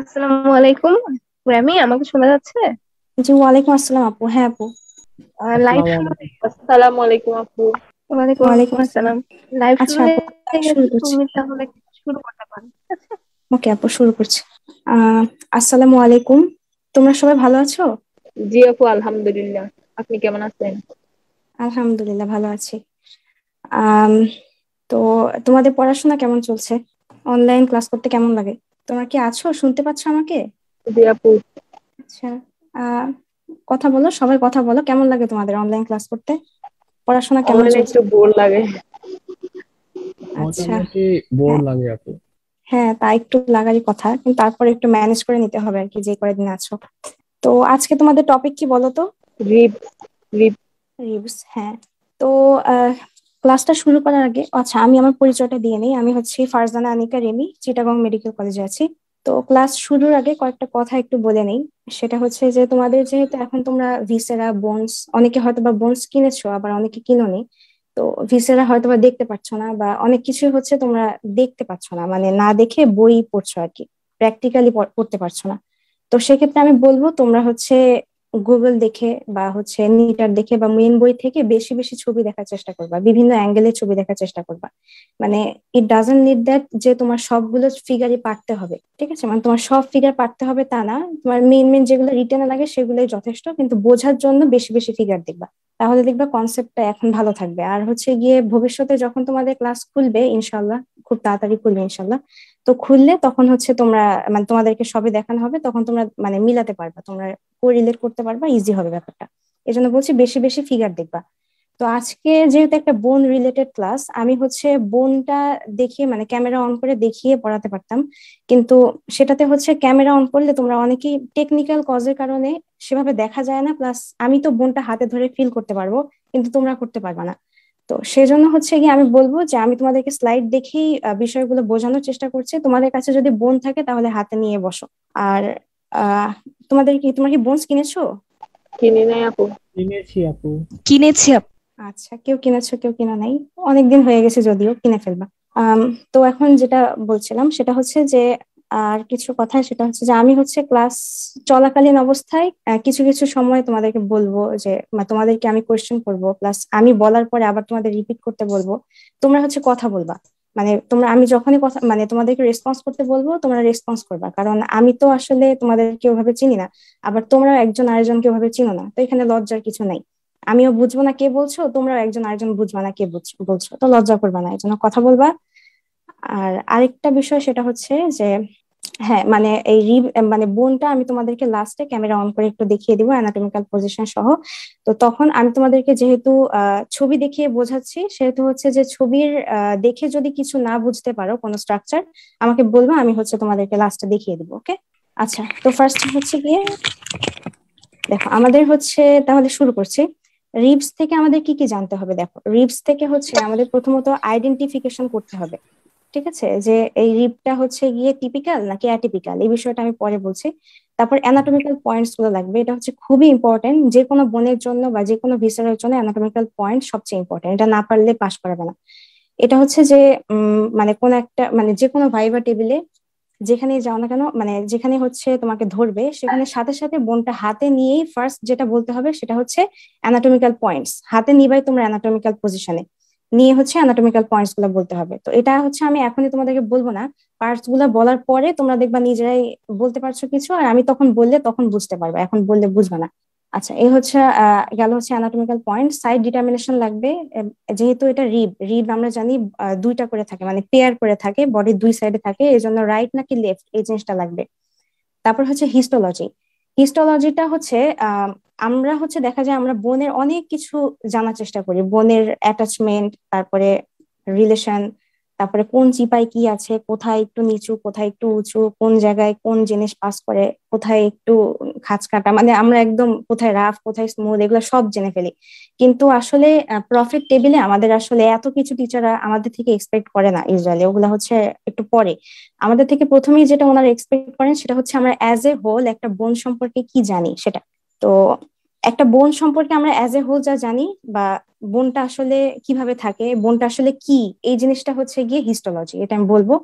আসসালামু আলাইকুম গ্র্যামি আমাকে শোনা যাচ্ছে জি ওয়ালাইকুম আসসালাম আপু হ্যাঁ আপু লাইভ আসসালামু আলাইকুম আপু ওয়ালাইকুম ওয়ালাইকুম আসসালাম লাইভ আচ্ছা তুমি তাহলে শুরু করতে পারো ওকে আপু শুরু করছি আসসালামু আলাইকুম তোমরা সবাই ভালো আছো জি আপু আলহামদুলিল্লাহ আপনি কেমন আছেন আলহামদুলিল্লাহ ভালো আছি তো তোমাদের পড়াশোনা কেমন চলছে অনলাইন ক্লাস করতে কেমন লাগে তোমরা কি আছো শুনতে পাচ্ছ আমাকে আচ্ছা কথা বলো সবাই কথা বলো কেমন লাগে তোমাদের অনলাইন ক্লাস করতে পড়াশোনা কেমন একটু বোর লাগে আচ্ছা। হ্যাঁ।, হ্যাঁ তা একটু লাগারই কথা কিন্তু তারপরে একটু ম্যানেজ করে নিতে হবে আর কি যে কয়েকদিন আছো তো আজকে তোমাদের টপিক কি বলো তো রিপ রিপ রিপস হ্যাঁ তো ক্লাসটা শুরু করার আগে আচ্ছা আমি আমার পরিচয়টা দিয়ে নিই আমি হচ্ছি ফারজানা আনিকা রেমি চিটাগং মেডিকেল কলেজে আছি তো ক্লাস শুরুর আগে কয়েকটা কথা একটু বলে নেই সেটা হচ্ছে যে তোমাদের যেহেতু এখন তোমরা ভিসেরা বোনস অনেকে হয়তো বা বোনস কিনেছো আবার অনেকে কিনো নেই তো ভিসেরা হয়তো বা দেখতে পাচ্ছ না বা অনেক কিছু হচ্ছে তোমরা দেখতে পাচ্ছ না মানে না দেখে বই পড়ছো আর কি প্র্যাকটিক্যালি পড়তে পারছো না তো সেক্ষেত্রে আমি বলবো তোমরা হচ্ছে গুগল দেখে বা হচ্ছে নিটার দেখে বা মেন বই থেকে বেশি বেশি ছবি দেখার চেষ্টা করবা বিভিন্ন অ্যাঙ্গেলের ছবি দেখার চেষ্টা করবা মানে ইট ডাজেন্ট নিড দ্যাট যে তোমার সবগুলো ফিগারই পারতে হবে ঠিক আছে মানে তোমার সব ফিগার পারতে হবে তা না তোমার মেন মেন যেগুলো রিটার্ন লাগে সেগুলোই যথেষ্ট কিন্তু বোঝার জন্য বেশি বেশি ফিগার দেখবা তাহলে দেখবা কনসেপ্টটা এখন ভালো থাকবে আর হচ্ছে গিয়ে ভবিষ্যতে যখন তোমাদের ক্লাস খুলবে ইনশাল্লাহ খুব তাড়াতাড়ি খুলবে ইনশাল্লাহ তো খুললে তখন হচ্ছে তোমরা মানে তোমাদেরকে সবই দেখানো হবে তখন তোমরা মানে মিলাতে পারবা তোমরা কোরিলেট করতে পারবা ইজি হবে ব্যাপারটা এই জন্য বলছি বেশি বেশি ফিগার দেখবা তো আজকে যেহেতু একটা বোন রিলেটেড ক্লাস আমি হচ্ছে বোনটা দেখিয়ে মানে ক্যামেরা অন করে দেখিয়ে পড়াতে পারতাম কিন্তু সেটাতে হচ্ছে ক্যামেরা অন করলে তোমরা অনেকেই টেকনিক্যাল কজের কারণে সেভাবে দেখা যায় না প্লাস আমি তো বোনটা হাতে ধরে ফিল করতে পারবো কিন্তু তোমরা করতে পারবা না তো সেই জন্য হচ্ছে গিয়ে আমি বলবো যে আমি তোমাদেরকে স্লাইড দেখেই বিষয়গুলো বোঝানোর চেষ্টা করছি তোমাদের কাছে যদি বোন থাকে তাহলে হাতে নিয়ে বসো আর তোমাদের কি তোমরা কি বোনস কিনেছো কিনে নাই আপু কিনেছি আপু কিনেছি আপু আচ্ছা কেউ কিনেছো কেউ কিনা নাই অনেকদিন হয়ে গেছে যদিও কিনে ফেলবা তো এখন যেটা বলছিলাম সেটা হচ্ছে যে আর কিছু কথা সেটা হচ্ছে যে আমি হচ্ছে ক্লাস চলাকালীন অবস্থায় কিছু কিছু সময় তোমাদেরকে বলবো যে মানে তোমাদেরকে আমি কোয়েশ্চেন করব প্লাস আমি বলার পরে আবার তোমাদের রিপিট করতে বলবো তোমরা হচ্ছে কথা বলবা মানে তোমরা আমি যখনই কথা মানে তোমাদেরকে রেসপন্স করতে বলবো তোমরা রেসপন্স করবা কারণ আমি তো আসলে তোমাদেরকে ওভাবে চিনি না আবার তোমরা একজন আরেকজনকে ওভাবে চিনো না তো এখানে লজ্জার কিছু নাই আমিও বুঝবো না কে বলছো তোমরা একজন আরেকজন বুঝবা না কে বলছো তো লজ্জা করবা না এই জন্য কথা বলবা আর আরেকটা বিষয় সেটা হচ্ছে যে হ্যাঁ মানে এই রিব মানে বোনটা আমি তোমাদেরকে লাস্টে ক্যামেরা অন করে একটু দেখিয়ে দিব অ্যানাটমিক্যাল পজিশন সহ তো তখন আমি তোমাদেরকে যেহেতু ছবি দেখিয়ে বোঝাচ্ছি সেহেতু হচ্ছে যে ছবির দেখে যদি কিছু না বুঝতে পারো কোনো স্ট্রাকচার আমাকে বলবো আমি হচ্ছে তোমাদেরকে লাস্টে দেখিয়ে দিব ওকে আচ্ছা তো ফার্স্ট হচ্ছে গিয়ে দেখো আমাদের হচ্ছে তাহলে শুরু করছি রিবস থেকে আমাদের কি কি জানতে হবে দেখো রিবস থেকে হচ্ছে আমাদের প্রথমত আইডেন্টিফিকেশন করতে হবে ঠিক আছে যে এই রিপটা হচ্ছে গিয়ে টিপিক্যাল নাকি অ্যাটিপিক্যাল এই বিষয়টা আমি পরে বলছি তারপর অ্যানাটমিক্যাল পয়েন্টস গুলো লাগবে এটা হচ্ছে খুবই ইম্পর্টেন্ট যে কোনো বোনের জন্য বা যে কোনো ভিসারের জন্য অ্যানাটমিক্যাল পয়েন্ট সবচেয়ে ইম্পর্টেন্ট এটা না পারলে পাস করাবে না এটা হচ্ছে যে মানে কোন একটা মানে যে কোনো ভাইবা টেবিলে যেখানে যাও না কেন মানে যেখানে হচ্ছে তোমাকে ধরবে সেখানে সাথে সাথে বোনটা হাতে নিয়েই ফার্স্ট যেটা বলতে হবে সেটা হচ্ছে অ্যানাটমিক্যাল পয়েন্টস হাতে নিবাই তোমরা অ্যানাটমিক্যাল পজিশনে নিয়ে হচ্ছে অ্যানাটমিক্যাল পয়েন্টস গুলো বলতে হবে তো এটা হচ্ছে আমি এখনই তোমাদেরকে বলবো না পার্টস গুলো বলার পরে তোমরা দেখবা নিজেরাই বলতে পারছো কিছু আর আমি তখন বললে তখন বুঝতে পারবে এখন বললে বুঝবে না আচ্ছা এই হচ্ছে গেল হচ্ছে অ্যানাটমিক্যাল পয়েন্ট সাইড ডিটারমিনেশন লাগবে যেহেতু এটা রিব রিব আমরা জানি দুইটা করে থাকে মানে পেয়ার করে থাকে বডির দুই সাইডে থাকে এই জন্য রাইট নাকি লেফট এই জিনিসটা লাগবে তারপর হচ্ছে হিস্টোলজি হিস্টোলজিটা হচ্ছে আমরা হচ্ছে দেখা যায় আমরা বোনের অনেক কিছু জানার চেষ্টা করি বোনের অ্যাটাচমেন্ট তারপরে রিলেশন তারপরে কোন চিপায় কি আছে কোথায় একটু নিচু কোথায় একটু উঁচু কোন জায়গায় কোন জিনিস পাস করে কোথায় একটু খাঁচ কাটা মানে আমরা একদম কোথায় রাফ কোথায় স্মুথ এগুলো সব জেনে ফেলি কিন্তু আসলে প্রফিট টেবিলে আমাদের আসলে এত কিছু টিচাররা আমাদের থেকে এক্সপেক্ট করে না ইসরায়েলে ওগুলো হচ্ছে একটু পরে আমাদের থেকে প্রথমেই যেটা ওনারা এক্সপেক্ট করেন সেটা হচ্ছে আমরা অ্যাজ এ হোল একটা বোন সম্পর্কে কি জানি সেটা তো একটা বোন সম্পর্কে আমরা অ্যাজ এ হোল যা জানি বা বোনটা আসলে কিভাবে থাকে বোনটা আসলে কি এই জিনিসটা হচ্ছে গিয়ে হিস্টোলজি এটা আমি বলবো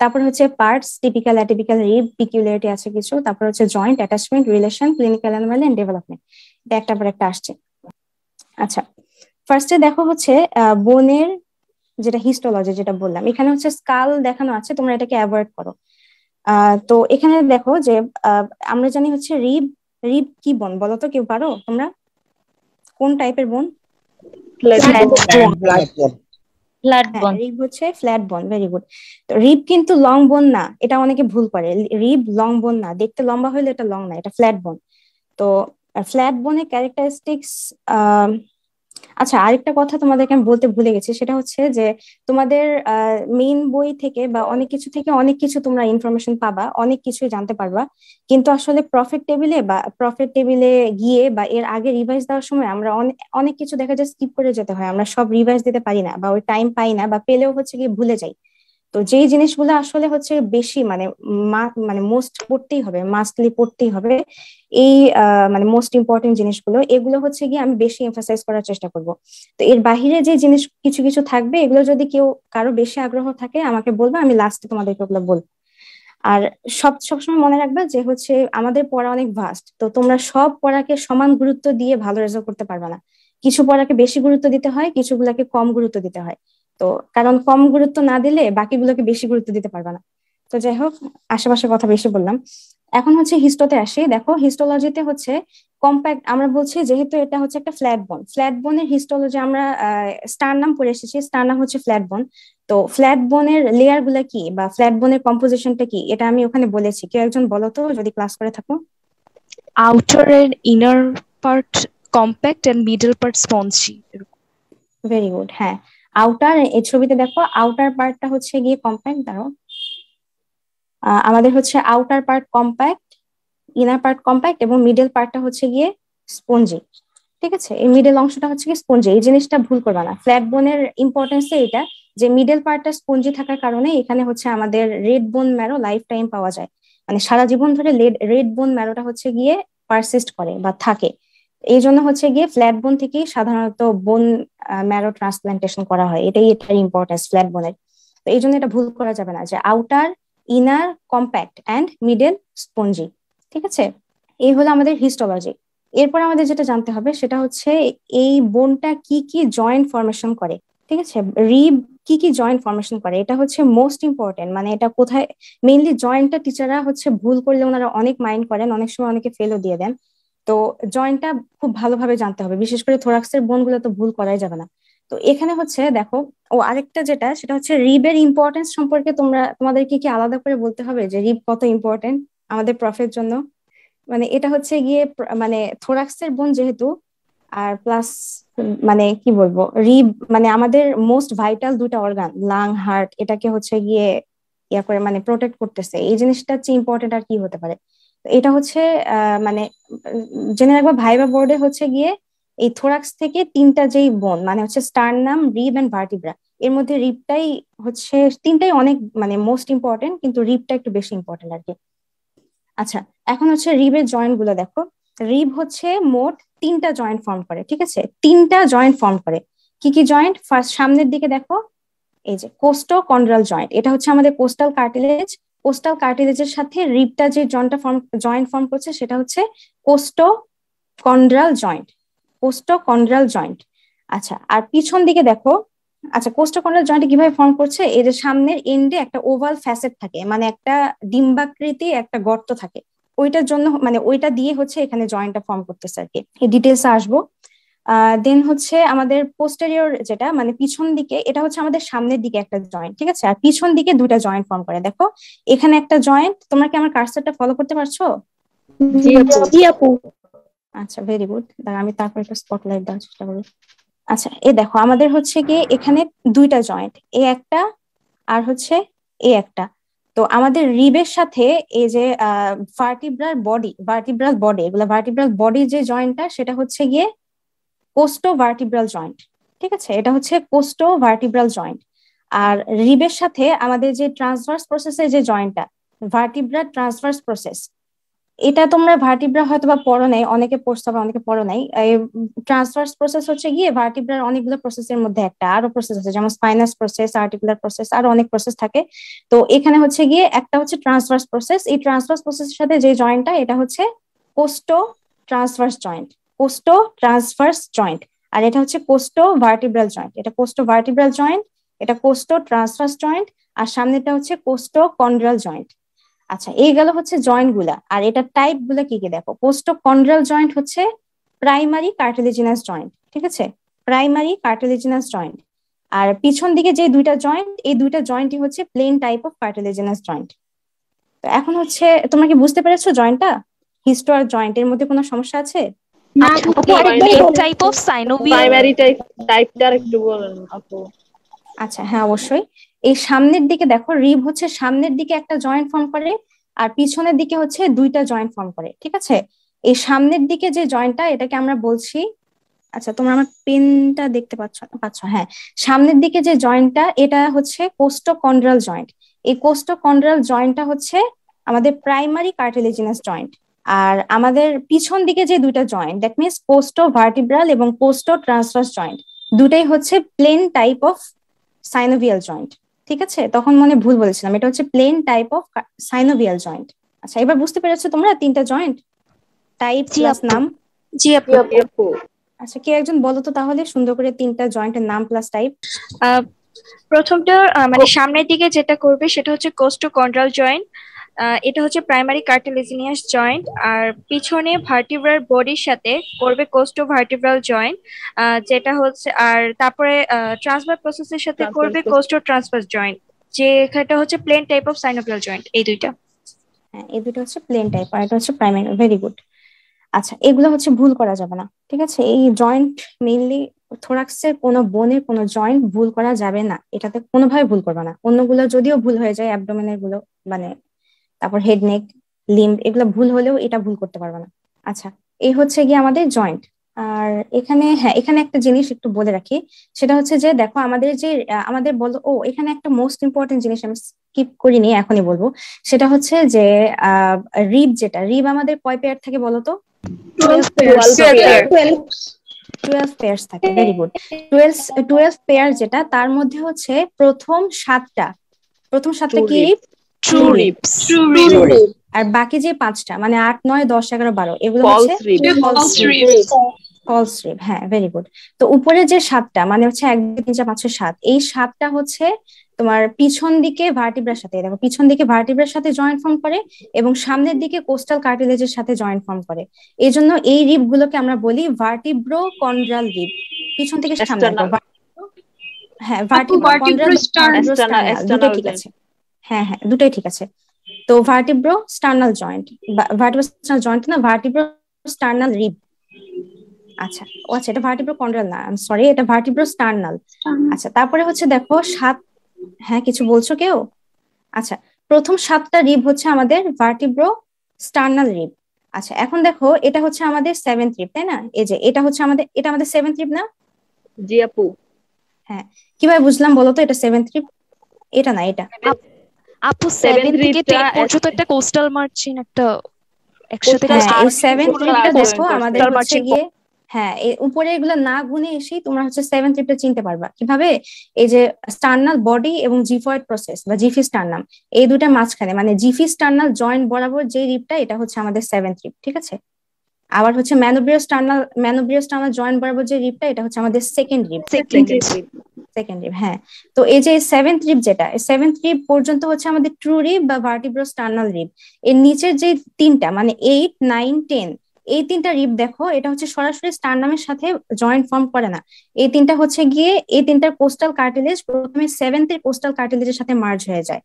তারপর হচ্ছে parts typical atypical rib peculiarity আছে কিছু তারপর হচ্ছে joint attachment relation clinical animal and development এটা একটা পর একটা আসছে আচ্ছা ফার্স্টে দেখো হচ্ছে বোনের যেটা হিস্টোলজি যেটা বললাম এখানে হচ্ছে স্কাল দেখানো আছে তোমরা এটাকে অ্যাভয়েড করো তো এখানে দেখো যে আমরা জানি হচ্ছে রিব রিপ কি বন বলো তো কেউ পারো তোমরা কোন টাইপের বোন ফ্ল্যাট বন রিব হচ্ছে ফ্ল্যাট বোন ভেরি গুড তো রিব কিন্তু লং বোন না এটা অনেকে ভুল করে রিব লং বোন না দেখতে লম্বা হলে এটা লং না এটা ফ্ল্যাট বোন তো ফ্ল্যাট বনের ক্যারেক্টারিস্টিক্স আচ্ছা আরেকটা কথা তোমাদেরকে আমি বলতে ভুলে গেছি সেটা হচ্ছে যে তোমাদের মেইন বই থেকে বা অনেক কিছু থেকে অনেক কিছু তোমরা ইনফরমেশন পাবা অনেক কিছুই জানতে পারবা কিন্তু আসলে প্রফিট টেবিলে বা প্রফিট টেবিলে গিয়ে বা এর আগে রিভাইজ দেওয়ার সময় আমরা অনেক কিছু দেখা যায় স্কিপ করে যেতে হয় আমরা সব রিভাইজ দিতে পারি না বা ওই টাইম পাই না বা পেলেও হচ্ছে গিয়ে ভুলে যাই তো যেই জিনিসগুলো আসলে হচ্ছে বেশি মানে মানে মোস্ট পড়তেই হবে মাস্টলি পড়তেই হবে এই মানে মোস্ট ইম্পর্টেন্ট জিনিসগুলো এগুলো হচ্ছে গিয়ে আমি বেশি এমফাসাইজ করার চেষ্টা করব তো এর বাহিরে যে জিনিস কিছু কিছু থাকবে এগুলো যদি কেউ কারো বেশি আগ্রহ থাকে আমাকে বলবে আমি লাস্টে তোমাদেরকে ওগুলো বলবো আর সব সবসময় মনে রাখবে যে হচ্ছে আমাদের পড়া অনেক ভাস্ট তো তোমরা সব পড়াকে সমান গুরুত্ব দিয়ে ভালো রেজাল্ট করতে পারবে না কিছু পড়াকে বেশি গুরুত্ব দিতে হয় কিছুগুলাকে কম গুরুত্ব দিতে হয় তো কারণ কম গুরুত্ব না দিলে বাকিগুলোকে বেশি গুরুত্ব দিতে পারবে না তো যাই হোক আশেপাশের কথা বেশি বললাম এখন হচ্ছে হিস্টোতে আসি দেখো হিস্টোলজিতে হচ্ছে কম্প্যাক্ট আমরা বলছি যেহেতু এটা হচ্ছে একটা ফ্ল্যাট বোন ফ্ল্যাট বোনের হিস্টোলজি আমরা স্টার নাম পড়ে এসেছি স্টার নাম হচ্ছে ফ্ল্যাট বোন তো ফ্ল্যাট বোনের লেয়ার গুলা কি বা ফ্ল্যাট বোনের কম্পোজিশনটা কি এটা আমি ওখানে বলেছি কেউ একজন বলো তো যদি ক্লাস করে থাকো outer and inner part compact and middle part spongy very good হ্যাঁ আউটার এই ছবিতে দেখো আউটার পার্টটা হচ্ছে গিয়ে কম্প্যাক্ট দাঁড়ো আমাদের হচ্ছে outer part compact inner part compact এবং মিডল পার্টটা হচ্ছে গিয়ে স্পঞ্জি ঠিক আছে এই মিডল অংশটা হচ্ছে গিয়ে স্পঞ্জি এই জিনিসটা ভুল করবে না ফ্ল্যাট বোনের ইম্পর্টেন্স এটা যে মিডল পার্টটা স্পঞ্জি থাকার কারণে এখানে হচ্ছে আমাদের red bone marrow life time পাওয়া যায় মানে সারা জীবন ধরে রেড বোন ম্যারোটা হচ্ছে গিয়ে পারসিস্ট করে বা থাকে এই জন্য হচ্ছে গিয়ে ফ্ল্যাট বোন থেকে সাধারণত বোন ম্যারো ট্রান্সপ্লান্টেশন করা হয় এটাই এটার ইম্পর্টেন্স ফ্ল্যাট বোনের তো এই জন্য এটা ভুল করা যাবে না যে outer inner compact and middle spongy ঠিক আছে এই হলো আমাদের হিস্টোলজি এরপর আমাদের যেটা জানতে হবে সেটা হচ্ছে এই বোনটা কি কি জয়েন্ট ফর্মেশন করে ঠিক আছে রিব কি কি জয়েন্ট ফর্মেশন করে এটা হচ্ছে মোস্ট ইম্পর্টেন্ট মানে এটা কোথায় মেইনলি জয়েন্টটা টিচাররা হচ্ছে ভুল করলে ওনারা অনেক মাইন্ড করেন অনেক সময় অনেকে ফেলও দিয়ে দেন তো জয়েন্টটা খুব ভালোভাবে জানতে হবে বিশেষ করে থোরাক্সের বোনগুলো তো ভুল করাই যাবে না তো এখানে হচ্ছে দেখো ও আরেকটা যেটা সেটা হচ্ছে রিবের ইম্পর্টেন্স সম্পর্কে তোমরা তোমাদেরকে কি আলাদা করে বলতে হবে যে রিব কত ইম্পর্টেন্ট আমাদের প্রফের জন্য মানে এটা হচ্ছে গিয়ে মানে থোরাক্সের বোন যেহেতু আর প্লাস মানে কি বলবো রিব মানে আমাদের মোস্ট ভাইটাল দুটা অর্গান লাং হার্ট এটাকে হচ্ছে গিয়ে ইয়া করে মানে প্রোটেক্ট করতেছে এই জিনিসটা হচ্ছে ইম্পর্টেন্ট আর কি হতে পারে এটা হচ্ছে মানে জেনে রাখবো ভাইবা বোর্ডে হচ্ছে গিয়ে এই থোরাক্স থেকে তিনটা যেই বোন মানে হচ্ছে স্টার নাম রিব এন্ড ভার্টিব্রা এর মধ্যে রিপটাই হচ্ছে তিনটাই অনেক মানে মোস্ট ইম্পর্টেন্ট কিন্তু রিপটা একটু বেশি ইম্পর্টেন্ট আর কি আচ্ছা এখন হচ্ছে রিবের জয়েন্ট গুলো দেখো রিব হচ্ছে মোট তিনটা জয়েন্ট ফর্ম করে ঠিক আছে তিনটা জয়েন্ট ফর্ম করে কি কি জয়েন্ট ফার্স্ট সামনের দিকে দেখো এই যে কোস্টো কন্ড্রাল জয়েন্ট এটা হচ্ছে আমাদের কোস্টাল কার্টিলেজ কোস্টাল কার্টিলেজের সাথে রিপটা যে জয়েন্টটা ফর্ম জয়েন্ট ফর্ম করছে সেটা হচ্ছে কোস্টো কন্ড্রাল জয়েন্ট কোস্টো কন্ড্রাল জয়েন্ট আচ্ছা আর পিছন দিকে দেখো আচ্ছা কন্ড্রাল জয়েন্ট কিভাবে ফর্ম করছে এর সামনের এন্ডে একটা ওভাল ফ্যাসেট থাকে মানে একটা ডিম্বাকৃতি একটা গর্ত থাকে ওইটার জন্য মানে ওইটা দিয়ে হচ্ছে এখানে জয়েন্টটা ফর্ম করতেছে আর কি এই ডিটেলস আসবো দেন হচ্ছে আমাদের পোস্টেরিয়র যেটা মানে পিছন দিকে এটা হচ্ছে আমাদের সামনের দিকে একটা জয়েন্ট ঠিক আছে আর পিছন দিকে দুইটা জয়েন্ট ফর্ম করে দেখো এখানে একটা জয়েন্ট তোমরা কি আমার কার্সারটা ফলো করতে পারছো আচ্ছা ভেরি গুড আমি তারপর একটা স্পটলাইট দেওয়ার চেষ্টা করি আচ্ছা এ দেখো আমাদের হচ্ছে কি এখানে দুইটা জয়েন্ট এ একটা আর হচ্ছে এ একটা তো আমাদের রিবের সাথে এই যে ভার্টিব্রাল বডি ভার্টিব্রাল বডি এগুলো ভার্টিব্রাল বডি যে জয়েন্টটা সেটা হচ্ছে গিয়ে কোস্টো ভার্টিব্রাল জয়েন্ট ঠিক আছে এটা হচ্ছে কোস্টো ভার্টিব্রাল জয়েন্ট আর রিবের সাথে আমাদের যে ট্রান্সভার্স প্রসেসের যে জয়েন্টটা ভার্টিব্রা ট্রান্সভার্স প্রসেস এটা তোমরা ভার্টিব্রা হয়তো বা পড়ো নাই অনেকে পড়ছো বা অনেকে পড়ো নাই ট্রান্সভার্স প্রসেস হচ্ছে গিয়ে ভার্টিব্রার অনেকগুলো প্রসেসের মধ্যে একটা আরো প্রসেস আছে যেমন স্পাইনাস প্রসেস আর্টিকুলার প্রসেস আরো অনেক প্রসেস থাকে তো এখানে হচ্ছে গিয়ে একটা হচ্ছে ট্রান্সভার্স প্রসেস এই ট্রান্সভার্স প্রসেসের সাথে যে জয়েন্টটা এটা হচ্ছে costotransverse joint costotransverse joint আর এটা হচ্ছে কোস্টো ভার্টিব্রাল জয়েন্ট এটা কোস্টো ভার্টিব্রাল জয়েন্ট এটা কোস্টো ট্রান্সভার্স জয়েন্ট আর সামনেটা হচ্ছে কোস্টো কন্ড্রাল জয়েন্ট আচ্ছা এই গেল হচ্ছে জয়েন্ট গুলা আর এটা টাইপ গুলা কি কি দেখো কোস্টো কন্ড্রাল জয়েন্ট হচ্ছে প্রাইমারি কার্টিলিজিনাস জয়েন্ট ঠিক আছে প্রাইমারি কার্টিলিজিনাস জয়েন্ট আর পিছন দিকে যে দুইটা জয়েন্ট এই দুইটা জয়েন্টই হচ্ছে plane type of cartilaginous joint তো এখন হচ্ছে তোমরা কি বুঝতে পেরেছো জয়েন্টটা হিস্টো আর জয়েন্টের মধ্যে কোনো সমস্যা আছে আচ্ছা, আচ্ছা হ্যাঁ অবশ্যই এই সামনের দিকে দেখো রিব হচ্ছে সামনের দিকে একটা জয়েন্ট ফর্ম করে আর পিছনের দিকে হচ্ছে দুইটা জয়েন্ট ফর্ম করে ঠিক আছে এই সামনের দিকে যে জয়েন্টটা এটাকে আমরা বলছি আচ্ছা তোমরা আমার পেনটা দেখতে পাচ্ছ পাচ্ছ হ্যাঁ সামনের দিকে যে জয়েন্টটা এটা হচ্ছে কোস্টোকন্ড্রাল জয়েন্ট এই কোস্টোকন্ড্রাল জয়েন্টটা হচ্ছে আমাদের প্রাইমারি কার্টিলেজিনাস জয়েন্ট আর আমাদের পিছন দিকে যে দুইটা joint that means costovertebral এবং পোস্টো ট্রান্সভার্স জয়েন্ট দুটাই হচ্ছে plane type of synovial joint ঠিক আছে তখন মনে ভুল বলেছিলাম এটা হচ্ছে plane type of synovial joint আচ্ছা এবার বুঝতে পেরেছো তোমরা তিনটা জয়েন্ট টাইপ প্লাস নাম জি আপু আচ্ছা কে একজন বলো তো তাহলে সুন্দর করে তিনটা জয়েন্টের নাম প্লাস টাইপ প্রথমটা মানে সামনের দিকে যেটা করবে সেটা হচ্ছে কোস্টো কন্ড্রাল জয়েন্ট এটা হচ্ছে প্রাইমারি কার্টিলেজিনিয়াস জয়েন্ট আর পিছনে ভার্টিব্রাল বডির সাথে করবে কোস্টো ভার্টিব্রাল জয়েন্ট যেটা হচ্ছে আর তারপরে ট্রান্সফার প্রসেসের সাথে করবে কোস্টো ট্রান্সফার জয়েন্ট যেটা হচ্ছে plane type of synovial joint এই দুইটা হ্যাঁ এই দুটো হচ্ছে প্লেন টাইপ আর এটা হচ্ছে প্রাইমারি ভেরি গুড আচ্ছা এগুলো হচ্ছে ভুল করা যাবে না ঠিক আছে এই জয়েন্ট মেইনলি থোরাক্সের কোনো বোনের কোনো জয়েন্ট ভুল করা যাবে না এটাতে কোনোভাবে ভুল করবে না অন্যগুলো যদিও ভুল হয়ে যায় অ্যাবডোমেনের গুলো মানে তারপর হেড নেক লিম্ব এগুলো ভুল হলেও এটা ভুল করতে পারবে না আচ্ছা এই হচ্ছে গিয়ে আমাদের জয়েন্ট আর এখানে হ্যাঁ এখানে একটা জিনিস একটু বলে রাখি সেটা হচ্ছে যে দেখো আমাদের যে আমাদের বলো ও এখানে একটা মোস্ট ইম্পর্টেন্ট জিনিস আমি স্কিপ করিনি এখনই বলবো সেটা হচ্ছে যে রিব যেটা রিব আমাদের কয় পেয়ার থাকে বলো তো টুয়েলভ পেয়ার্স থাকে very good twelve twelve pair যেটা তার মধ্যে হচ্ছে প্রথম সাতটা প্রথম সাতটা কি আর বাকি যে পাঁচটা মানে আট নয় দশ এগারো বারো এগুলো হচ্ছে হ্যাঁ ভেরি গুড তো উপরে যে সাতটা মানে হচ্ছে এক দুই তিন চার পাঁচ সাত এই সাতটা হচ্ছে তোমার পিছন দিকে ভার্টিব্রার সাথে দেখো পিছন দিকে ভার্টিব্রার সাথে জয়েন্ট ফর্ম করে এবং সামনের দিকে কোস্টাল কার্টিলেজের সাথে জয়েন্ট ফর্ম করে এই জন্য এই রিপ গুলোকে আমরা বলি ভার্টিব্রো কন্ড্রাল রিপ পিছন থেকে সামনে হ্যাঁ ভার্টিব্রো কন্ড্রাল দুটো ঠিক আছে হ্যাঁ হ্যাঁ দুটাই ঠিক আছে তো vertebrosternal joint vertebrosternal joint না ভার্টিব্রো স্টার্নাল রিব আচ্ছা ও আচ্ছা এটা ভার্টিব্রো কন্ড্রাল না আই সরি এটা ভার্টিব্রো স্টার্নাল আচ্ছা তারপরে হচ্ছে দেখো সাত হ্যাঁ কিছু বলছো কেউ আচ্ছা প্রথম সাতটা রিব হচ্ছে আমাদের ভার্টিব্রো স্টার্নাল রিব আচ্ছা এখন দেখো এটা হচ্ছে আমাদের সেভেন্থ রিব তাই না এই যে এটা হচ্ছে আমাদের এটা আমাদের সেভেন্থ রিব না জি আপু হ্যাঁ কিভাবে বুঝলাম বলো তো এটা সেভেন্থ রিব এটা না এটা আপু 7 থেকে 10 পর্যন্ত একটা কোস্টাল মার্চিং একটা একসাথে সেভেন হ্যাঁ, আমাদের হচ্ছে গিয়ে হ্যাঁ উপরে এগুলো না গুনে এসেই তোমরা হচ্ছে সেভেন ট্রিপটা চিনতে পারবা কিভাবে এই যে স্টার্নাল বডি এবং জিফয়েড প্রসেস বা জিফি স্টার্নাম এই দুটা মাঝখানে মানে জিফি স্টার্নাল জয়েন্ট বরাবর যে রিপটা এটা হচ্ছে আমাদের সেভেন ট্রিপ ঠিক আছে আবার হচ্ছে ম্যানোব্রিয়াস টার্নাল ম্যানোব্রিয়াস টার্নাল জয়েন্ট বারবার যে রিপটা এটা হচ্ছে আমাদের second rib second rib second rib হ্যাঁ তো এই যে সেভেন্থ রিপ যেটা সেভেন্থ রিপ পর্যন্ত হচ্ছে আমাদের ট্রু রিপ বা ভার্টিব্রাস টার্নাল রিপ এর নিচের যে তিনটা মানে এইট নাইন টেন এই তিনটা রিপ দেখো এটা হচ্ছে সরাসরি স্টার্নামের সাথে জয়েন্ট ফর্ম করে না এই তিনটা হচ্ছে গিয়ে এই তিনটার কোস্টাল কার্টিলেজ প্রথমে সেভেন্থের কোস্টাল কার্টিলেজের সাথে মার্জ হয়ে যায়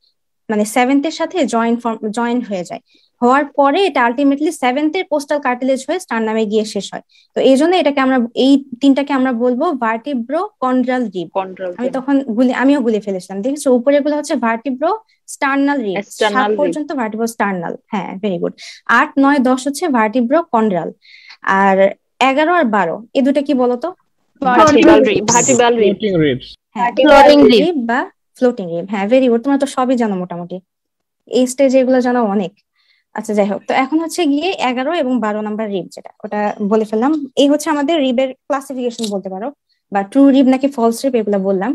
মানে এর সাথে জয়েন্ট ফর্ম জয়েন্ট হয়ে যায় হওয়ার পরে এটা আলটিমেটলি এর কোস্টাল কার্টিলেজ হয়ে স্টার নামে গিয়ে শেষ হয় তো এই জন্য এটাকে আমরা এই তিনটাকে আমরা বলবো ভার্টিব্রো কন্ড্রাল রিব আমি তখন গুলি আমিও গুলি ফেলেছিলাম দেখেছো উপরে গুলো হচ্ছে ভার্টিব্রো স্টার্নাল রিব সাত পর্যন্ত ভার্টিব্রো স্টার্নাল হ্যাঁ ভেরি গুড আট নয় দশ হচ্ছে ভার্টিব্রো কন্ড্রাল আর এগারো আর বারো এই দুটা কি বলতো বা ফ্লোটিং রিব হ্যাঁ ভেরি গুড তোমরা তো সবই জানো মোটামুটি এই স্টেজে এগুলো জানো অনেক আচ্ছা যাই হোক তো এখন হচ্ছে গিয়ে এগারো এবং বারো নাম্বার রিব যেটা ওটা বলে ফেললাম এই হচ্ছে আমাদের রিবের ক্লাসিফিকেশন বলতে পারো বা ট্রু রিব নাকি ফলস রিব এগুলো বললাম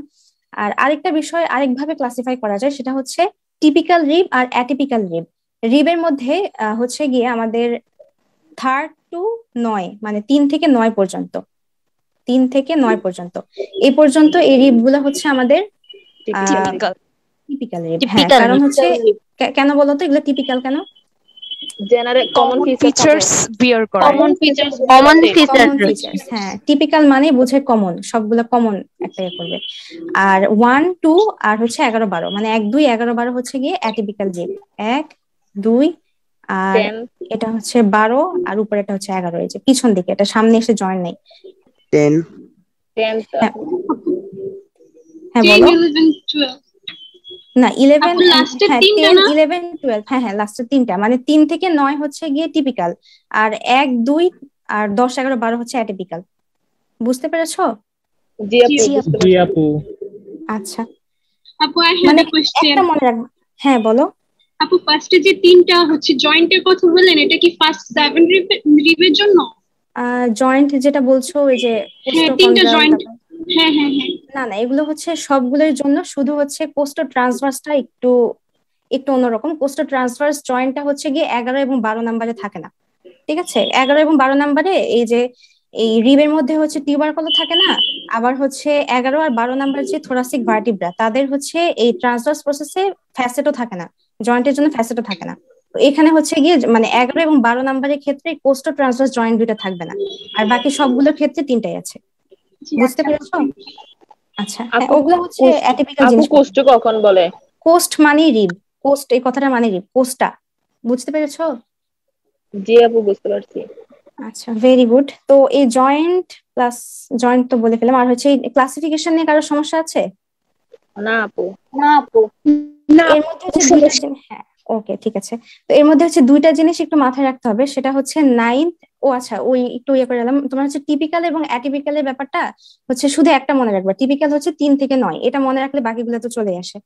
আর আরেকটা বিষয় আরেকভাবে ক্লাসিফাই করা যায় সেটা হচ্ছে টিপিক্যাল রিব আর অ্যাটিপিক্যাল রিব রিবের মধ্যে হচ্ছে গিয়ে আমাদের থার্ড টু নয় মানে তিন থেকে নয় পর্যন্ত তিন থেকে নয় পর্যন্ত এই পর্যন্ত এই রিপ গুলা হচ্ছে আমাদের টিপিক্যাল হ্যাঁ কারণ হচ্ছে কেন বলতো এগুলো টিপিক্যাল কেন জেনারেল কমন ফিচারস বিয়ার করা কমন ফিচারস কমন ফিচারস হ্যাঁ টিপিক্যাল মানে বুঝে কমন সবগুলো কমন একটা ইয়ে করবে আর ওয়ান টু আর হচ্ছে এগারো বারো মানে এক দুই এগারো বারো হচ্ছে গিয়ে অ্যাটিপিক্যাল জিন এক দুই আর এটা হচ্ছে বারো আর উপরে এটা হচ্ছে এগারো এই যে পিছন দিকে এটা সামনে এসে জয়েন নেই টেন হ্যাঁ, হ্যাঁ বলো না ইলেভেন ইলেভেন টুয়েলভ হ্যাঁ হ্যাঁ লাস্টের তিনটা মানে তিন থেকে নয় হচ্ছে গিয়ে টিপিক্যাল আর এক দুই আর দশ এগারো বারো হচ্ছে অ্যাটিপিক্যাল বুঝতে পেরেছ আচ্ছা আপু মানে একটা মনে হ্যাঁ বলো আপু ফার্স্টে যে তিনটা হচ্ছে জয়েন্টের কথা বললেন এটা কি ফার্স্ট সেভেন রিভের জন্য জয়েন্ট যেটা বলছো ওই যে হ্যাঁ, তিনটা জয়েন্ট হ্যাঁ, হ্যাঁ, হ্যাঁ। না না এগুলো হচ্ছে সবগুলোর জন্য শুধু হচ্ছে ট্রান্সভার্স ট্রান্সভার্সটা একটু একটু অন্যরকম কোস্টো ট্রান্সভার্স জয়েন্টটা হচ্ছে গিয়ে এগারো এবং বারো নাম্বারে থাকে না ঠিক আছে এগারো এবং বারো নাম্বারে এই যে এই রিবের মধ্যে হচ্ছে টিউবার কলো থাকে না আবার হচ্ছে এগারো আর বারো নাম্বার যে থোরাসিক ভার্টিব্রা তাদের হচ্ছে এই ট্রান্সভার্স প্রসেসে ফ্যাসেটও থাকে না জয়েন্টের জন্য ফ্যাসেটও থাকে না এখানে হচ্ছে গিয়ে মানে এগারো এবং বারো নাম্বারের ক্ষেত্রে কোস্টো ট্রান্সভার্স জয়েন্ট দুইটা থাকবে না আর বাকি সবগুলোর ক্ষেত্রে তিনটাই আছে বুঝতে আচ্ছা, পেরেছো আচ্ছা হ্যাঁ, ওগুলো হচ্ছে অ্যাটিপিক্যাল জিনিস কোস্ট কখন বলে কোস্ট মানে রিব কোস্ট এই কথাটা মানে রিব কোস্টা বুঝতে পেরেছো জি আপু বুঝতে পারছি আচ্ছা ভেরি গুড তো এই জয়েন্ট প্লাস জয়েন্ট তো বলে ফেলাম আর হচ্ছে ক্লাসিফিকেশন নিয়ে কারো সমস্যা আছে না আপু না আপু না এর মধ্যে হচ্ছে হ্যাঁ ওকে ঠিক আছে তো এর মধ্যে হচ্ছে দুইটা জিনিস একটু মাথায় রাখতে হবে সেটা হচ্ছে নাইন্থ ও আচ্ছা ওই একটু ইয়ে করে গেলাম তোমার হচ্ছে টিপিক্যাল এবং এর ব্যাপারটা হচ্ছে শুধু একটা মনে রাখবা টিপিক্যাল হচ্ছে তিন থেকে নয় এটা মনে রাখলে বাকিগুলো তো চলে আসে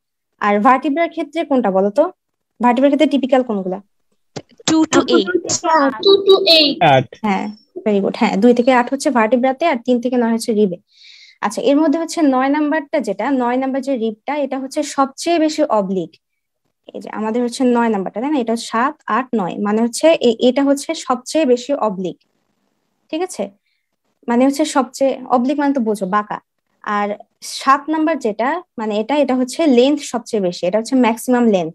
আর ভার্টিব্রার ক্ষেত্রে কোনটা বলো তো ভার্টিব্রার ক্ষেত্রে টিপিক্যাল কোনগুলা টু টু এইট হ্যাঁ ভেরি গুড হ্যাঁ, হ্যাঁ দুই থেকে আট হচ্ছে ভার্টিব্রাতে আর তিন থেকে নয় হচ্ছে রিবে আচ্ছা এর মধ্যে হচ্ছে নয় নাম্বারটা যেটা নয় নাম্বার যে রিপটা এটা হচ্ছে সবচেয়ে বেশি অবলিক এই যে আমাদের হচ্ছে নয় নাম্বারটা তাই না এটা সাত আট নয় মানে হচ্ছে এটা হচ্ছে সবচেয়ে বেশি অবলিক ঠিক আছে মানে হচ্ছে সবচেয়ে অবলিক মানে তো বোঝো বাঁকা আর সাত নাম্বার যেটা মানে এটা এটা হচ্ছে লেন্থ সবচেয়ে বেশি এটা হচ্ছে ম্যাক্সিমাম লেন্থ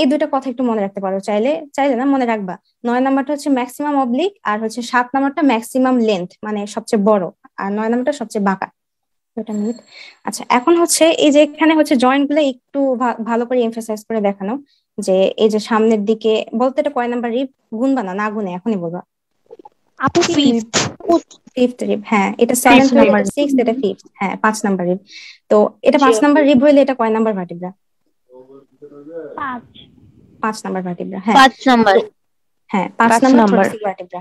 এই দুটো কথা একটু মনে রাখতে পারো চাইলে চাইলে না মনে রাখবা নয় নাম্বারটা হচ্ছে ম্যাক্সিমাম অবলিক আর হচ্ছে সাত নাম্বারটা ম্যাক্সিমাম লেন্থ মানে সবচেয়ে বড় আর নয় নাম্বারটা সবচেয়ে বাঁকা দুটা মিনিট আচ্ছা এখন হচ্ছে এই যে এখানে হচ্ছে জয়েন্ট গুলো একটু ভালো করে এমফাসাইজ করে দেখানো যে এই যে সামনের দিকে বলতে এটা কয় নাম্বার রিপ গুনবা না না গুনে এখনই বলবা আপু ফিফথ ফিফথ রিপ হ্যাঁ এটা সেভেন নাম্বার সিক্স এটা ফিফথ হ্যাঁ পাঁচ নাম্বার রিপ তো এটা পাঁচ নাম্বার রিপ হইলে এটা কয় নাম্বার ভার্টিব্রা পাঁচ পাঁচ নাম্বার ভার্টিব্রা হ্যাঁ পাঁচ নাম্বার হ্যাঁ পাঁচ নাম্বার ভার্টিব্রা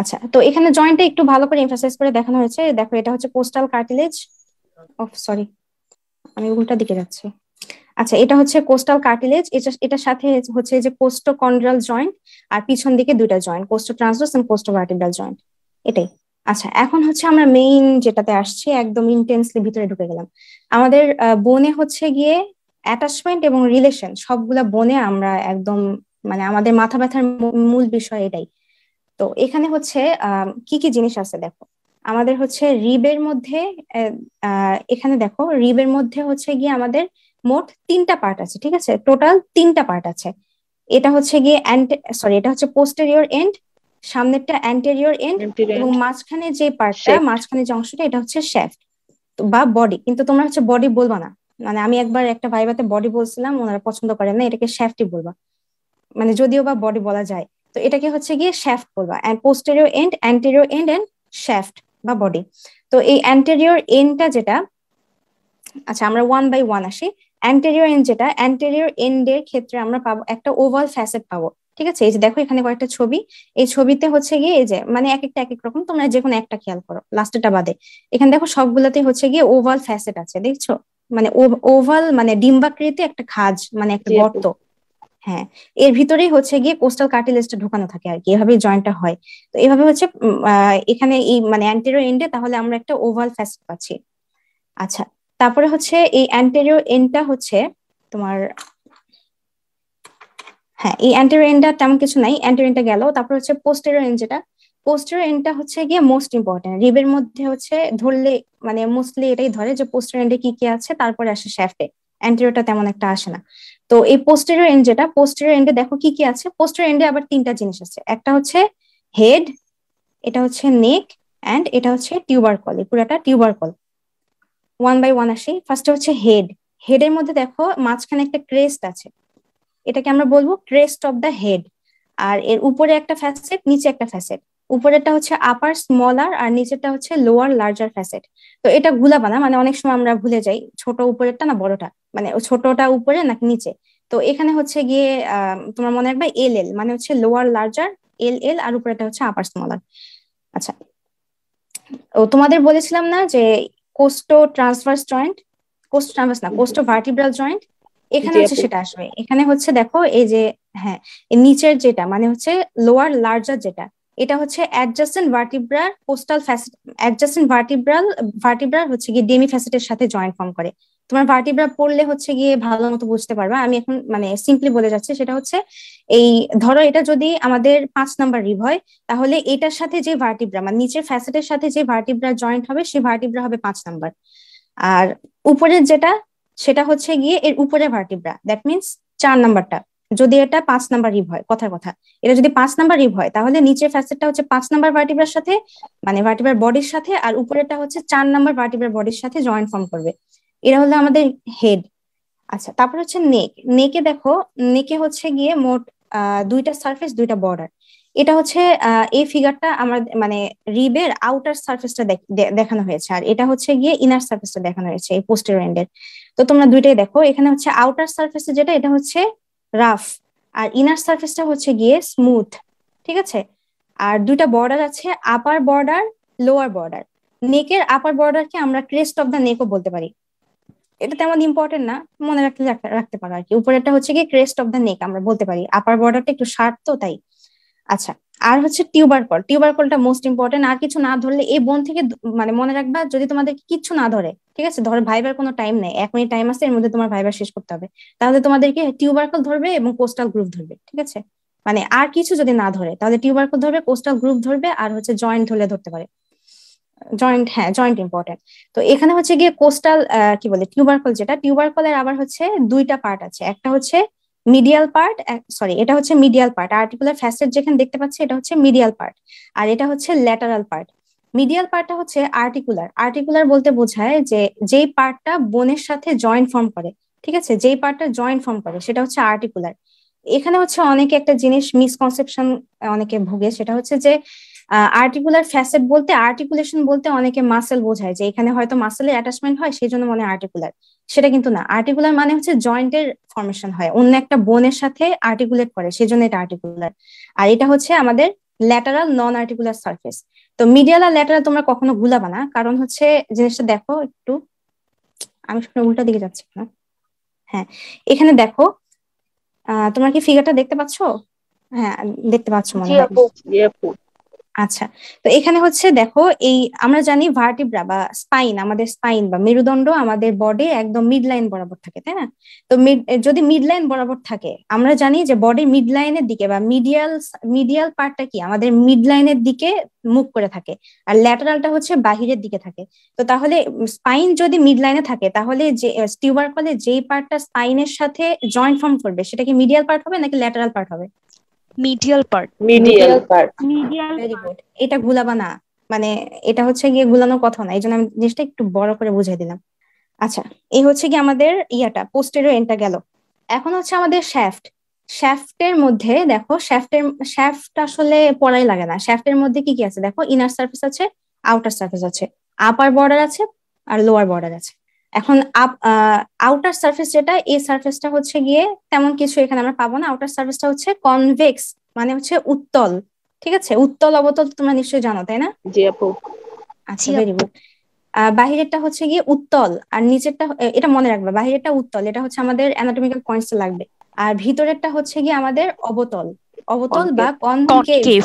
আচ্ছা তো এখানে জয়েন্টটা একটু ভালো করে এমফাসাইজ করে দেখানো হয়েছে দেখো এটা হচ্ছে পোস্টাল কার্টিলেজ অফ সরি আমি উল্টা দিকে যাচ্ছি আচ্ছা এটা হচ্ছে কোস্টাল কার্টিলেজ এটার সাথে হচ্ছে যে কোস্টোকন্ড্রাল জয়েন্ট আর পিছন দিকে দুইটা joint costotransverse and costovertebral joint এটাই আচ্ছা এখন হচ্ছে আমরা মেইন যেটাতে আসছি একদম ইন্টেন্সলি ভিতরে ঢুকে গেলাম আমাদের বনে হচ্ছে গিয়ে অ্যাটাচমেন্ট এবং রিলেশন সবগুলা বনে আমরা একদম মানে আমাদের মাথা ব্যথার মূল বিষয় এটাই তো এখানে হচ্ছে কি কি জিনিস আছে দেখো আমাদের হচ্ছে রিবের মধ্যে এখানে দেখো রিবের মধ্যে হচ্ছে গিয়ে আমাদের মোট তিনটা পার্ট আছে ঠিক আছে টোটাল তিনটা পার্ট আছে এটা হচ্ছে গিয়ে সরি এটা হচ্ছে পোস্টেরিয়র এন্ড সামনেরটা অ্যান্টেরিয়র এন্ড এবং মাঝখানে যে পার্টটা মাঝখানে যে অংশটা এটা হচ্ছে শ্যাফট বা বডি কিন্তু তোমরা হচ্ছে বডি বলবা না মানে আমি একবার একটা ভাইবাতে বডি বলছিলাম ওনারা পছন্দ করেন না এটাকে শেফটি বলবা মানে যদিও বা বডি বলা যায় তো এটাকে হচ্ছে গিয়ে শ্যাফট বলবা and posterior end anterior end and shaft বা বডি তো এই অ্যান্টেরিয়র এন্ডটা যেটা আচ্ছা আমরা ওয়ান বাই ওয়ান আসি অ্যান্টেরিয়র এন্ড যেটা অ্যান্টেরিয়র এর ক্ষেত্রে আমরা পাবো একটা ওভাল ফ্যাসেট পাবো ঠিক আছে এই যে দেখো এখানে কয়েকটা ছবি এই ছবিতে হচ্ছে গিয়ে এই যে মানে এক একটা এক এক রকম তোমরা যে কোনো একটা খেয়াল করো লাস্টেরটা বাদে এখানে দেখো সবগুলোতে হচ্ছে গিয়ে ওভাল ফ্যাসেট আছে দেখছো মানে ওভাল মানে ডিম্বাকৃতি একটা খাজ মানে একটা গর্ত হ্যাঁ এর ভিতরেই হচ্ছে গিয়ে কোস্টাল কার্টিলেজটা ঢোকানো থাকে আর কি এভাবে জয়েন্টটা হয় তো এভাবে হচ্ছে এখানে এই মানে অ্যান্টেরিয়র এন্ডে তাহলে আমরা একটা ওভাল ফ্যাসেট পাচ্ছি আচ্ছা তারপরে হচ্ছে এই অ্যান্টেরিয়র এন্ডটা হচ্ছে তোমার হ্যাঁ এই অ্যান্টেরিয়র এন্ডটা তেমন কিছু নাই অ্যান্টেরিয়র এন্ডটা গেল তারপর হচ্ছে পোস্টেরিয়র এন্ড যেটা পোস্টেরিয়র এন্ডটা হচ্ছে গিয়ে মোস্ট ইম্পর্টেন্ট রিবের মধ্যে হচ্ছে ধরলে মানে মোস্টলি এটাই ধরে যে পোস্টেরিয়র এন্ডে কি কি আছে তারপরে আসে শ্যাফটে অ্যান্টেরিয়রটা তেমন একটা আসে না তো এই পোস্টেরিয়র এন্ড যেটা পোস্টেরিয়র এন্ডে দেখো কি কি আছে পোস্টেরিয়র এন্ডে আবার তিনটা জিনিস আছে একটা হচ্ছে হেড এটা হচ্ছে নেক এন্ড এটা হচ্ছে টিউবার কল এই পুরাটা tubercle one by one আসি ফার্স্টে হচ্ছে হেড হেডের মধ্যে দেখো মাঝখানে একটা ক্রেস্ট আছে এটাকে আমরা বলবো ক্রেস্ট অফ দ্য হেড আর এর উপরে একটা ফ্যাসেট নিচে একটা ফ্যাসেট উপরেরটা হচ্ছে আপার স্মলার আর নিচেরটা হচ্ছে লোয়ার লার্জার ফ্যাসেট তো এটা গুলাবা বানা মানে অনেক সময় আমরা ভুলে যাই ছোট উপরেরটা না বড়টা মানে ছোটটা উপরে নাকি নিচে তো এখানে হচ্ছে গিয়ে তোমার মনে রাখবে এল এল মানে হচ্ছে লোয়ার লার্জার এল এল আর উপরেটা হচ্ছে আপার স্মলার আচ্ছা ও তোমাদের বলেছিলাম না যে costotransverse joint costotransverse না কোস্টো ভার্টিব্রাল জয়েন্ট এখানে হচ্ছে সেটা আসবে এখানে হচ্ছে দেখো এই যে হ্যাঁ নিচের যেটা মানে হচ্ছে লোয়ার লার্জার যেটা এটা হচ্ছে অ্যাডজাসেন্ট ভার্টিব্রার পোস্টাল ফ্যাসেট ভার্টিব্রাল ভার্টিব্রার হচ্ছে গিয়ে ডেমি ফ্যাসেটের সাথে জয়েন্ট ফর্ম করে তোমার ভার্টিব্রা পড়লে হচ্ছে গিয়ে ভালো মতো বুঝতে পারবা আমি এখন মানে সিম্পলি বলে যাচ্ছি সেটা হচ্ছে এই ধরো এটা যদি আমাদের পাঁচ নাম্বার রিভ হয় তাহলে এটার সাথে যে ভার্টিব্রা মানে নিচের ফ্যাসেটের সাথে যে ভার্টিব্রা জয়েন্ট হবে সেই ভার্টিব্রা হবে পাঁচ নাম্বার আর উপরের যেটা সেটা হচ্ছে গিয়ে এর উপরে ভার্টিব্রা দ্যাট মিনস চার নাম্বারটা যদি এটা পাঁচ নাম্বার রিভ হয় কথার কথা এটা যদি পাঁচ নাম্বার রিভ হয় তাহলে নিচের ফ্যাসেটটা হচ্ছে পাঁচ নাম্বার ভার্টিভার সাথে মানে ভার্টিভার বডির সাথে আর উপরেটা হচ্ছে চার নাম্বার ভার্টিভার বডির সাথে জয়েন্ট ফর্ম করবে এরা হলো আমাদের হেড আচ্ছা তারপর হচ্ছে নেক নেকে দেখো নেকে হচ্ছে গিয়ে মোট দুইটা সার্ফেস দুইটা বর্ডার এটা হচ্ছে এই ফিগারটা আমার মানে রিবের আউটার সার্ফেসটা দেখানো হয়েছে আর এটা হচ্ছে গিয়ে ইনার সার্ফেসটা দেখানো হয়েছে এই পোস্টের এন্ডের তো তোমরা দুইটাই দেখো এখানে হচ্ছে আউটার সার্ফেসে যেটা এটা হচ্ছে রাফ আর ইনার সার্ফেসটা হচ্ছে গিয়ে স্মুথ ঠিক আছে আর দুইটা বর্ডার আছে আপার বর্ডার লোয়ার বর্ডার নেকের আপার বর্ডারকে আমরা ক্রেস্ট অফ দ্য নেকও বলতে পারি এটা তেমন ইম্পর্টেন্ট না মনে রাখতে রাখতে পারো আর কি উপরেরটা হচ্ছে গিয়ে ক্রেস্ট অফ দ্য নেক আমরা বলতে পারি আপার বর্ডারটা একটু শার্প তো তাই আচ্ছা আর হচ্ছে টিউবার কল টিউবার কলটা মোস্ট ইম্পর্টেন্ট আর কিছু না ধরলে এই বোন থেকে মানে মনে রাখবা যদি তোমাদের কিচ্ছু না ধরে ঠিক আছে ধর ভাইবার কোনো টাইম নেই এক মিনিট টাইম আছে এর মধ্যে তোমার ভাইবার শেষ করতে হবে তাহলে তোমাদেরকে টিউবার কল ধরবে এবং কোস্টাল গ্রুপ ধরবে ঠিক আছে মানে আর কিছু যদি না ধরে তাহলে টিউবার কল ধরবে কোস্টাল গ্রুপ ধরবে আর হচ্ছে জয়েন্ট ধরলে ধরতে পারে জয়েন্ট হ্যাঁ জয়েন্ট ইম্পর্টেন্ট তো এখানে হচ্ছে গিয়ে কোস্টাল কি বলে টিউবার কল যেটা টিউবার কলের আবার হচ্ছে দুইটা পার্ট আছে একটা হচ্ছে মিডিয়াল পার্ট সরি এটা হচ্ছে মিডিয়াল পার্ট আর্টিকুলার ফ্যাসেট যেখানে দেখতে পাচ্ছি এটা হচ্ছে মিডিয়াল পার্ট আর এটা হচ্ছে ল্যাটারাল পার্ট মিডিয়াল পার্টটা হচ্ছে আর্টিকুলার আর্টিকুলার বলতে বোঝায় যে যেই পার্টটা বোনের সাথে জয়েন্ট ফর্ম করে ঠিক আছে যেই পার্টটা জয়েন্ট ফর্ম করে সেটা হচ্ছে আর্টিকুলার এখানে হচ্ছে অনেকে একটা জিনিস মিসকনসেপশন অনেকে ভুগে সেটা হচ্ছে যে আর্টিকুলার ফ্যাসেট বলতে আর্টিকুলেশন বলতে অনেকে মাসেল বোঝায় যে এখানে হয়তো মাসেলে অ্যাটাচমেন্ট হয় সেই জন্য মনে আর্টিকুলার সেটা কিন্তু না আর্টিকুলার মানে হচ্ছে জয়েন্টের ফর্মেশন হয় অন্য একটা বোনের সাথে আর্টিকুলেট করে সেই জন্য এটা আর্টিকুলার আর এটা হচ্ছে আমাদের ল্যাটারাল নন আর্টিকুলার সার্ফেস তো মিডিয়াল আর ল্যাটারাল তোমরা কখনো ভুলাবা না কারণ হচ্ছে জিনিসটা দেখো একটু আমি সবসময় উল্টা দিকে যাচ্ছি না হ্যাঁ এখানে দেখো তোমরা কি ফিগারটা দেখতে পাচ্ছ হ্যাঁ দেখতে পাচ্ছ মনে হয় আচ্ছা তো এখানে হচ্ছে দেখো এই আমরা জানি ভার্টিব্রা বা স্পাইন আমাদের স্পাইন বা মেরুদণ্ড আমাদের বডি একদম মিড লাইন বরাবর থাকে তাই না তো যদি মিড লাইন বরাবর থাকে আমরা জানি যে বডির মিড লাইনের দিকে বা মিডিয়াল মিডিয়াল পার্টটা কি আমাদের মিড লাইনের দিকে মুখ করে থাকে আর ল্যাটারালটা হচ্ছে বাহিরের দিকে থাকে তো তাহলে স্পাইন যদি মিড লাইনে থাকে তাহলে যে স্টিউবার কলে যেই পার্টটা স্পাইনের সাথে জয়েন্ট ফর্ম করবে সেটা কি মিডিয়াল পার্ট হবে নাকি ল্যাটারাল পার্ট হবে medial part medial part medial এটা গুলাবা না মানে এটা হচ্ছে গিয়ে গুলানোর কথা না এই জন্য আমি জিনিসটা একটু বড় করে বুঝাই দিলাম আচ্ছা এই হচ্ছে কি আমাদের ইয়াটা পোস্টের এন্ডটা গেল এখন হচ্ছে আমাদের শ্যাফট শ্যাফটের মধ্যে দেখো শ্যাফটের শ্যাফট আসলে পড়াই লাগে না শ্যাফটের মধ্যে কি কি আছে দেখো ইনার সার্ফেস আছে আউটার সার্ফেস আছে আপার বর্ডার আছে আর লোয়ার বর্ডার আছে এখন আপ আউটার সার্ফেস যেটা এই সার্ফেসটা হচ্ছে গিয়ে তেমন কিছু এখানে আমরা পাবো না আউটার সার্ফেসটা হচ্ছে কনভেক্স মানে হচ্ছে উত্তল ঠিক আছে উত্তল অবতল তোমরা নিশ্চয়ই জানো তাই না আচ্ছা ভেরি গুড বাহিরেরটা হচ্ছে গিয়ে উত্তল আর নিচেরটা এটা মনে রাখবে বাহিরেরটা উত্তল এটা হচ্ছে আমাদের অ্যানাটমিক্যাল পয়েন্টস লাগবে আর ভিতরেরটা হচ্ছে গিয়ে আমাদের অবতল অবতল বা কনকেভ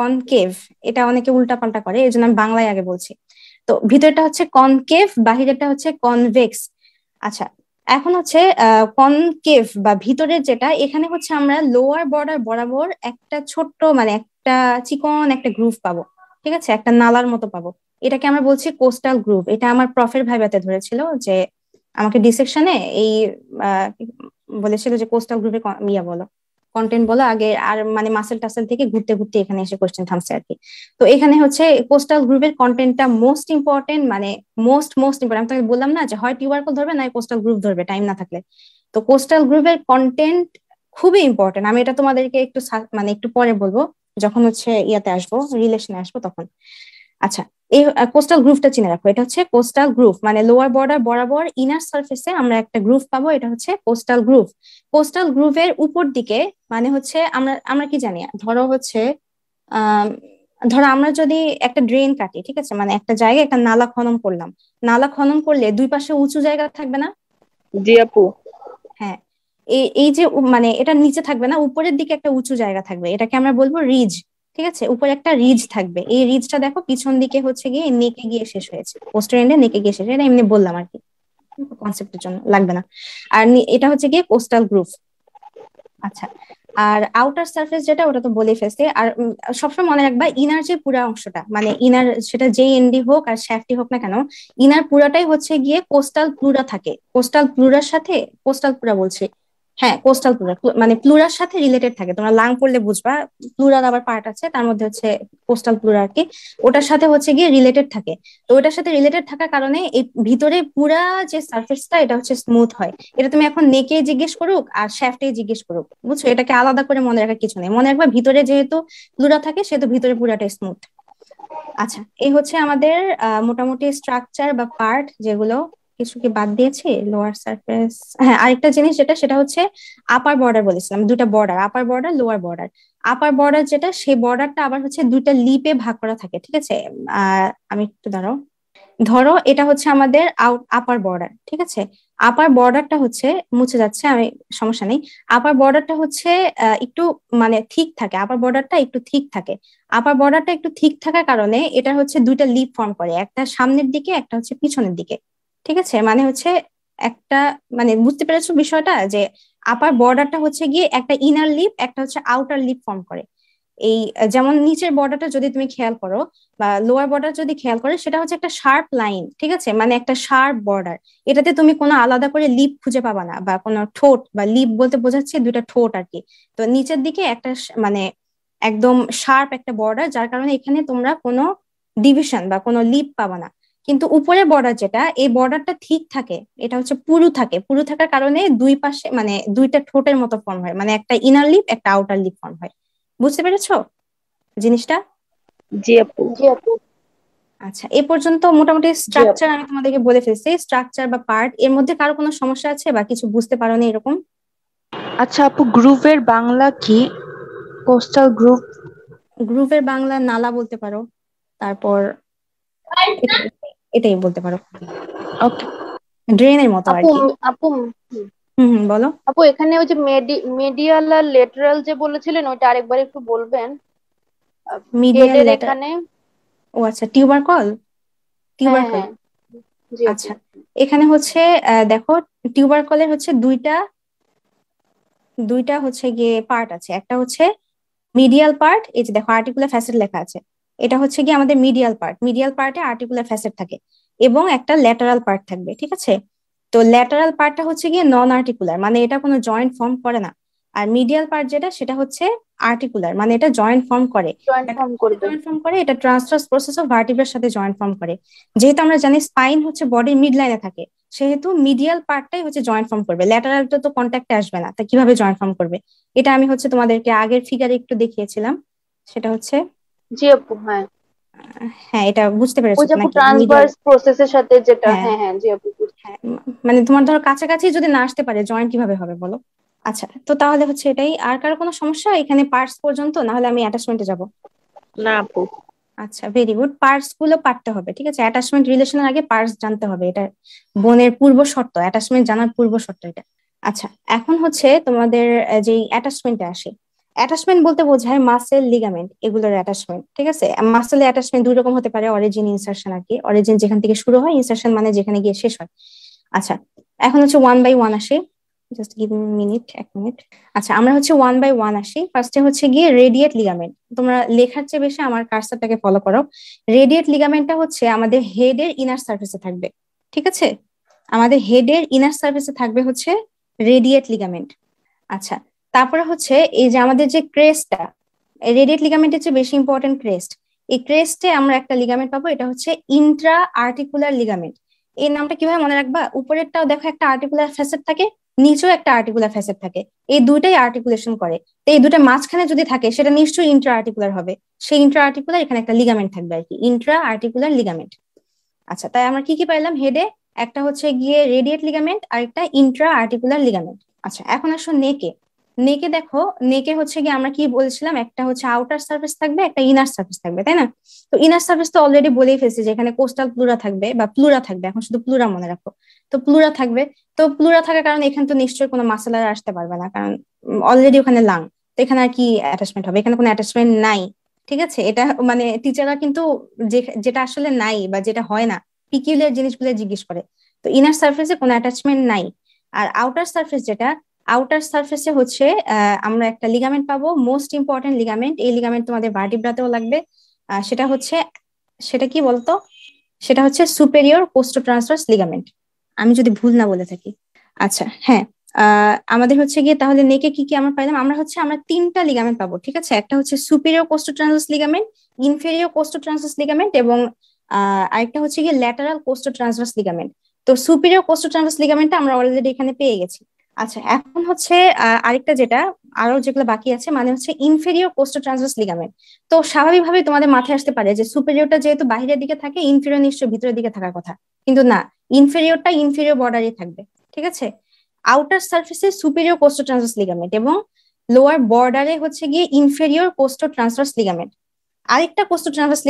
কনকেভ হ্যাঁ, এটা অনেকে উল্টা পাল্টা করে এই জন্য আমি বাংলায় আগে বলছি তো ভিতরটা হচ্ছে কনকেভ বাহিরেটা হচ্ছে কনভেক্স আচ্ছা এখন হচ্ছে কনকেভ বা ভিতরের যেটা এখানে হচ্ছে আমরা লোয়ার বর্ডার বরাবর একটা ছোট্ট মানে একটা চিকন একটা গ্রুভ পাবো ঠিক আছে একটা নালার মতো পাবো এটাকে আমরা বলছি কোস্টাল গ্রুভ এটা আমার প্রফের ভাইবাতে ধরেছিল যে আমাকে ডিসেকশনে এই বলেছিল যে কোস্টাল গ্রুপে ইয়া বলো কন্টেন্ট বলো আগে আর মানে মাসেল টাসেল থেকে ঘুরতে ঘুরতে এখানে এসে কোশ্চেন থামছে আর কি তো এখানে হচ্ছে কোস্টাল গ্রুপের কন্টেন্টটা মোস্ট ইম্পর্টেন্ট মানে মোস্ট মোস্ট ইম্পর্টেন্ট আমি বললাম না যে হয় টিউবারকল ধরবে না কোস্টাল গ্রুপ ধরবে টাইম না থাকলে তো কোস্টাল গ্রুপের কন্টেন্ট খুবই ইম্পর্টেন্ট আমি এটা তোমাদেরকে একটু মানে একটু পরে বলবো যখন হচ্ছে ইয়াতে আসবো রিলেশনে আসবো তখন আচ্ছা এই কোস্টাল গ্রুপটা চিনে রাখো এটা হচ্ছে কোস্টাল গ্রুপ মানে লোয়ার বর্ডার বরাবর ইনার সার্ফেসে আমরা একটা গ্রুপ পাবো এটা হচ্ছে কোস্টাল গ্রুপ কোস্টাল এর উপর দিকে মানে হচ্ছে আমরা আমরা কি জানি ধরো হচ্ছে ধরো আমরা যদি একটা ড্রেন কাটি ঠিক আছে মানে একটা জায়গায় একটা নালা খনন করলাম নালা খনন করলে দুই পাশে উঁচু জায়গা থাকবে না জি আপু হ্যাঁ এই যে মানে এটা নিচে থাকবে না উপরের দিকে একটা উঁচু জায়গা থাকবে এটাকে আমরা বলবো রিজ ঠিক আছে উপরে একটা রিজ থাকবে এই রিজটা দেখো পিছন দিকে হচ্ছে গিয়ে নেকে গিয়ে শেষ হয়েছে পোস্টার এন্ডে নেকে গিয়ে শেষ এটা এমনি বললাম আর কি কনসেপ্টের জন্য লাগবে না আর এটা হচ্ছে গিয়ে কোস্টাল গ্রুপ আচ্ছা আর আউটার সার্ফেস যেটা ওটা তো বলে ফেলছে আর সবসময় মনে রাখবা ইনার যে পুরা অংশটা মানে ইনার সেটা যে এন্ডি হোক আর শ্যাফটি হোক না কেন ইনার পুরাটাই হচ্ছে গিয়ে কোস্টাল প্লুরা থাকে কোস্টাল প্লুরার সাথে কোস্টাল পুরা বলছি হ্যাঁ কোস্টাল প্লুরা মানে প্লুরার সাথে রিলেটেড থাকে তোমরা লাং পড়লে বুঝবা প্লুরার আবার পার্ট আছে তার মধ্যে হচ্ছে কোস্টাল আর কি ওটার সাথে হচ্ছে গিয়ে রিলেটেড থাকে তো ওটার সাথে রিলেটেড থাকার কারণে এই ভিতরে পুরা যে সার্ফেসটা এটা হচ্ছে স্মুথ হয় এটা তুমি এখন নেকে জিজ্ঞেস করুক আর শ্যাফটে জিজ্ঞেস করুক বুঝছো এটাকে আলাদা করে মনে রাখার কিছু নেই মনে রাখবা ভিতরে যেহেতু প্লুরা থাকে সেহেতু ভিতরে পুরাটা স্মুথ আচ্ছা এই হচ্ছে আমাদের মোটামুটি স্ট্রাকচার বা পার্ট যেগুলো কিছুকে বাদ দিয়েছি লোয়ার সারফেস হ্যাঁ আরেকটা জিনিস যেটা সেটা হচ্ছে আপার বর্ডার বলেছিলাম দুটা border upper border lower border upper border যেটা সেই বর্ডারটা আবার হচ্ছে দুইটা লিপে ভাগ করা থাকে ঠিক আছে আমি একটু ধরো ধরো এটা হচ্ছে আমাদের আউট আপার বর্ডার ঠিক আছে আপার বর্ডারটা হচ্ছে মুছে যাচ্ছে আমি সমস্যা নেই আপার বর্ডারটা হচ্ছে একটু মানে ঠিক থাকে আপার বর্ডারটা একটু ঠিক থাকে আপার বর্ডারটা একটু ঠিক থাকার কারণে এটা হচ্ছে দুইটা লিপ ফর্ম করে একটা সামনের দিকে একটা হচ্ছে পিছনের দিকে ঠিক আছে মানে হচ্ছে একটা মানে বুঝতে পেরেছো বিষয়টা যে আপার বর্ডারটা হচ্ছে গিয়ে একটা ইনার লিপ একটা হচ্ছে আউটার লিপ ফর্ম করে এই যেমন নিচের বর্ডারটা যদি তুমি খেয়াল করো বা লোয়ার বর্ডার যদি খেয়াল করো সেটা হচ্ছে একটা শার্প লাইন ঠিক আছে মানে একটা শার্প বর্ডার এটাতে তুমি কোনো আলাদা করে লিপ খুঁজে পাবা না বা কোনো ঠোঁট বা লিপ বলতে বোঝাচ্ছে দুটা ঠোঁট আর কি তো নিচের দিকে একটা মানে একদম শার্প একটা বর্ডার যার কারণে এখানে তোমরা কোনো ডিভিশন বা কোনো লিপ পাবা না কিন্তু উপরে বর্ডার যেটা এই বর্ডারটা ঠিক থাকে এটা হচ্ছে পুরু থাকে পুরু থাকার কারণে দুই পাশে মানে দুইটা ঠোঁটের মতো ফর্ম হয় মানে একটা ইনার লিপ একটা আউটার লিপ ফর্ম হয় বুঝতে পেরেছো জিনিসটা জি আপু জি আপু আচ্ছা এ পর্যন্ত মোটামুটি স্ট্রাকচার আমি তোমাদেরকে বলে ফেলছি স্ট্রাকচার বা পার্ট এর মধ্যে কারো কোনো সমস্যা আছে বা কিছু বুঝতে পারো না এরকম আচ্ছা আপু গ্রুপের বাংলা কি কোস্টাল গ্রুপ গ্রুপের বাংলা নালা বলতে পারো তারপর এটাই বলতে পারো ওকে ড্রেনের মতো আর কি আপু হুম হুম বলো আপু এখানে ওই যে মিডিয়াল আর লেটারাল যে বলেছিলেন ওইটা আরেকবার একটু বলবেন মিডিয়াল এখানে ও আচ্ছা টিউবার কল টিউবার টিউবারকল আচ্ছা এখানে হচ্ছে দেখো টিউবার টিউবারকলের হচ্ছে দুইটা দুইটা হচ্ছে গিয়ে পার্ট আছে একটা হচ্ছে মিডিয়াল পার্ট এই যে দেখো আর্টিকুলার ফ্যাসেট লেখা আছে এটা হচ্ছে কি আমাদের মিডিয়াল পার্ট মিডিয়াল পার্টে আর্টিকুলার ফ্যাসেট থাকে এবং একটা ল্যাটারাল পার্ট থাকবে ঠিক আছে তো ল্যাটারাল পার্টটা হচ্ছে গিয়ে নন আর্টিকুলার মানে এটা কোনো জয়েন্ট ফর্ম করে না আর মিডিয়াল পার্ট যেটা সেটা হচ্ছে আর্টিকুলার মানে এটা জয়েন্ট ফর্ম করে জয়েন্ট ফর্ম করে এটা ট্রান্সফার প্রসেস অফ ভার্টিব্রার সাথে জয়েন্ট ফর্ম করে যেহেতু আমরা জানি স্পাইন হচ্ছে বডির মিড লাইনে থাকে সেহেতু মিডিয়াল পার্টটাই হচ্ছে জয়েন্ট ফর্ম করবে ল্যাটারালটা তো কন্ট্যাক্টে আসবে না তা কিভাবে জয়েন্ট ফর্ম করবে এটা আমি হচ্ছে তোমাদেরকে আগের ফিগারে একটু দেখিয়েছিলাম সেটা হচ্ছে জি আপু হ্যাঁ হ্যাঁ এটা বুঝতে পেরেছো নাকি ট্রান্সভার্স প্রসেসের সাথে যেটা হ্যাঁ হ্যাঁ, হ্যাঁ জি আপু হ্যাঁ, মানে তোমার ধরো কাছাকাছি যদি না আসতে পারে জয়েন কিভাবে হবে বলো আচ্ছা তো তাহলে হচ্ছে এটাই আর কারো কোনো সমস্যা এখানে পার্টস পর্যন্ত না হলে আমি অ্যাটাচমেন্টে যাব না আপু আচ্ছা ভেরি গুড পার্টস গুলো পারতে হবে ঠিক আছে অ্যাটাচমেন্ট রিলেশনের আগে পার্টস জানতে হবে এটা বোনের পূর্ব শর্ত অ্যাটাচমেন্ট জানার পূর্ব শর্ত এটা আচ্ছা এখন হচ্ছে তোমাদের যে অ্যাটাচমেন্টে আসে অ্যাটাচমেন্ট বলতে বোঝায় মাসেল লিগামেন্ট এগুলোর অ্যাটাচমেন্ট ঠিক আছে মাসেল অ্যাটাচমেন্ট দুই রকম হতে পারে অরিজিন ইনসারশন আর কি অরিজিন যেখান থেকে শুরু হয় ইনসারশন মানে যেখানে গিয়ে শেষ হয় আচ্ছা এখন হচ্ছে ওয়ান বাই ওয়ান আসে জাস্ট গিভ মিনিট এক মিনিট আচ্ছা আমরা হচ্ছে ওয়ান বাই ওয়ান আসি ফার্স্টে হচ্ছে গিয়ে রেডিয়েট লিগামেন্ট তোমরা লেখার চেয়ে বেশি আমার কার্সারটাকে ফলো করো রেডিয়েট লিগামেন্টটা হচ্ছে আমাদের হেডের ইনার সার্ফেসে থাকবে ঠিক আছে আমাদের হেডের ইনার সার্ফেসে থাকবে হচ্ছে রেডিয়েট লিগামেন্ট আচ্ছা তারপরে হচ্ছে এই যে আমাদের যে ক্রেস্টটা রেডিয়েট লিগামেন্টের হচ্ছে বেশি ইম্পর্টেন্ট ক্রেস্ট এই ক্রেস্টে আমরা একটা লিগামেন্ট পাবো এটা হচ্ছে ইন্ট্রা আর্টিকুলার লিগামেন্ট এই নামটা কিভাবে মনে রাখবা উপরেরটাও দেখো একটা আর্টিকুলার ফ্যাসেট থাকে নিচেও একটা আর্টিকুলার ফ্যাসেট থাকে এই দুইটাই আর্টিকুলেশন করে তো এই দুটা মাঝখানে যদি থাকে সেটা নিশ্চয়ই ইন্ট্রা আর্টিকুলার হবে সেই ইন্ট্রা আর্টিকুলার এখানে একটা লিগামেন্ট থাকবে আর কি ইন্ট্রা আর্টিকুলার লিগামেন্ট আচ্ছা তাই আমরা কি কি পাইলাম হেডে একটা হচ্ছে গিয়ে রেডিয়েট লিগামেন্ট আর একটা ইন্ট্রা আর্টিকুলার লিগামেন্ট আচ্ছা এখন আসো নেকে নেকে দেখো নেকে হচ্ছে গিয়ে আমরা কি বলছিলাম একটা হচ্ছে আউটার সার্ফেস থাকবে একটা ইনার সার্ফেস থাকবে তাই না তো ইনার সার্ফেস তো অলরেডি বলেই ফেলছি যে এখানে কোস্টাল প্লুরা থাকবে বা প্লুরা থাকবে এখন শুধু প্লুরা মনে রাখো তো প্লুরা থাকবে তো প্লুরা থাকার কারণে এখানে তো নিশ্চয়ই কোনো মাসালার আসতে পারবে না কারণ অলরেডি ওখানে লাং তো এখানে আর কি অ্যাটাচমেন্ট হবে এখানে কোনো অ্যাটাচমেন্ট নাই ঠিক আছে এটা মানে টিচাররা কিন্তু যেটা আসলে নাই বা যেটা হয় না পিকিউলিয়ার জিনিসগুলো জিজ্ঞেস করে তো ইনার সার্ফেসে কোনো অ্যাটাচমেন্ট নাই আর আউটার সার্ফেস যেটা আউটার সারফেসে হচ্ছে আমরা একটা লিগামেন্ট পাবো মোস্ট ইম্পর্টেন্ট লিগামেন্ট এই লিগামেন্ট তোমাদের ভার্টিব্রাতেও লাগবে সেটা হচ্ছে সেটা কি বলতো সেটা হচ্ছে সুপেরিয়র পোস্ট ট্রান্সফার্স লিগামেন্ট আমি যদি ভুল না বলে থাকি আচ্ছা হ্যাঁ আমাদের হচ্ছে গিয়ে তাহলে নেকে কি কি আমরা পাইলাম আমরা হচ্ছে আমরা তিনটা লিগামেন্ট পাবো ঠিক আছে একটা হচ্ছে superior costotransverse ligament inferior costotransverse ligament এবং আরেকটা হচ্ছে গিয়ে ল্যাটারাল কোস্টো ট্রান্সভার্স লিগামেন্ট তো সুপেরিয়র কোস্টো ট্রান্সভার্স লিগামেন্টটা আমরা অলরেডি এখানে পেয়ে গেছি আচ্ছা এখন হচ্ছে আরেকটা যেটা আরো যেগুলো বাকি আছে মানে হচ্ছে ইনফেরিয়র কোস্টো ট্রান্সভার্স লিগামেন্ট তো স্বাভাবিকভাবে তোমাদের মাথায় আসতে পারে যে সুপেরিয়রটা যেহেতু বাহিরের দিকে থাকে ইনফেরিয়র নিশ্চয় ভিতরের দিকে থাকার কথা কিন্তু না ইনফেরিয়রটা ইনফেরিয়র বর্ডারে থাকবে ঠিক আছে আউটার সার্ফেসে সুপেরিয়র কোস্টো ট্রান্সভার্স লিগামেন্ট এবং লোয়ার বর্ডারে হচ্ছে গিয়ে ইনফেরিয়র কোস্টো ট্রান্সভার্স লিগামেন্ট আরেকটা কোস্টো ট্রান্সভার্স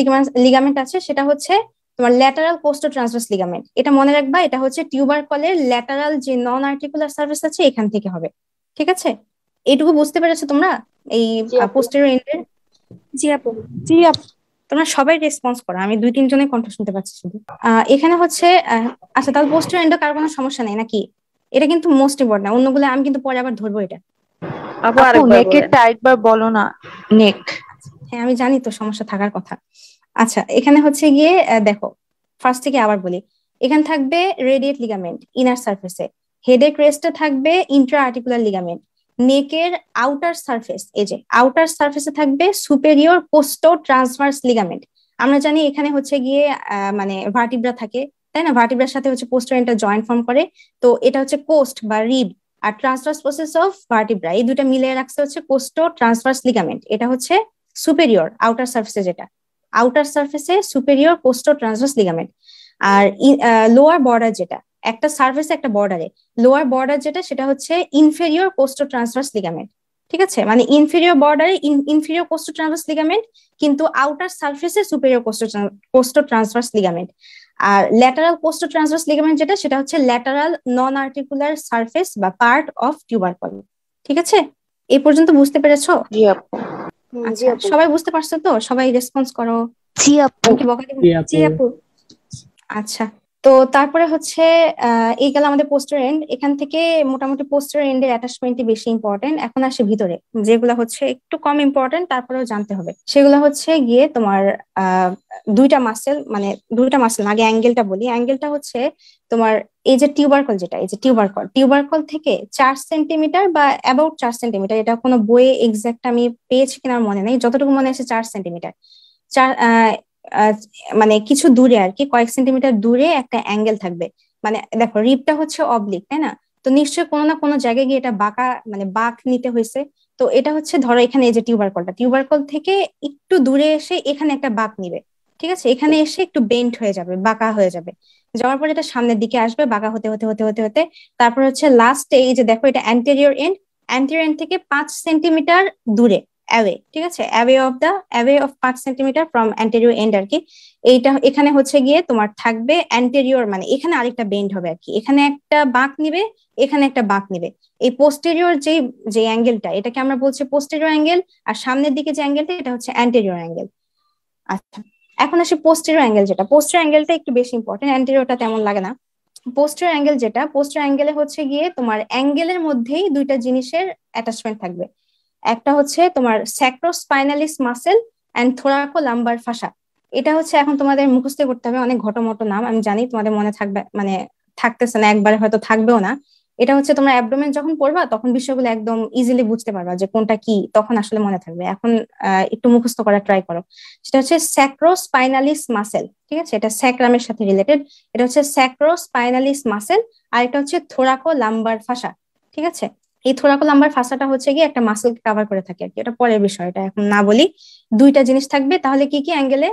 লিগামেন্ট আছে সেটা হচ্ছে তোমার ল্যাটারাল পোস্টো ট্রান্সভার্স লিগামেন্ট এটা মনে রাখবা এটা হচ্ছে টিউবার কলের ল্যাটারাল যে নন আর্টিকুলার সার্ভিস আছে এখান থেকে হবে ঠিক আছে এইটুকু বুঝতে পেরেছো তোমরা এই পোস্টেরিয়র এন্ডের জি আপু জি আপু তোমরা সবাই রেসপন্স করো আমি দুই তিনজনের কণ্ঠ শুনতে পাচ্ছি শুধু এখানে হচ্ছে আচ্ছা তাহলে পোস্টের এন্ডে কার কোনো সমস্যা নেই নাকি এটা কিন্তু মোস্ট ইম্পর্টেন্ট অন্যগুলো আমি কিন্তু পরে আবার ধরবো এটা আপু আরেকবার নেকের টাইট বার বলো না নেক হ্যাঁ আমি জানি তো সমস্যা থাকার কথা আচ্ছা এখানে হচ্ছে গিয়ে দেখো ফার্স্ট থেকে আবার বলি এখানে থাকবে রেডিয়েট লিগামেন্ট ইনার সার্ফেসে হেডের ক্রেস্টে থাকবে ইন্ট্রা আর্টিকুলার লিগামেন্ট নেকের আউটার সার্ফেস এই যে আউটার সার্ফেসে থাকবে সুপেরিয়র পোস্টো ট্রান্সভার্স লিগামেন্ট আমরা জানি এখানে হচ্ছে গিয়ে মানে ভার্টিব্রা থাকে তাই না ভার্টিব্রার সাথে হচ্ছে এন্টার জয়েন্ট ফর্ম করে তো এটা হচ্ছে কোস্ট বা রিব আর ট্রান্সভার্স প্রসেস অফ ভার্টিব্রা এই দুটো মিলিয়ে রাখছে হচ্ছে কোস্টো ট্রান্সভার্স লিগামেন্ট এটা হচ্ছে সুপেরিয়র আউটার সার্ফেসে যেটা আউটার সার্ফেসে সুপেরিয়র পোস্টো ট্রান্সভার্স লিগামেন্ট আর লোয়ার বর্ডার যেটা একটা সার্ফেসে একটা বর্ডারে লোয়ার বর্ডার যেটা সেটা হচ্ছে ইনফেরিয়র পোস্টো ট্রান্সভার্স লিগামেন্ট ঠিক আছে মানে ইনফেরিয়র বর্ডারে ইনফেরিয়র পোস্টো ট্রান্সভার্স লিগামেন্ট কিন্তু আউটার সার্ফেসে superior costo costotransverse ligament আর ল্যাটারাল পোস্টো ট্রান্সভার্স লিগামেন্ট যেটা সেটা হচ্ছে ল্যাটারাল নন আর্টিকুলার সার্ফেস বা পার্ট অফ টিউবারকল ঠিক আছে এ পর্যন্ত বুঝতে পেরেছো জি আপু আচ্ছা সবাই বুঝতে পারছো তো সবাই রেসপন্স করো জি আপু জি আপু আচ্ছা তো তারপরে হচ্ছে এই গেল আমাদের পোস্টার এন্ড এখান থেকে মোটামুটি পোস্টার এন্ডের অ্যাটাচমেন্টই বেশি ইম্পর্টেন্ট এখন আসে ভিতরে যেগুলো হচ্ছে একটু কম ইম্পর্টেন্ট তারপরেও জানতে হবে সেগুলো হচ্ছে গিয়ে তোমার দুইটা মাসেল মানে দুইটা মাসেল আগে অ্যাঙ্গেলটা বলি অ্যাঙ্গেলটা হচ্ছে তোমার এই যে টিউবারকল যেটা এই যে টিউবারকল টিউবারকল থেকে চার সেন্টিমিটার বা অ্যাবাউট চার সেন্টিমিটার এটা কোনো বইয়ে এক্সাক্ট আমি পেয়েছি কিনা মনে নেই যতটুকু মনে আছে চার সেন্টিমিটার চার মানে কিছু দূরে আর কি কয়েক সেন্টিমিটার দূরে একটা অ্যাঙ্গেল থাকবে মানে দেখো রিপটা হচ্ছে অবলিক তাই না তো নিশ্চয়ই কোনো না কোনো জায়গায় গিয়ে এটা বাঁকা মানে বাঁক নিতে হয়েছে তো এটা হচ্ছে ধরো এখানে এই যে টিউবার কলটা টিউবার কল থেকে একটু দূরে এসে এখানে একটা বাঁক নিবে ঠিক আছে এখানে এসে একটু বেন্ট হয়ে যাবে বাঁকা হয়ে যাবে যাওয়ার পরে এটা সামনের দিকে আসবে বাঁকা হতে হতে হতে হতে হতে তারপর হচ্ছে লাস্টে এই যে দেখো এটা অ্যান্টেরিয়র এন্ড অ্যান্টেরিয়র এন্ড থেকে পাঁচ সেন্টিমিটার দূরে অ্যাওয়ে ঠিক আছে away of the away of পাঁচ সেন্টিমিটার ফ্রম অ্যান্টেরিয়র এন্ড আর কি এইটা এখানে হচ্ছে গিয়ে তোমার থাকবে অ্যান্টেরিয়র মানে এখানে আরেকটা বেন্ড হবে আর কি এখানে একটা বাঁক নিবে এখানে একটা বাঁক নিবে এই পোস্টেরিয়র যে যে অ্যাঙ্গেলটা এটাকে আমরা বলছি পোস্টেরিয়র অ্যাঙ্গেল আর সামনের দিকে যে অ্যাঙ্গেলটা এটা হচ্ছে অ্যান্টেরিয়র অ্যাঙ্গেল আচ্ছা এখন আসে পোস্টেরিয়র অ্যাঙ্গেল যেটা পোস্টেরিয়র অ্যাঙ্গেলটা একটু বেশি ইম্পর্টেন্ট অ্যান্টেরিয়রটা তেমন লাগে না পোস্টের অ্যাঙ্গেল যেটা পোস্টার অ্যাঙ্গেলে হচ্ছে গিয়ে তোমার অ্যাঙ্গেলের মধ্যেই দুইটা জিনিসের অ্যাটাচমেন্ট থাকবে একটা হচ্ছে তোমার sacrospinalis muscle and thoracolumbar fascia এটা হচ্ছে এখন তোমাদের মুখস্থ করতে হবে অনেক ঘটমট নাম আমি জানি তোমাদের মনে থাকবে মানে থাকতেছে না একবারে হয়তো থাকবেও না এটা হচ্ছে তোমরা অ্যাবডোমেন যখন পড়বা তখন বিষয়গুলো একদম ইজিলি বুঝতে পারবা যে কোনটা কি তখন আসলে মনে থাকবে এখন একটু মুখস্থ করার ট্রাই করো সেটা হচ্ছে স্যাক্রোস্পাইনালিস মাসেল ঠিক আছে এটা স্যাক্রামের সাথে রিলেটেড এটা হচ্ছে স্যাক্রোস্পাইনালিস মাসেল আর এটা হচ্ছে থোরাকো লাম্বার ফাঁসা ঠিক আছে এই থোরাকল লাম্বার ফাঁসাটা হচ্ছে গিয়ে একটা মাসেলকে কভার করে থাকে আর কি এটা পরের বিষয়টা এখন না বলি দুইটা জিনিস থাকবে তাহলে কি কি অ্যাঙ্গেলে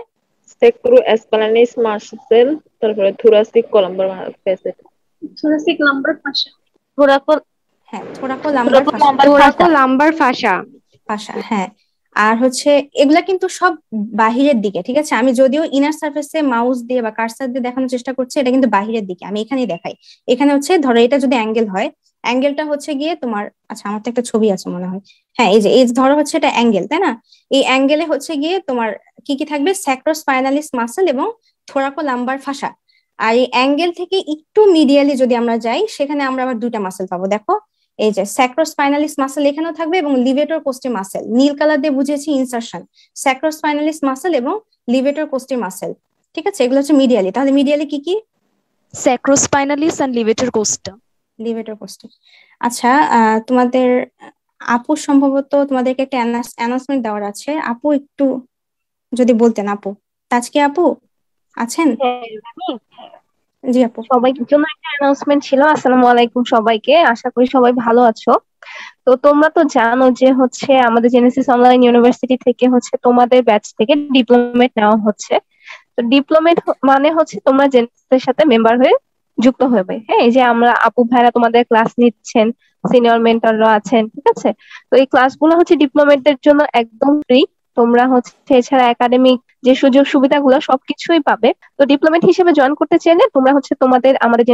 সেক্রু এসপালানিস মাসেল তারপরে thoracic lumbar facet thoracic lumbar fascia থোরাকল হ্যাঁ থোরাকল লাম্বার ফাঁসা থোরাকল লাম্বার ফাঁসা ফাঁসা হ্যাঁ আর হচ্ছে এগুলা কিন্তু সব বাহিরের দিকে ঠিক আছে আমি যদিও ইনার সার্ফেসে মাউস দিয়ে বা কার্সার দিয়ে দেখানোর চেষ্টা করছি এটা কিন্তু বাহিরের দিকে আমি এখানেই দেখাই এখানে হচ্ছে ধরো এটা যদি অ্যাঙ্গেল হয় অ্যাঙ্গেলটা হচ্ছে গিয়ে তোমার আচ্ছা আমার তো একটা ছবি আছে মনে হয় হ্যাঁ এই যে এই ধরো হচ্ছে এটা অ্যাঙ্গেল তাই না এই অ্যাঙ্গেলে হচ্ছে গিয়ে তোমার কি কি থাকবে স্যাক্রোস্পাইনালিস মাসেল এবং থোরাকো লাম্বার ফাঁসা আর এই অ্যাঙ্গেল থেকে একটু মিডিয়ালি যদি আমরা যাই সেখানে আমরা আবার দুইটা মাসেল পাবো দেখো এই যে স্যাক্রোস্পাইনালিস মাসেল এখানেও থাকবে এবং লিভেটর কোস্টি মাসেল নীল কালার দিয়ে বুঝেছি ইনসারশন স্যাক্রোস্পাইনালিস মাসেল এবং লিভেটর কোস্টি মাসেল ঠিক আছে এগুলো হচ্ছে মিডিয়ালি তাহলে মিডিয়ালি কি কি স্যাক্রোস্পাইনালিস এন্ড লিভেটর কোস্টা লিবেটার পোস্টে আচ্ছা তোমাদের আপু সম্ভবত তোমাদেরকে একটা অ্যানাউন্সমেন্ট দেওয়ার আছে আপু একটু যদি বলতেন আপু আজকে আপু আছেন জি আপু সবাইকে জন্য একটা অ্যানাউন্সমেন্ট ছিল আসসালামু আলাইকুম সবাইকে আশা করি সবাই ভালো আছো তো তোমরা তো জানো যে হচ্ছে আমাদের জেনেসিস অনলাইন ইউনিভার্সিটি থেকে হচ্ছে তোমাদের ব্যাচ থেকে ডিপ্লোমেট নেওয়া হচ্ছে তো ডিপ্লোমেট মানে হচ্ছে তোমরা জেনেসিসের সাথে মেম্বার হয়ে যুক্ত হবে হ্যাঁ এই যে আমরা আপু ভাইরা তোমাদের ক্লাস নিচ্ছেন সিনিয়র মেন্টররা আছেন ঠিক আছে তো এই ক্লাসগুলো হচ্ছে ডিপ্লোমেটদের জন্য একদম ফ্রি তোমরা হচ্ছে এছাড়া একাডেমিক যে সুযোগ সুবিধাগুলো সবকিছুই পাবে তো ডিপ্লোমেট হিসেবে জয়েন করতে চাইলে তোমরা হচ্ছে তোমাদের আমাদের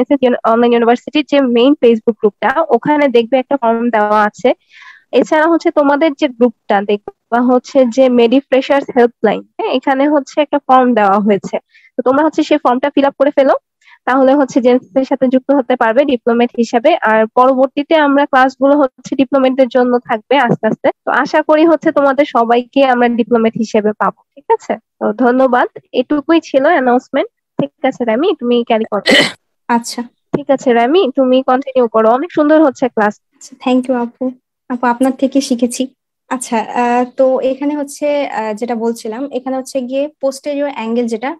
অনলাইন ইউনিভার্সিটির যে মেইন ফেসবুক গ্রুপটা ওখানে দেখবে একটা ফর্ম দেওয়া আছে এছাড়া হচ্ছে তোমাদের যে গ্রুপটা দেখবা হচ্ছে যে মেডি ফ্রেশার্স হেল্পলাইন এখানে হচ্ছে একটা ফর্ম দেওয়া হয়েছে তো তোমরা হচ্ছে সেই ফর্মটা ফিল আপ করে ফেলো তাহলে হচ্ছে জেন্টসদের সাথে যুক্ত হতে পারবে ডিপ্লোমেট হিসাবে আর পরবর্তীতে আমরা ক্লাসগুলো হচ্ছে ডিপ্লোমেটদের জন্য থাকবে আস্তে আস্তে তো আশা করি হচ্ছে তোমাদের সবাইকে আমরা ডিপ্লোমেট হিসেবে পাবো ঠিক আছে তো ধন্যবাদ এটুকুই ছিল অ্যানাউন্সমেন্ট ঠিক আছে রামি তুমি ক্যারি করো আচ্ছা ঠিক আছে রামি তুমি কন্টিনিউ করো অনেক সুন্দর হচ্ছে ক্লাস থ্যাংক ইউ আপু আপু আপনার থেকে শিখেছি আচ্ছা তো এখানে হচ্ছে যেটা বলছিলাম এখানে হচ্ছে গিয়ে পোস্টেরিয়র অ্যাঙ্গেল যেটা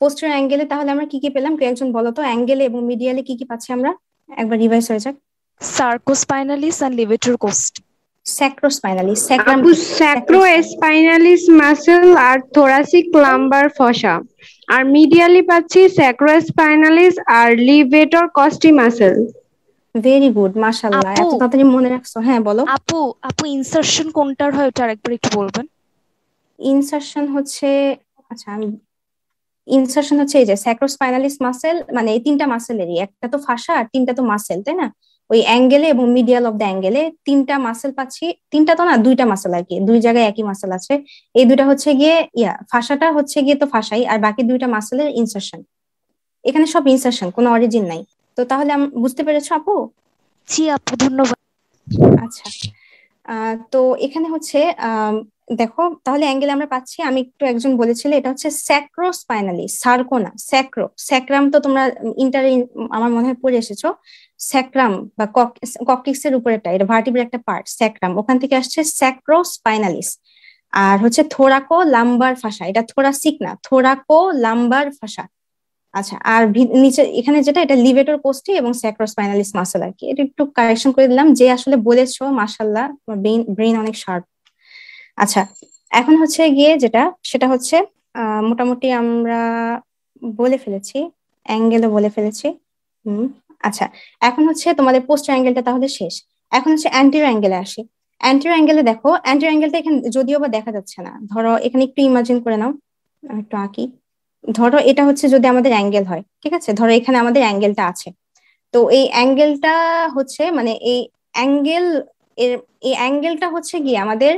পোস্টার অ্যাঙ্গেলে তাহলে আমরা কি কি পেলাম কেউ একজন বলো তো অ্যাঙ্গেলে এবং মিডিয়ালে কি কি পাচ্ছি আমরা একবার রিভাইজ হয়ে যাক সার্কোস্পাইনালিস আর levator costae sacrospinalis sacrospinalis muscle আর থোরাসিক লাম্বার ফসা আর মিডিয়ালি পাচ্ছি স্যাক্রোস্পাইনালিস আর levator costae muscle very good মাশাআল্লাহ এত তাড়াতাড়ি মনে রাখছো হ্যাঁ বলো আপু আপু ইনসারশন কোনটার হয় ওটা আরেকবার একটু বলবেন ইনসারশন হচ্ছে আচ্ছা আমি ইনসার্শন হচ্ছে এই যে স্যাক্রোস্পাইনালিস মাসেল মানে এই তিনটা মাসেলেরই একটা তো ফাঁসা আর তিনটা তো মাসেল তাই না ওই অ্যাঙ্গেলে এবং মিডিয়াল অফ দ্য অ্যাঙ্গেলে তিনটা মাসেল পাচ্ছি তিনটা তো না দুইটা মাসেল আর কি দুই জায়গায় একই মাসেল আছে এই দুইটা হচ্ছে গিয়ে ইয়া ফাঁসাটা হচ্ছে গিয়ে তো ফাঁসাই আর বাকি দুইটা মাসেলের ইনসার্শন এখানে সব ইনসার্শন কোনো অরিজিন নাই তো তাহলে বুঝতে পেরেছো আপু জি আপু ধন্যবাদ আচ্ছা তো এখানে হচ্ছে দেখো তাহলে অ্যাঙ্গেল আমরা পাচ্ছি আমি একটু একজন বলেছিলে এটা হচ্ছে স্যাক্রো স্পাইনালি সার্কোনা স্যাক্রো স্যাক্রাম তো তোমরা ইন্টার আমার মনে হয় পড়ে এসেছো স্যাক্রাম বা ককিক্স এর উপরে এটা ভার্টিবের একটা পার্ট স্যাক্রাম ওখান থেকে আসছে স্যাক্রো স্পাইনালিস আর হচ্ছে থোরাকো লাম্বার ফাঁসা এটা থোরাসিক না থোরাকো লাম্বার ফাঁসা আচ্ছা আর নিচে এখানে যেটা এটা লিভেটর কোস্টি এবং স্যাক্রোস্পাইনালিস মাসেল আর কি এটা একটু কারেকশন করে দিলাম যে আসলে বলেছো মাসাল্লাহ ব্রেন অনেক শার্প আচ্ছা এখন হচ্ছে গিয়ে যেটা সেটা হচ্ছে মোটামুটি আমরা বলে ফেলেছি অ্যাঙ্গেলও বলে ফেলেছি হুম আচ্ছা এখন হচ্ছে তোমাদের পোস্ট অ্যাঙ্গেলটা তাহলে শেষ এখন হচ্ছে অ্যান্টিও অ্যাঙ্গেলে আসি অ্যান্টিও অ্যাঙ্গেলে দেখো অ্যান্টির অ্যাঙ্গেলটা এখানে যদিও বা দেখা যাচ্ছে না ধরো এখানে একটু ইমাজিন করে নাও একটু আঁকি ধরো এটা হচ্ছে যদি আমাদের অ্যাঙ্গেল হয় ঠিক আছে ধরো এখানে আমাদের অ্যাঙ্গেলটা আছে তো এই অ্যাঙ্গেলটা হচ্ছে মানে এই অ্যাঙ্গেল এর এই অ্যাঙ্গেলটা হচ্ছে গিয়ে আমাদের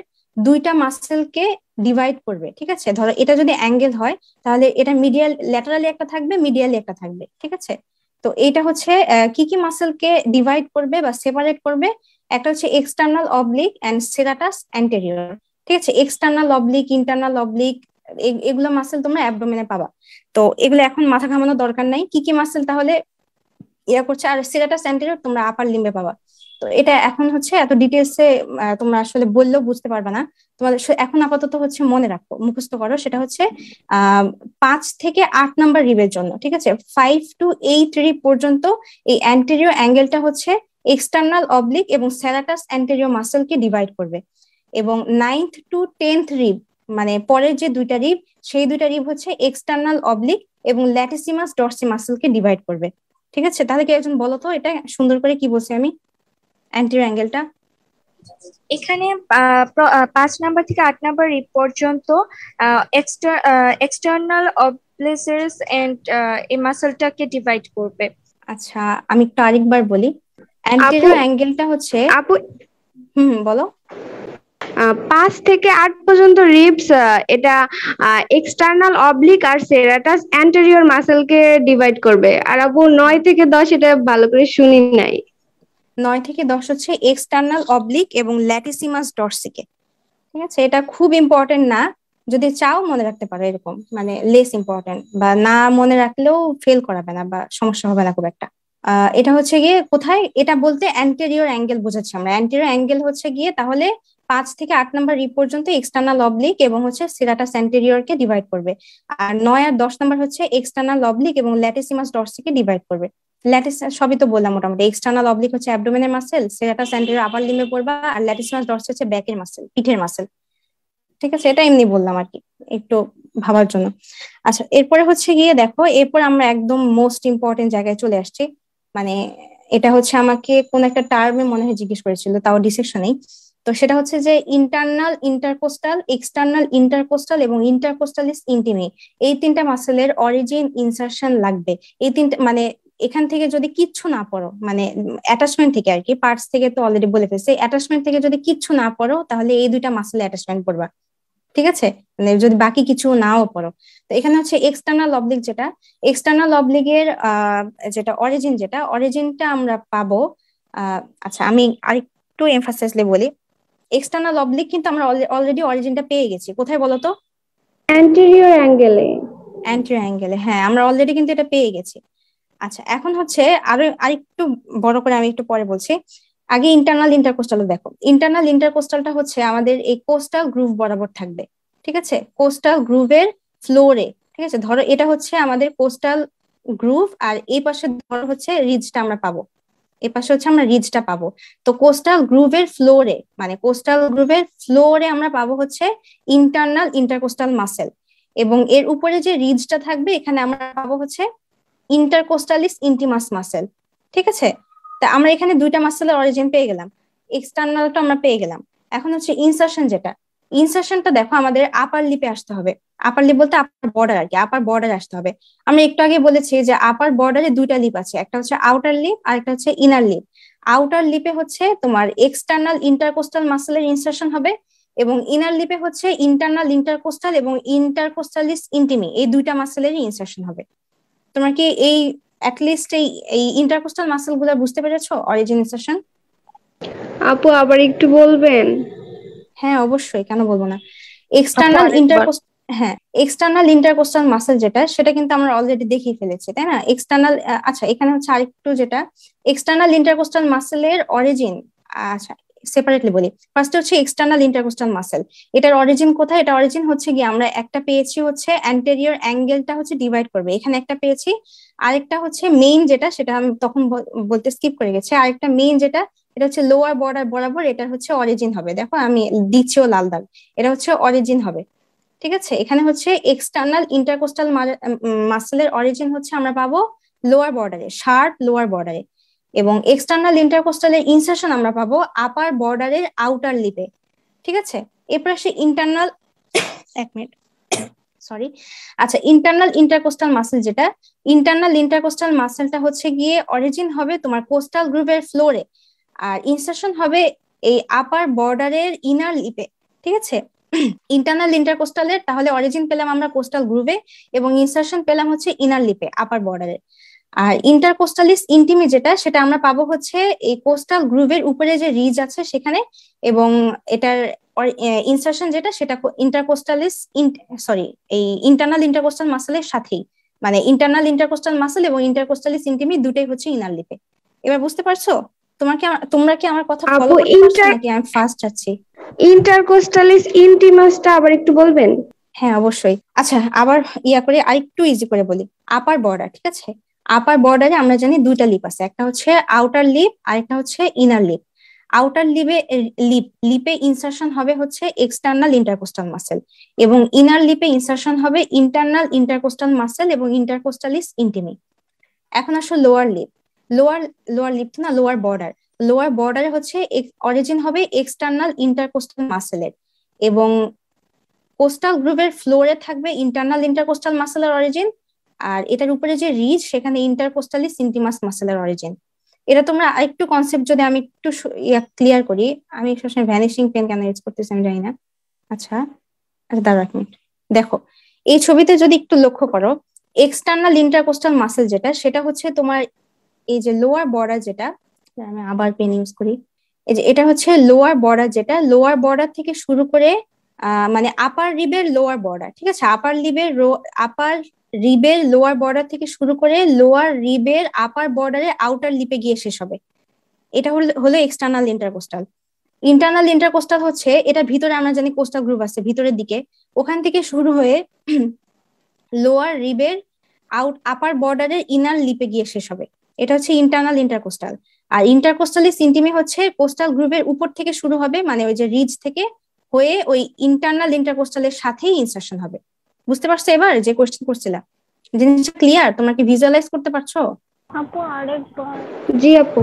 দুইটা মাসেলকে ডিভাইড করবে ঠিক আছে ধরো এটা যদি অ্যাঙ্গেল হয় তাহলে এটা মিডিয়াল ল্যাটারালি একটা থাকবে মিডিয়ালি একটা থাকবে ঠিক আছে তো এটা হচ্ছে কি কি মাসেলকে ডিভাইড করবে বা সেপারেট করবে একটা হচ্ছে external oblique and serratus anterior ঠিক আছে এক্সটার্নাল অবলিক ইন্টারনাল অবলিক এগুলো মাসেল তোমরা অ্যাবডোমেনে পাবা তো এগুলো এখন মাথা ঘামানোর দরকার নাই কি কি মাসেল তাহলে ইয়া করছে আর সেরাটাস অ্যান্টেরিয়র তোমরা আপার লিম্বে পাবা তো এটা এখন হচ্ছে এত ডিটেলসে তোমরা আসলে বললেও বুঝতে পারবে না তোমাদের এখন আপাতত হচ্ছে মনে রাখো মুখস্থ করো সেটা হচ্ছে পাঁচ থেকে আট নাম্বার রিবের জন্য ঠিক আছে ফাইভ টু এইট রিব পর্যন্ত এই অ্যান্টেরিও অ্যাঙ্গেলটা হচ্ছে এক্সটার্নাল অবলিক এবং স্যালাটাস অ্যান্টেরিও মাসেলকে ডিভাইড করবে এবং নাইন্থ টু টেন্থ রিব মানে পরের যে দুইটা রিব সেই দুইটা রিব হচ্ছে এক্সটার্নাল অবলিক এবং ল্যাটিসিমাস ডর্সি মাসেলকে ডিভাইড করবে ঠিক আছে তাহলে কি একজন বলো তো এটা সুন্দর করে কি বলছি আমি অ্যান্টি অ্যাঙ্গেলটা এখানে পাঁচ নাম্বার থেকে আট নাম্বার পর্যন্ত এক্সটার্নাল অবলেসার্স এন্ড এই মাসলটাকে ডিভাইড করবে আচ্ছা আমি একটু আরেকবার বলি অ্যান্টেরিয়র অ্যাঙ্গেলটা হচ্ছে আপু হুম বলো পাঁচ থেকে আট পর্যন্ত রিবস এটা এক্সটার্নাল অবলিক আর সেরাটাস অ্যান্টেরিয়র মাসেলকে ডিভাইড করবে আর আপু নয় থেকে দশ এটা ভালো করে শুনি নাই নয় থেকে দশ হচ্ছে এক্সটার্নাল অবলিক এবং ল্যাটিসিমাস ডরসিকে ঠিক আছে এটা খুব ইম্পর্টেন্ট না যদি চাও মনে রাখতে পারো এরকম মানে লেস ইম্পর্টেন্ট বা না মনে রাখলেও ফেল করাবে না বা সমস্যা হবে না খুব একটা এটা হচ্ছে গিয়ে কোথায় এটা বলতে অ্যান্টেরিয়র অ্যাঙ্গেল বোঝাচ্ছি আমরা অ্যান্টেরিয়র অ্যাঙ্গেল হচ্ছে গিয়ে তাহলে পাঁচ থেকে আট নাম্বার রি পর্যন্ত এক্সটার্নাল অবলিক এবং হচ্ছে সিরাটা কে ডিভাইড করবে আর নয় আর দশ নাম্বার হচ্ছে এক্সটার্নাল অবলিক এবং ল্যাটিসিমাস ডরসিকে ডিভাইড করবে ল্যাটিস সবই তো বললাম মোটামুটি এক্সটার্নাল অবলিক হচ্ছে অ্যাবডোমেনের মাসেল সেটা সেন্টার আপার লিমে পড়বা আর ল্যাটিস মাস ডর্স হচ্ছে ব্যাকের মাসেল পিঠের মাসেল ঠিক আছে এটা এমনি বললাম আর কি একটু ভাবার জন্য আচ্ছা এরপরে হচ্ছে গিয়ে দেখো এরপর আমরা একদম মোস্ট ইম্পর্টেন্ট জায়গায় চলে আসছি মানে এটা হচ্ছে আমাকে কোন একটা টার্মে মনে হয় জিজ্ঞেস করেছিল তাও ডিসেকশনেই তো সেটা হচ্ছে যে ইন্টারনাল ইন্টারকোস্টাল এক্সটার্নাল ইন্টারকোস্টাল এবং ইন্টারকোস্টাল ইস ইন্টিমি এই তিনটা মাসেলের অরিজিন ইনসারশন লাগবে এই তিনটা মানে এখান থেকে যদি কিচ্ছু না পড়ো মানে অ্যাটাচমেন্ট থেকে আর কি পার্টস থেকে তো অলরেডি বলে ফেলছে অ্যাটাচমেন্ট থেকে যদি কিচ্ছু না পড়ো তাহলে এই দুইটা মাসেল অ্যাটাচমেন্ট পড়বা ঠিক আছে মানে যদি বাকি কিছু নাও পড়ো তো এখানে হচ্ছে এক্সটার্নাল অবলিক যেটা এক্সটার্নাল অবলিগের যেটা অরিজিন যেটা অরিজিনটা আমরা পাবো আচ্ছা আমি আরেকটু এমফাসাইজলি বলি এক্সটার্নাল অবলিক কিন্তু আমরা অলরেডি অরিজিনটা পেয়ে গেছি কোথায় বলো তো অ্যান্টেরিয়র অ্যাঙ্গেলে অ্যান্টেরিয়র অ্যাঙ্গেলে হ্যাঁ আমরা অলরেডি কিন্তু এটা পেয়ে গেছি আচ্ছা এখন হচ্ছে আরো আরেকটু বড় করে আমি একটু পরে বলছি আগে ইন্টারনাল ইন্টারকোস্টাল দেখো ইন্টারনাল ইন্টারকোস্টালটা হচ্ছে আমাদের এই কোস্টাল গ্রুভ বরাবর থাকবে ঠিক আছে কোস্টাল গ্রুভের ফ্লোরে ঠিক আছে ধরো এটা হচ্ছে আমাদের কোস্টাল গ্রুভ আর এই পাশে ধরো হচ্ছে রিজটা আমরা পাবো এ পাশে হচ্ছে আমরা রিজটা পাবো তো কোস্টাল গ্রুভের ফ্লোরে মানে কোস্টাল গ্রুভের ফ্লোরে আমরা পাবো হচ্ছে ইন্টারনাল ইন্টারকোস্টাল মাসেল এবং এর উপরে যে রিজটা থাকবে এখানে আমরা পাবো হচ্ছে ইন্টারকোস্টালিস ইন্টিমাস মাসেল ঠিক আছে তা আমরা এখানে দুইটা মাসেলের অরিজিন পেয়ে গেলাম এক্সটার্নালটা আমরা পেয়ে গেলাম এখন হচ্ছে ইনসার্শন যেটা ইনসার্শনটা দেখো আমাদের আপার লিপে আসতে হবে আপার লিপ বলতে আপার বর্ডার আর কি আপার বর্ডার আসতে হবে আমরা একটু আগে বলেছি যে আপার বর্ডারে দুইটা লিপ আছে একটা হচ্ছে আউটার লিপ আর একটা হচ্ছে ইনার লিপ আউটার লিপে হচ্ছে তোমার এক্সটার্নাল ইন্টারকোস্টাল মাসেলের ইনসার্শন হবে এবং ইনার লিপে হচ্ছে ইন্টারনাল ইন্টারকোস্টাল এবং ইন্টারকোস্টালিস ইন্টিমি এই দুইটা মাসেলেরই ইনসার্শন হবে তোমার কি এই অ্যাটলিস্ট এই এই ইন্টারকোস্টাল মাসেল গুলা বুঝতে পেরেছো অরিজিন সেশন আপু আবার একটু বলবেন হ্যাঁ অবশ্যই কেন বলবো না এক্সটার্নাল ইন্টারকোস্টাল হ্যাঁ এক্সটার্নাল ইন্টারকোস্টাল মাসেল যেটা সেটা কিন্তু আমরা অলরেডি দেখিয়ে ফেলেছি তাই না এক্সটার্নাল আচ্ছা এখানে হচ্ছে আরেকটু যেটা এক্সটার্নাল ইন্টারকোস্টাল মাসেলের অরিজিন আচ্ছা সেপারেটলি বলি ফার্স্ট হচ্ছে এক্সটার্নাল ইন্টারকোস্টাল মাসেল এটার অরিজিন কোথায় এটা অরিজিন হচ্ছে গিয়ে আমরা একটা পেয়েছি হচ্ছে অ্যান্টেরিয়র অ্যাঙ্গেলটা হচ্ছে ডিভাইড করবে এখানে একটা পেয়েছি আরেকটা হচ্ছে মেইন যেটা সেটা আমি তখন বলতে স্কিপ করে গেছি আরেকটা মেইন যেটা এটা হচ্ছে লোয়ার বর্ডার বরাবর এটা হচ্ছে অরিজিন হবে দেখো আমি দিচ্ছিও লাল দাগ এটা হচ্ছে অরিজিন হবে ঠিক আছে এখানে হচ্ছে এক্সটার্নাল ইন্টারকোস্টাল মাসেলের অরিজিন হচ্ছে আমরা পাবো লোয়ার বর্ডারে শার্প লোয়ার বর্ডারে এবং এক্সটার্নাল ইন্টারকোস্টালের ইনসারশন আমরা পাবো আপার বর্ডারের আউটার লিপে ঠিক আছে এরপর আসে ইন্টারনাল এক মিনিট সরি আচ্ছা ইন্টারনাল ইন্টারকোস্টাল মাসেল যেটা ইন্টারনাল ইন্টারকোস্টাল মাসেলটা হচ্ছে গিয়ে অরিজিন হবে তোমার কোস্টাল গ্রুপের ফ্লোরে আর ইনসারশন হবে এই আপার বর্ডারের ইনার লিপে ঠিক আছে ইন্টারনাল ইন্টারকোস্টালের তাহলে অরিজিন পেলাম আমরা কোস্টাল গ্রুভে এবং ইনসারশন পেলাম হচ্ছে ইনার লিপে আপার বর্ডারের আর ইন্টারকোস্টালিস ইন্টিমি যেটা সেটা আমরা পাবো হচ্ছে এই কোস্টাল গ্রুভের উপরে যে রিজ আছে সেখানে এবং এটার ইনসার্শন যেটা সেটা ইন্টারকোস্টালিস সরি এই ইন্টারনাল ইন্টারকোস্টাল মাসেলের সাথেই মানে ইন্টারনাল ইন্টারকোস্টাল মাসেল এবং ইন্টারকোস্টালিস ইন্টিমি দুটোই হচ্ছে ইনার লিপে এবার বুঝতে পারছো তোমার কি তোমরা কি আমার কথা ফলো করতে পারছো নাকি আমি ফাস্ট আছি ইন্টারকোস্টালিস ইন্টিমাসটা আবার একটু বলবেন হ্যাঁ অবশ্যই আচ্ছা আবার ইয়া করে আরেকটু ইজি করে বলি আপার বর্ডার ঠিক আছে আপার বর্ডারে আমরা জানি দুইটা লিপ আছে একটা হচ্ছে আউটার লিপ আর একটা হচ্ছে ইনার লিপ আউটার লিপে লিপ লিপে ইনসারশন হবে হচ্ছে এক্সটার্নাল ইন্টারকোস্টাল মাসেল এবং ইনার লিপে ইনসারশন হবে ইন্টারনাল ইন্টারকোস্টাল মাসেল এবং ইন্টারকোস্টালিস ইন্টিমি এখন আসো lower lip lower lower lip না লোয়ার বর্ডার লোয়ার বর্ডারে হচ্ছে অরিজিন হবে এক্সটার্নাল ইন্টারকোস্টাল মাসেলের এবং কোস্টাল গ্রুপের ফ্লোরে থাকবে ইন্টারনাল ইন্টারকোস্টাল মাসেলের অরিজিন আর এটার উপরে যে রিজ সেখানে ইন্টারপোস্টালি সিন্টিমাস মাসেলার অরিজিন এটা তোমরা আরেকটু কনসেপ্ট যদি আমি একটু ক্লিয়ার করি আমি সবসময় ভ্যানিশিং পেন কেন ইউজ করতেছি আমি জানি না আচ্ছা আচ্ছা দাঁড়া এক মিনিট দেখো এই ছবিতে যদি একটু লক্ষ্য করো এক্সটার্নাল ইন্টারকোস্টাল মাসেল যেটা সেটা হচ্ছে তোমার এই যে লোয়ার বর্ডার যেটা আমি আবার পেন ইউজ করি এই যে এটা হচ্ছে লোয়ার বর্ডার যেটা লোয়ার বর্ডার থেকে শুরু করে মানে আপার রিবের লোয়ার বর্ডার ঠিক আছে আপার লিবের আপার রিবের লোয়ার বর্ডার থেকে শুরু করে লোয়ার রিবের আপার বর্ডারে আউটার লিপে গিয়ে শেষ হবে এটা হলো এক্সটার্নাল ইন্টারকোস্টাল ইন্টারনাল ইন্টারকোস্টাল হচ্ছে এটা ভিতরে আমরা জানি কোস্টাল গ্রুপ আছে ভিতরের দিকে ওখান থেকে শুরু হয়ে লোয়ার রিবের আউট আপার বর্ডারের ইনার লিপে গিয়ে শেষ হবে এটা হচ্ছে ইন্টারনাল ইন্টারকোস্টাল আর ইন্টারকোস্টালি সিন্টিমি হচ্ছে কোস্টাল গ্রুপের উপর থেকে শুরু হবে মানে ওই যে রিজ থেকে হয়ে ওই ইন্টারনাল ইন্টারকোস্টালের সাথেই ইনসার্শন হবে বুঝতে পারছো এবার যে কোশ্চেন করছিলাম জিনিসটা ক্লিয়ার তোমরা কি ভিজুয়ালাইজ করতে পারছো আপু আরেকবার জি আপু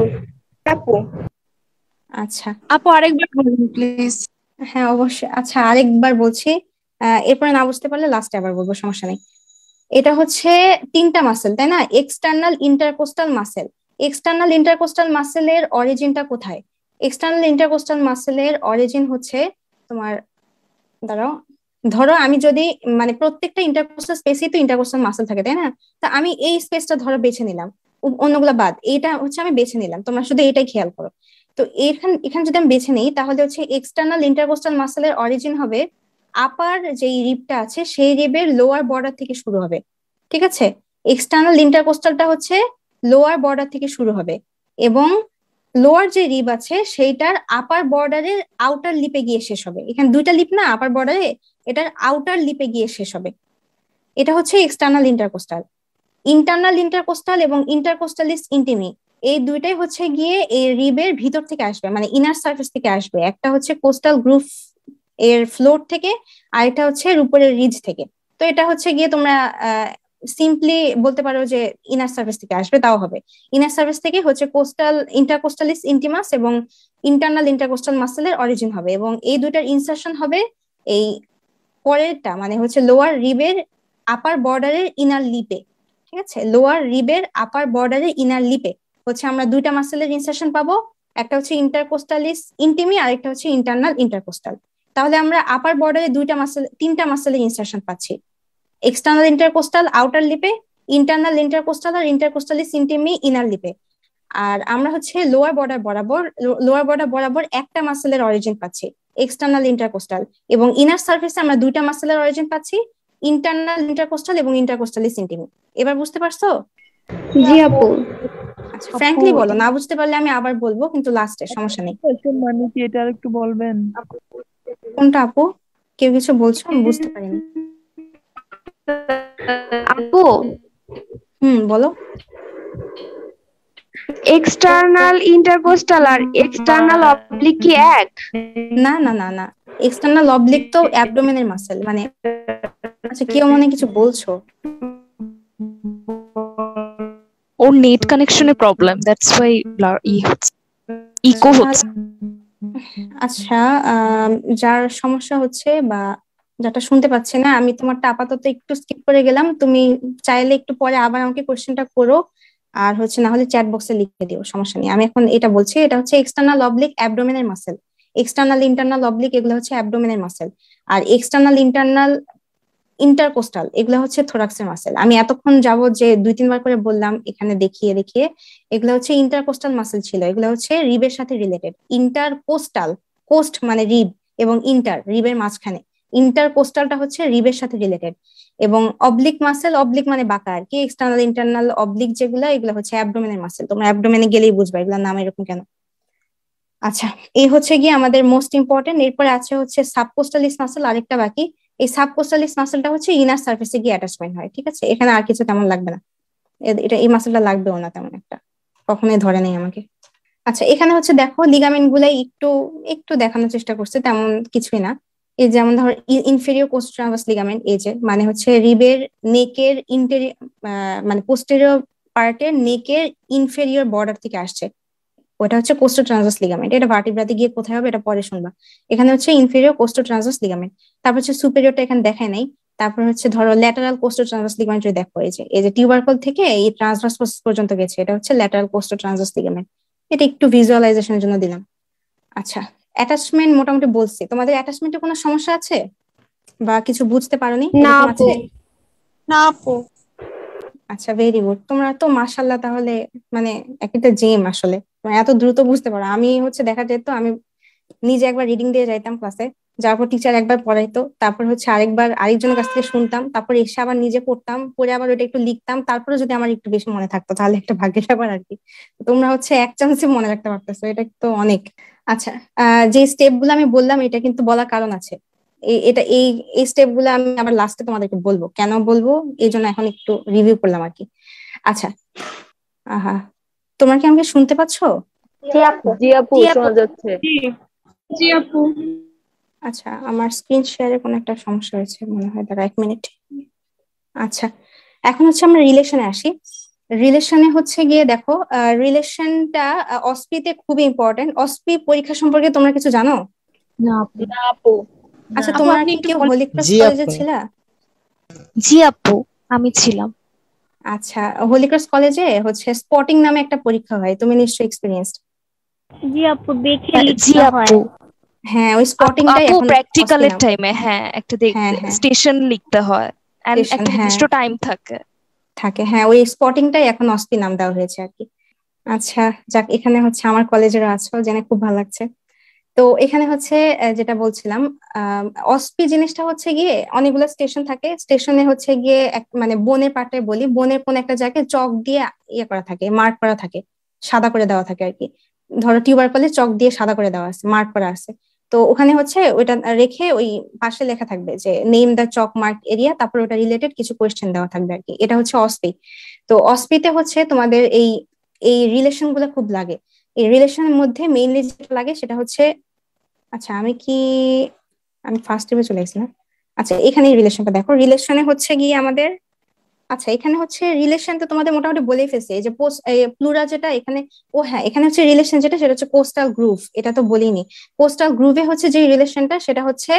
আপু আচ্ছা আপু আরেকবার বলুন প্লিজ হ্যাঁ অবশ্যই আচ্ছা আরেকবার বলছি এরপরে না বুঝতে পারলে লাস্টে আবার বলবো সমস্যা নেই এটা হচ্ছে তিনটা মাসেল তাই না external intercostal muscle external intercostal মাসেলের অরিজিনটা কোথায় এক্সটার্নাল ইন্টারকোস্টাল মাসেলের অরিজিন হচ্ছে তোমার দাঁড়াও ধরো আমি যদি মানে প্রত্যেকটা ইন্টারকোর্সাল স্পেসে তো ইন্টারকোর্সাল মাসেল থাকে তাই না তা আমি এই স্পেসটা ধরো বেছে নিলাম অন্যগুলো বাদ এটা হচ্ছে আমি বেছে নিলাম তোমরা শুধু এটাই খেয়াল করো তো এখান এখানে যদি আমি বেছে নিই তাহলে হচ্ছে এক্সটার্নাল ইন্টারকোস্টাল মাসেলের অরিজিন হবে আপার যে রিপটা আছে সেই রিবের লোয়ার বর্ডার থেকে শুরু হবে ঠিক আছে এক্সটার্নাল ইন্টারকোস্টালটা হচ্ছে লোয়ার বর্ডার থেকে শুরু হবে এবং লোয়ার যে রিব আছে সেইটার আপার বর্ডারের আউটার লিপে গিয়ে শেষ হবে এখানে দুইটা লিপ না আপার বর্ডারে এটার আউটার লিপে গিয়ে শেষ হবে এটা হচ্ছে এক্সটার্নাল ইন্টারকোস্টাল ইন্টারনাল ইন্টারকোস্টাল এবং ইন্টারকোস্টালিস ইন্টিমি এই দুইটাই হচ্ছে গিয়ে এই রিবের ভিতর থেকে আসবে মানে ইনার সার্ফেস থেকে আসবে একটা হচ্ছে কোস্টাল গ্রুপ এর ফ্লোর থেকে আর এটা হচ্ছে উপরের রিজ থেকে তো এটা হচ্ছে গিয়ে তোমরা সিম্পলি বলতে পারো যে ইনার সার্ভিস থেকে আসবে তাও হবে ইনার সার্ভিস থেকে হচ্ছে কোস্টাল ইন্টারকোস্টালিস ইন্টিমাস এবং ইন্টারনাল ইন্টারকোস্টাল মাসেলের অরিজিন হবে এবং এই দুইটার ইনসারশন হবে এই পরেরটা মানে হচ্ছে লোয়ার রিবের আপার বর্ডারের ইনার লিপে ঠিক আছে লোয়ার রিবের আপার বর্ডারের ইনার লিপে হচ্ছে আমরা দুইটা মাসেলের ইনসারশন পাবো একটা হচ্ছে ইন্টারকোস্টালিস ইন্টিমি আর একটা হচ্ছে ইন্টারনাল ইন্টারকোস্টাল তাহলে আমরা আপার বর্ডারে দুইটা মাসেল তিনটা মাসেলের ইনসারশন পাচ্ছি এক্সটার্নাল ইন্টারকোস্টাল আউটার লিপে ইন্টারনাল ইন্টারকোস্টাল আর ইন্টারকোস্টালি সিনটিমি ইনার লিপে আর আমরা হচ্ছে লোয়ার বর্ডার বরাবর লোয়ার বর্ডার বরাবর একটা মাসেলের অরিজিন পাচ্ছি এক্সটার্নাল ইন্টারকোস্টাল এবং ইনার সার্ফেসে আমরা দুইটা মাসেলের অরিজিন পাচ্ছি ইন্টারনাল ইন্টারকোস্টাল এবং ইন্টারকোস্টালি সিনটিমি এবার বুঝতে পারছো জি আপু ফ্র্যাঙ্কলি আচ্ছা, বলো না বুঝতে পারলে আমি আবার বলবো কিন্তু লাস্টে সমস্যা নেই মানে কি এটা একটু বলবেন কোনটা আপু কেউ কিছু বলছো আমি বুঝতে পারিনি আপু হুম বলো এক্সটার্নাল ইন্টারপোস্টাল আর এক্সটার্নাল অবলিক কি এক না না না না এক্সটার্নাল অবলিক তো অ্যাবডোমেনের মাসেল মানে আচ্ছা কেউ মনে কিছু বলছো ওর net কানেকশনে problem that's Y E হচ্ছে ইকো আচ্ছা, হচ্ছে আচ্ছা যার সমস্যা হচ্ছে বা যেটা শুনতে পাচ্ছি না আমি তোমারটা আপাতত একটু স্কিপ করে গেলাম তুমি চাইলে একটু পরে আবার আমাকে কোশ্চেনটা করো আর হচ্ছে না হলে চ্যাট বক্সে লিখে দিও সমস্যা নেই আমি এখন এটা বলছি এটা হচ্ছে এক্সটার্নাল অবলিক অ্যাবডোমেনের মাসেল এক্সটার্নাল ইন্টারনাল অবলিক এগুলো হচ্ছে অ্যাবডোমেনের মাসেল আর এক্সটার্নাল ইন্টারনাল ইন্টারকোস্টাল এগুলো হচ্ছে থোরাক্সের মাসেল আমি এতক্ষণ যাব যে দুই তিনবার করে বললাম এখানে দেখিয়ে দেখিয়ে এগুলো হচ্ছে ইন্টারকোস্টাল মাসেল ছিল এগুলো হচ্ছে রিবের সাথে রিলেটেড ইন্টারকোস্টাল কোস্ট মানে রিব এবং ইন্টার রিবের মাঝখানে ইন্টারকোস্টালটা হচ্ছে রিবের সাথে রিলেটেড এবং অবলিক মাসেল অবলিক মানে বাঁকা আর কি এক্সটার্নাল ইন্টারনাল অবলিক যেগুলো এগুলো হচ্ছে অ্যাবডোমেনের মাসেল তোমরা অ্যাবডোমেনে গেলেই বুঝবে এগুলোর নাম এরকম কেন আচ্ছা এই হচ্ছে গিয়ে আমাদের মোস্ট ইম্পর্টেন্ট এরপরে আছে হচ্ছে সাবকোস্টালিস মাসেল আরেকটা বাকি এই সাবকোস্টালিস মাসেলটা হচ্ছে ইনার সার্ফেসে গিয়ে অ্যাটাচমেন্ট হয় ঠিক আছে এখানে আর কিছু তেমন লাগবে না এটা এই মাসেলটা লাগবেও না তেমন একটা কখনোই ধরে নেই আমাকে আচ্ছা এখানে হচ্ছে দেখো লিগামেন্ট গুলাই একটু একটু দেখানোর চেষ্টা করছে তেমন কিছুই না এই যেমন ধর ইনফেরিয়র কোস্ট লিগামেন্ট লিগামেন্ট যে মানে হচ্ছে রিবের নেকের ইন্টেরিয়র মানে পোস্টেরিয়র পার্টের নেকের ইনফেরিয়র বর্ডার থেকে আসছে ওটা হচ্ছে কোস্টো ট্রান্সাস লিগামেন্ট এটা ভার্টিব্রাতে গিয়ে কোথায় হবে এটা পরে শুনবা এখানে হচ্ছে ইনফেরিয়র কোস্টো ট্রান্সাস লিগামেন্ট তারপর হচ্ছে সুপেরিয়রটা এখানে দেখায় নাই তারপর হচ্ছে ধরো ল্যাটারাল কোস্টো ট্রান্সাস লিগামেন্ট যদি দেখো এই যে এই যে টিউবারকল থেকে এই ট্রান্সভার্স প্রসেস পর্যন্ত গেছে এটা হচ্ছে ল্যাটারাল কোস্টো ট্রান্সাস লিগামেন্ট এটা একটু ভিজুয়ালাইজেশনের জন্য দিলাম আচ্ছা অ্যাটাচমেন্ট মোটামুটি বলছি তোমাদের অ্যাটাচমেন্টে কোনো সমস্যা আছে বা কিছু বুঝতে পারোনি না না আপু আচ্ছা ভেরি গুড তোমরা তো মাশাল্লাহ তাহলে মানে একটা জেম আসলে মানে এত দ্রুত বুঝতে পারো আমি হচ্ছে দেখা যেত আমি নিজে একবার রিডিং দিয়ে যাইতাম ক্লাসে যারপর পর টিচার একবার পড়াইতো তারপর হচ্ছে আরেকবার আরেকজনের কাছ থেকে শুনতাম তারপর এসে আবার নিজে পড়তাম পরে আবার ওটা একটু লিখতাম তারপরে যদি আমার একটু বেশি মনে থাকতো তাহলে একটা ভাগ্যের ব্যাপার আর কি তোমরা হচ্ছে এক চান্সে মনে রাখতে পারতেছো এটা তো অনেক আচ্ছা যে স্টেপগুলো আমি বললাম এটা কিন্তু বলার কারণ আছে এটা এই এই স্টেপগুলো আমি আবার লাস্টে তোমাদেরকে বলবো কেন বলবো এই জন্য এখন একটু রিভিউ করলাম আর কি আচ্ছা আহা তোমরা কি আমাকে শুনতে পাচ্ছ জি আপু আচ্ছা আমার স্ক্রিন শেয়ারে কোনো একটা সমস্যা হয়েছে মনে হয় দাঁড়া এক মিনিট আচ্ছা এখন হচ্ছে আমরা রিলেশনে আসি রিলেশনে হচ্ছে গিয়ে দেখো রিলেশনটা অস্পিতে খুবই ইম্পর্টেন্ট অস্পি পরীক্ষা সম্পর্কে তোমরা কিছু জানো আপু আচ্ছা তোমার কি কলেজে ছিলা জি আপু আমি ছিলাম আচ্ছা হোলি কলেজে হচ্ছে স্পটিং নামে একটা পরীক্ষা হয় তুমি নিশ্চয়ই এক্সপেরিয়েন্সড জি আপু দেখে হ্যাঁ, জি আপু হ্যাঁ ওই স্পটিং স্পটিংটাই এখন প্র্যাকটিক্যালের টাইমে হ্যাঁ একটা দেখ স্টেশন হ্যাঁ, হ্যাঁ। লিখতে হয় এন্ড একটা টাইম থাকে থাকে হ্যাঁ ওই স্পটিংটাই এখন অস্থি নাম দেওয়া হয়েছে আর কি আচ্ছা যাক এখানে হচ্ছে আমার কলেজের আছো জেনে খুব ভালো লাগছে তো এখানে হচ্ছে যেটা বলছিলাম অস্পি জিনিসটা হচ্ছে গিয়ে অনেকগুলো স্টেশন থাকে স্টেশনে হচ্ছে গিয়ে মানে বনের পাটে বলি বনের কোন একটা জায়গায় চক দিয়ে ইয়ে করা থাকে মার্ক করা থাকে সাদা করে দেওয়া থাকে আর কি ধরো টিউবার কলে চক দিয়ে সাদা করে দেওয়া আছে মার্ক করা আছে তো ওখানে হচ্ছে ওইটা রেখে ওই পাশে লেখা থাকবে যে name the chalk mark area তারপর ওটা রিলেটেড কিছু কোয়েশ্চেন দেওয়া থাকবে আর কি এটা হচ্ছে অস্পি তো অস্পিতে হচ্ছে তোমাদের এই এই রিলেশন গুলো খুব লাগে এই রিলেশনের মধ্যে মেইনলি যেটা লাগে সেটা হচ্ছে আচ্ছা আমি কি আমি ফার্স্ট টাইমে চলে গেছিলাম আচ্ছা এখানে রিলেশনটা দেখো রিলেশনে হচ্ছে গিয়ে আমাদের আচ্ছা এখানে হচ্ছে রিলেশন তো তোমাদের মোটামুটি বলে ফেলছে এই যে পোস্ট প্লুরা যেটা এখানে ও হ্যাঁ এখানে হচ্ছে রিলেশন যেটা সেটা হচ্ছে কোস্টাল গ্রুপ এটা তো বলিনি কোস্টাল গ্রুপে হচ্ছে যে রিলেশনটা সেটা হচ্ছে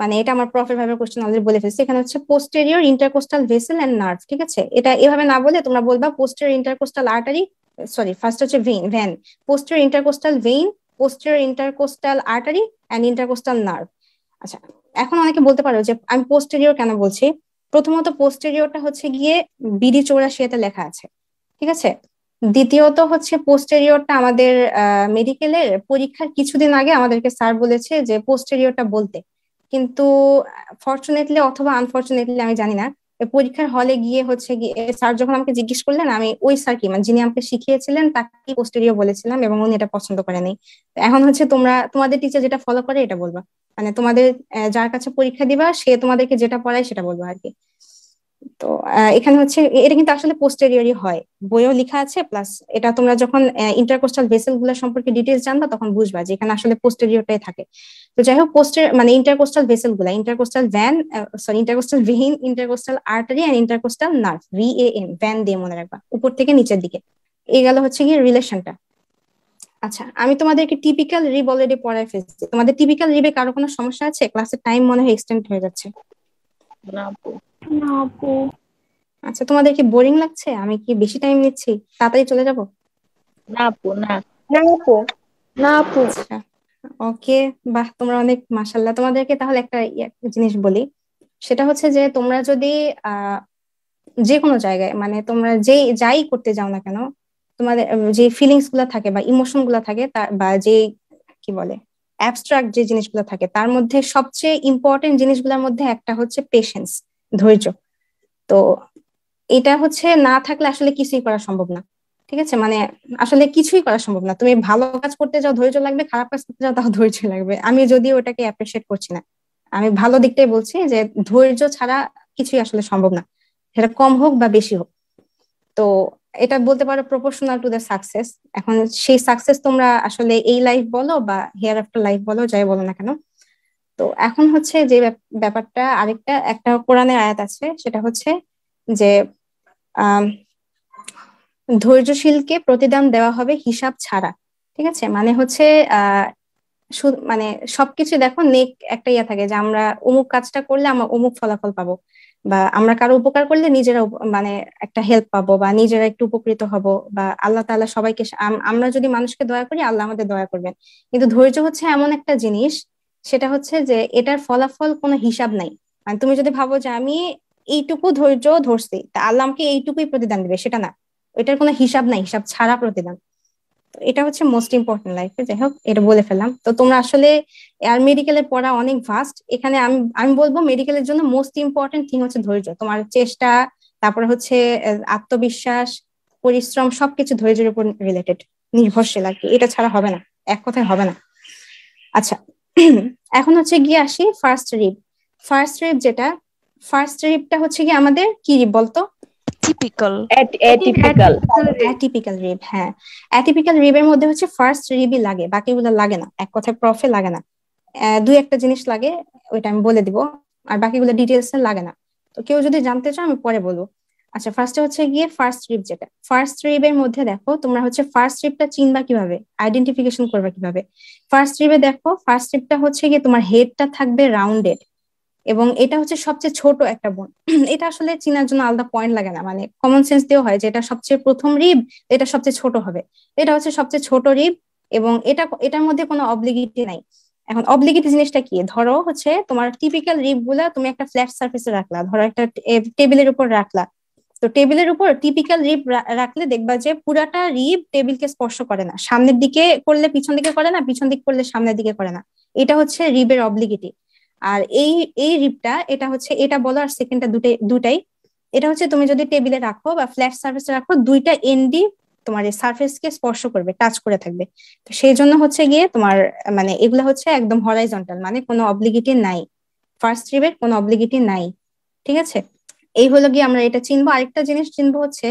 মানে এটা আমার প্রফেট ভাইবার কোশ্চেন অলরেডি বলে ফেলছে এখানে হচ্ছে posterior intercostal vessel and nerve ঠিক আছে এটা এভাবে না বলে তোমরা বলবা posterior intercostal artery sorry first হচ্ছে vein van posterior intercostal vein posterior intercostal artery and intercostal nerve আচ্ছা এখন অনেকে বলতে পারো যে আমি পোস্টেরিয়র কেন বলছি প্রথমত পোস্টেরিয়রটা হচ্ছে গিয়ে বিডি চৌরাশিয়াতে লেখা আছে ঠিক আছে দ্বিতীয়ত হচ্ছে পোস্টেরিয়রটা আমাদের মেডিকেলের পরীক্ষার কিছুদিন আগে আমাদেরকে স্যার বলেছে যে পোস্টেরিয়রটা বলতে কিন্তু ফর্চুনেটলি অথবা আনফর্চুনেটলি আমি জানি না পরীক্ষার হলে গিয়ে হচ্ছে গিয়ে স্যার যখন আমাকে জিজ্ঞেস করলেন আমি ওই স্যার কি মানে যিনি আমাকে শিখিয়েছিলেন তাকে পোস্টেরিও বলেছিলাম এবং উনি এটা পছন্দ করেনি এখন হচ্ছে তোমরা তোমাদের টিচার যেটা ফলো করে এটা বলবা মানে তোমাদের যার কাছে পরীক্ষা দিবা সে তোমাদেরকে যেটা পড়ায় সেটা বলবো আর কি তো এখানে হচ্ছে এটা কিন্তু আসলে পোস্টেরিয়রই হয় বইও লেখা আছে প্লাস এটা তোমরা যখন ইন্টারকোস্টাল ভেসেল গুলো সম্পর্কে ডিটেলস জানবা তখন বুঝবা যে এখানে আসলে পোস্টেরিয়রটাই থাকে তো যাই হোক কোস্টের মানে ইন্টারকোস্টাল ভেসেল গুলা intercostal van sorry intercostal vein intercostal artery and intercostal nerve V A N van দিয়ে মনে রাখবা উপর থেকে নিচের দিকে এই গেল হচ্ছে গিয়ে রিলেশনটা আচ্ছা আমি তোমাদেরকে টিপিক্যাল রিব অলরেডি পড়ায় ফেলছি তোমাদের টিপিক্যাল রিবে কারো কোনো সমস্যা আছে ক্লাসের টাইম মনে হয় এক্সটেন্ড হয়ে যাচ্ছে না আপু না আপু আচ্ছা তোমাদের কি বোরিং লাগছে আমি কি বেশি টাইম নিচ্ছি তাড়াতাড়ি চলে যাব না আপু না না আপু না আপু আচ্ছা ওকে বাহ তোমরা অনেক মাসাল্লাহ তোমাদেরকে তাহলে একটা ইয়ে, জিনিস বলি সেটা হচ্ছে যে তোমরা যদি যে কোনো জায়গায় মানে তোমরা যে যাই করতে যাও না কেন তোমাদের যে ফিলিংস গুলা থাকে বা ইমোশন গুলা থাকে বা যে কি বলে অ্যাবস্ট্রাক্ট যে জিনিসগুলো থাকে তার মধ্যে সবচেয়ে ইম্পর্টেন্ট জিনিসগুলোর মধ্যে একটা হচ্ছে পেশেন্স ধৈর্য তো এটা হচ্ছে না থাকলে আসলে কিছুই করা সম্ভব না ঠিক আছে মানে আসলে কিছুই করা সম্ভব না তুমি ভালো কাজ করতে যাও ধৈর্য লাগবে খারাপ কাজ করতে যাও তাও ধৈর্য লাগবে আমি যদিও ওটাকে অ্যাপ্রিসিয়েট করছি না আমি ভালো দিকটাই বলছি যে ধৈর্য ছাড়া কিছুই আসলে সম্ভব না সেটা কম হোক বা বেশি হোক তো এটা বলতে পারো প্রপোর্শনাল টু দ্য সাকসেস এখন সেই সাকসেস তোমরা আসলে এই লাইফ বলো বা হেয়ার আফটার লাইফ বলো যাই বলো না কেন তো এখন হচ্ছে যে ব্যাপারটা আরেকটা একটা কোরআনের আয়াত আছে সেটা হচ্ছে যে ধৈর্যশীলকে প্রতিদান দেওয়া হবে হিসাব ছাড়া ঠিক আছে মানে হচ্ছে মানে সবকিছু দেখো নেক একটা ইয়া থাকে যে আমরা অমুক কাজটা করলে আমরা অমুক ফলাফল পাবো বা আমরা কারো উপকার করলে নিজেরা মানে একটা হেল্প পাবো বা নিজেরা একটু উপকৃত হব বা আল্লাহ তাআলা সবাইকে আমরা যদি মানুষকে দয়া করি আল্লাহ আমাদের দয়া করবেন কিন্তু ধৈর্য হচ্ছে এমন একটা জিনিস সেটা হচ্ছে যে এটার ফলাফল কোনো হিসাব নাই মানে তুমি যদি ভাবো যে আমি এইটুকু ধৈর্য ধরছি তা আল্লাহ আমাকে এইটুকুই প্রতিদান দিবে সেটা না ওইটার কোনো হিসাব নাই হিসাব ছাড়া প্রতিদান তো এটা হচ্ছে মোস্ট ইম্পর্টেন্ট লাইফে যাই হোক এটা বলে ফেলাম তো তোমরা আসলে আর মেডিকেলের পড়া অনেক ফাস্ট এখানে আমি আমি বলবো মেডিকেলের জন্য মোস্ট ইম্পর্টেন্ট থিং হচ্ছে ধৈর্য তোমার চেষ্টা তারপরে হচ্ছে আত্মবিশ্বাস পরিশ্রম সবকিছু ধৈর্যের উপর রিলেটেড নির্ভরশীল আর কি এটা ছাড়া হবে না এক কথায় হবে না আচ্ছা এখন হচ্ছে গিয়ে আসি ফার্স্ট রিপ ফার্স্ট রিপ যেটা ফার্স্ট রিপটা হচ্ছে কি আমাদের কি রিপ বলতো অ্যাটিপিক্যাল অ্যাটিপিক্যাল অ্যাটিপিক্যাল রিব হ্যাঁ অ্যাটিপিক্যাল রিবের মধ্যে হচ্ছে ফার্স্ট রিবই লাগে বাকিগুলো লাগে না এক কথায় প্রফে লাগে না দুই একটা জিনিস লাগে ওইটা আমি বলে দিব আর বাকিগুলো ডিটেলস লাগে না তো কেউ যদি জানতে চাও আমি পরে বলবো আচ্ছা ফার্স্টে হচ্ছে গিয়ে ফার্স্ট রিপ যেটা ফার্স্ট রিবের মধ্যে দেখো তোমরা হচ্ছে ফার্স্ট রিপটা চিনবা কিভাবে আইডেন্টিফিকেশন করবা কিভাবে ফার্স্ট রিবে দেখো ফার্স্ট রিপটা হচ্ছে গিয়ে তোমার হেডটা থাকবে রাউন্ডেড এবং এটা হচ্ছে সবচেয়ে ছোট একটা বোন এটা আসলে চিনার জন্য আলাদা পয়েন্ট লাগে না মানে কমন সেন্স দিয়েও হয় যে এটা সবচেয়ে প্রথম রিব এটা সবচেয়ে ছোট হবে এটা হচ্ছে সবচেয়ে ছোট রিব এবং এটা এটার মধ্যে কোনো অবলিগিটি নাই এখন অবলিগিটি জিনিসটা কি ধরো হচ্ছে তোমার টিপিক্যাল রিপ গুলা তুমি একটা ফ্ল্যাট সার্ফেসে রাখলা ধরো একটা টেবিলের উপর রাখলা তো টেবিলের উপর টিপিক্যাল রিপ রাখলে দেখবা যে পুরাটা রিপ টেবিলকে স্পর্শ করে না সামনের দিকে করলে পিছন দিকে করে না পিছন দিক করলে সামনের দিকে করে না এটা হচ্ছে রিবের অবলিগিটি আর এই এই রিপটা এটা হচ্ছে এটা বলো আর সেকেন্ডটা দুটাই দুটাই এটা হচ্ছে তুমি যদি টেবিলে রাখো বা ফ্ল্যাট সার্ফেসে রাখো দুইটা এন্ডি তোমার এই কে স্পর্শ করবে টাচ করে থাকবে তো সেই জন্য হচ্ছে গিয়ে তোমার মানে এগুলা হচ্ছে একদম হরাইজন্টাল মানে কোনো অবলিগিটি নাই ফার্স্ট রিবের কোনো অবলিগিটি নাই ঠিক আছে এই হলো গিয়ে আমরা এটা চিনবো আরেকটা জিনিস চিনবো হচ্ছে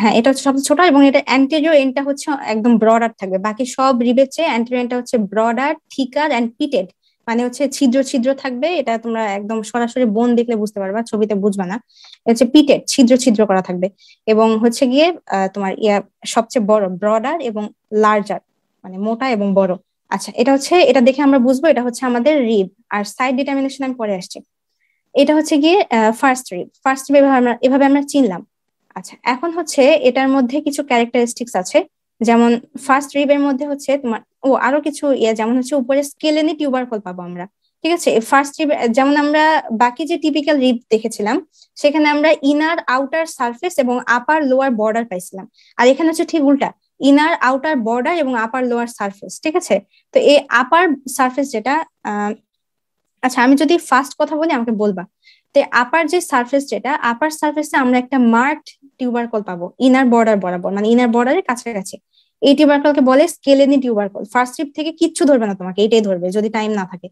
হ্যাঁ এটা হচ্ছে সবচেয়ে ছোট এবং এটা অ্যান্টেরিয়র এন্ডটা হচ্ছে একদম ব্রডার থাকবে বাকি সব রিবের চেয়ে অ্যান্টেরিয়র এন্ডটা হচ্ছে ব্রডার থিকার অ্যান্ড পিটেড মানে হচ্ছে ছিদ্র ছিদ্র থাকবে এটা তোমরা একদম সরাসরি বোন দেখলে বুঝতে পারবা ছবিতে বুঝবা না হচ্ছে পিটের ছিদ্র ছিদ্র করা থাকবে এবং হচ্ছে গিয়ে তোমার ইয়া সবচেয়ে বড় ব্রডার এবং লার্জার মানে মোটা এবং বড় আচ্ছা এটা হচ্ছে এটা দেখে আমরা বুঝবো এটা হচ্ছে আমাদের রিব আর সাইড ডিটারমিনেশন আমি পরে আসছি এটা হচ্ছে গিয়ে ফার্স্ট রিব ফার্স্ট রিব এভাবে আমরা এভাবে আমরা চিনলাম আচ্ছা এখন হচ্ছে এটার মধ্যে কিছু ক্যারেক্টারিস্টিক্স আছে যেমন ফার্স্ট রিবের মধ্যে হচ্ছে তোমার ও আরো কিছু ইয়ে যেমন হচ্ছে উপরে টিউবার কল পাবো আমরা ঠিক আছে ফার্স্ট রিব যেমন আমরা বাকি যে টিপিক্যাল রিব দেখেছিলাম সেখানে আমরা ইনার আউটার সারফেস এবং আপার লোয়ার বর্ডার পাইছিলাম আর এখানে হচ্ছে ঠিক উল্টা ইনার আউটার বর্ডার এবং আপার লোয়ার সারফেস ঠিক আছে তো এই আপার সারফেস যেটা আচ্ছা আমি যদি ফার্স্ট কথা বলি আমাকে বলবা তো আপার যে সারফেস যেটা আপার সারফেসে আমরা একটা টিউবার কল পাবো ইনার বর্ডার বরাবর মানে ইনার বর্ডারের কাছাকাছি এই টিউবারকলকে বলে স্কেলেনি টিউবারকল ফার্স্ট স্ট্রিপ থেকে কিচ্ছু ধরবে না তোমাকে এটাই ধরবে যদি টাইম না থাকে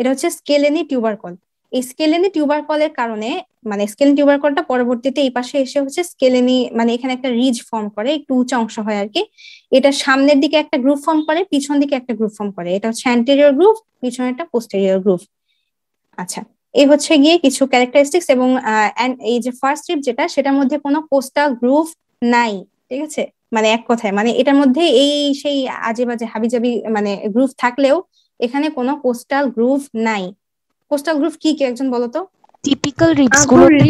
এটা হচ্ছে স্কেলেনি টিউবারকল এই স্কেলেনি টিউবারকলের কারণে মানে স্কেলেনি টিউবারকলটা পরবর্তীতে এই পাশে এসে হচ্ছে স্কেলেনি মানে এখানে একটা রিজ ফর্ম করে একটু উঁচা অংশ হয় আর কি এটা সামনের দিকে একটা গ্রুপ ফর্ম করে পিছন দিকে একটা গ্রুপ ফর্ম করে এটা হচ্ছে অ্যান্টেরিয়র গ্রুপ পিছনে একটা পোস্টেরিয়র গ্রুপ আচ্ছা এই হচ্ছে গিয়ে কিছু ক্যারেক্টারিস্টিক্স এবং এই যে ফার্স্ট স্ট্রিপ যেটা সেটার মধ্যে কোনো কোস্টাল গ্রুপ নাই ঠিক আছে মানে এক কথায় মানে এটার মধ্যে এই সেই আজে বাজে হাবিজাবি মানে গ্রুপ থাকলেও এখানে কোনো কোস্টাল গ্রুপ নাই কোস্টাল গ্রুপ কি কি একজন বলতো টিপিক্যাল রিপস গুলোতে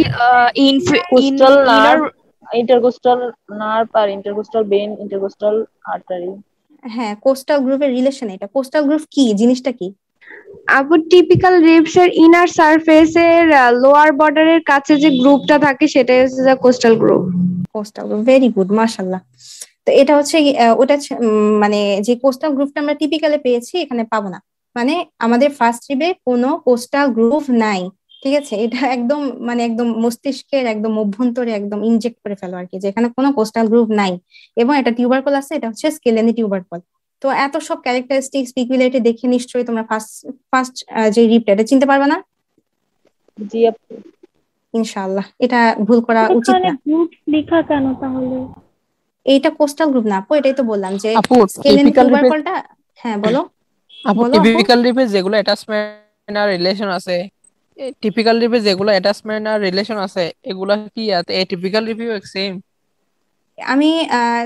কোস্টাল ইন্টারকোস্টাল নার পার ইন্টারকোস্টাল বেন ইন্টারকোস্টাল আর্টারি হ্যাঁ কোস্টাল গ্রুপের রিলেশন এটা কোস্টাল গ্রুপ কি জিনিসটা কি আবু টিপিক্যাল রিপস এর ইনার সারফেসের লোয়ার বর্ডারের কাছে যে গ্রুপটা থাকে সেটাই হচ্ছে costal group costal group very good মাশাআল্লাহ তো এটা হচ্ছে ওটা মানে যে কোস্টাল গ্রুপটা আমরা টিপিক্যালি পেয়েছি এখানে পাবো না মানে আমাদের ফার্স্ট ট্রিপে কোনো কোস্টাল গ্রুপ নাই ঠিক আছে এটা একদম মানে একদম মস্তিষ্কের একদম অভ্যন্তরে একদম ইনজেক্ট করে ফেলো আর কি যেখানে কোনো কোস্টাল গ্রুপ নাই এবং এটা টিউবারকল আছে এটা হচ্ছে স্কেলেনি টিউবারকল তো এত সব ক্যারেক্টারিস্টিক্স পিকুলারিটি দেখে নিশ্চয়ই তোমরা ফার্স্ট ফার্স্ট যে রিপটা এটা চিনতে পারবে না ইনশাল্লাহ এটা ভুল করা উচিত মানে না লেখা কেন তাহলে এইটা কোস্টাল গ্রুপ না আপু এটাই তো বললাম যে হ্যাঁ বলো টিপিক্যাল যেগুলো অ্যাটাচমেন্ট আর রিলেশন আছে টিপিক্যাল যেগুলো অ্যাটাচমেন্ট আর রিলেশন আছে কি টিপিক্যাল সেম আমি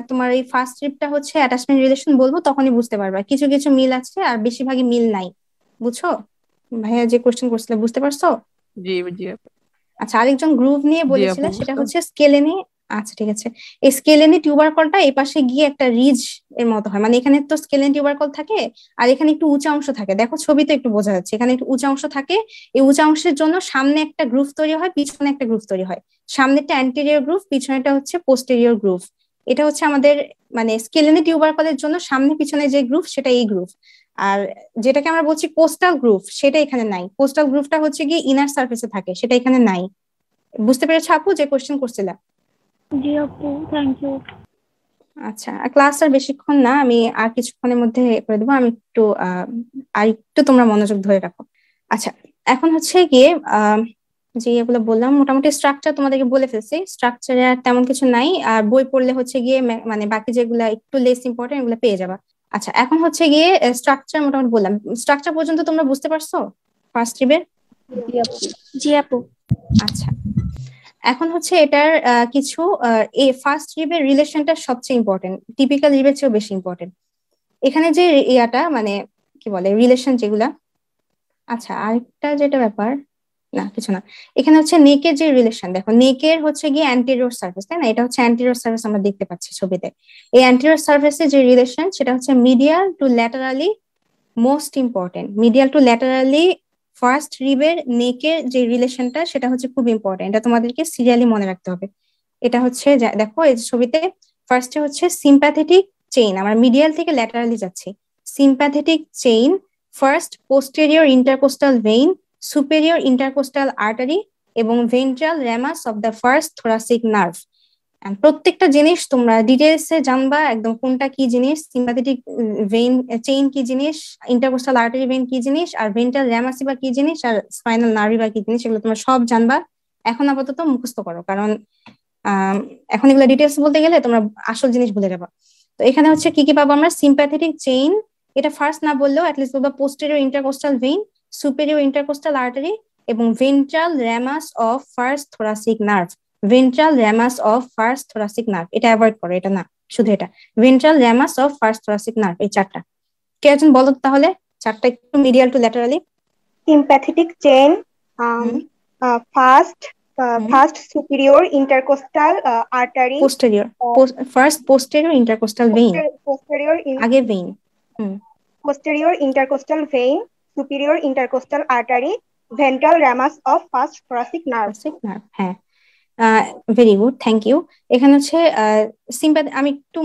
তোমার এই ফার্স্ট ট্রিপটা হচ্ছে অ্যাটাচমেন্ট রিলেশন বলবো তখনই বুঝতে পারবা কিছু কিছু মিল আছে আর বেশিরভাগই মিল নাই বুঝছো ভাইয়া যে কোশ্চেন করছিলে বুঝতে পারছো জি জি আচ্ছা আরেকজন গ্রুপ নিয়ে বলেছিলেন সেটা হচ্ছে স্কেলেনে আচ্ছা ঠিক আছে এই স্কেলেনি টিউবার কলটা এই পাশে গিয়ে একটা রিজ এর মতো হয় মানে এখানে তো স্কেলেন টিউবার কল থাকে আর এখানে একটু উঁচা অংশ থাকে দেখো ছবিতে একটু বোঝা যাচ্ছে এখানে একটু উঁচা অংশ থাকে এই উঁচা অংশের জন্য সামনে একটা গ্রুপ তৈরি হয় পিছনে একটা গ্রুপ তৈরি হয় সামনেটা অ্যান্টেরিয়র গ্রুপ পিছনেটা হচ্ছে পোস্টেরিয়র গ্রুপ এটা হচ্ছে আমাদের মানে স্কেলেনি টিউবার কলের জন্য সামনে পিছনে যে গ্রুপ সেটা এই গ্রুপ আর যেটাকে আমরা বলছি কোস্টাল গ্রুপ সেটা এখানে নাই কোস্টাল গ্রুপটা হচ্ছে গিয়ে ইনার সার্ফেসে থাকে সেটা এখানে নাই বুঝতে পেরেছো আপু যে কোশ্চেন করছিলাম জি আপু থ্যাংক ইউ আচ্ছা ক্লাসটা আর বেশিক্ষণ না আমি আর কিছুক্ষণের মধ্যে করে দেবো আমি একটু আর একটু তোমরা মনোযোগ ধরে রাখো আচ্ছা এখন হচ্ছে গিয়ে যে এগুলো বললাম মোটামুটি স্ট্রাকচার তোমাদেরকে বলে ফেলছি স্ট্রাকচারে আর তেমন কিছু নাই আর বই পড়লে হচ্ছে গিয়ে মানে বাকি যেগুলো একটু লেস ইম্পর্টেন্ট এগুলো পেয়ে যাবা আচ্ছা এখন হচ্ছে গিয়ে স্ট্রাকচার মোটামুটি বললাম স্ট্রাকচার পর্যন্ত তোমরা বুঝতে পারছো ফার্স্ট রিবের জি আপু আচ্ছা এখন হচ্ছে এটার কিছু এ ফার্স্ট রিভের রিলেশনটা সবচেয়ে ইম্পর্টেন্ট টিপিক্যাল রিভের চেয়েও বেশি ইম্পর্টেন্ট এখানে যে ইয়াটা মানে কি বলে রিলেশন যেগুলা আচ্ছা আরেকটা যেটা ব্যাপার না কিছু না এখানে হচ্ছে নেকের যে রিলেশন দেখো নেকের হচ্ছে গিয়ে অ্যান্টিরোড সার্ভিস তাই না এটা হচ্ছে অ্যান্টিরোড সার্ভিস আমরা দেখতে পাচ্ছি ছবিতে এই অ্যান্টিরোড সার্ভিসের যে রিলেশন সেটা হচ্ছে medial to laterally most important medial to laterally first রিবের নেকের যে রিলেশনটা সেটা হচ্ছে খুব ইম্পর্টেন্ট এটা তোমাদেরকে সিরিয়ালি মনে রাখতে হবে এটা হচ্ছে দেখো এই ছবিতে ফার্স্টে হচ্ছে সিম্প্যাথেটিক চেইন আমার মিডিয়াল থেকে ল্যাটারালি যাচ্ছে sympathetic chain first posterior intercostal vein superior intercostal artery এবং ventral ramus of the first thoracic nerve প্রত্যেকটা জিনিস তোমরা ডিটেলসে জানবা একদম কোনটা কি জিনিস সিম্পাথেটিক ভেইন চেইন কি জিনিস ইন্টারকোস্টাল আর্টারি ভেইন কি জিনিস আর ভেন্টাল র্যামাসি বা কি জিনিস আর স্পাইনাল নার্ভি বা কি জিনিস এগুলো তোমরা সব জানবা এখন আপাতত মুখস্থ করো কারণ এখন এগুলো ডিটেলস বলতে গেলে তোমরা আসল জিনিস ভুলে যাবা তো এখানে হচ্ছে কি কি পাবো আমরা সিম্প্যাথেটিক চেইন এটা ফার্স্ট না বললেও অ্যাটলিস্ট বলবা posterior intercostal vein superior intercostal artery এবং ventral ramus of first thoracic nerve ventral ramus of first thoracic nerve এটা অ্যাভয়েড করো এটা না শুধু এটা ventral ramus of first thoracic nerve এই চারটা কে একজন বলো তাহলে চারটা একটু medial to laterally sympathetic chain first first superior intercostal artery posterior first posterior intercostal vein posterior আগে vein posterior intercostal vein superior intercostal artery ventral ramus of first thoracic nerve হ্যাঁ ভেরি গুড থ্যাংক ইউ এখানে হচ্ছে sympathy আমি একটু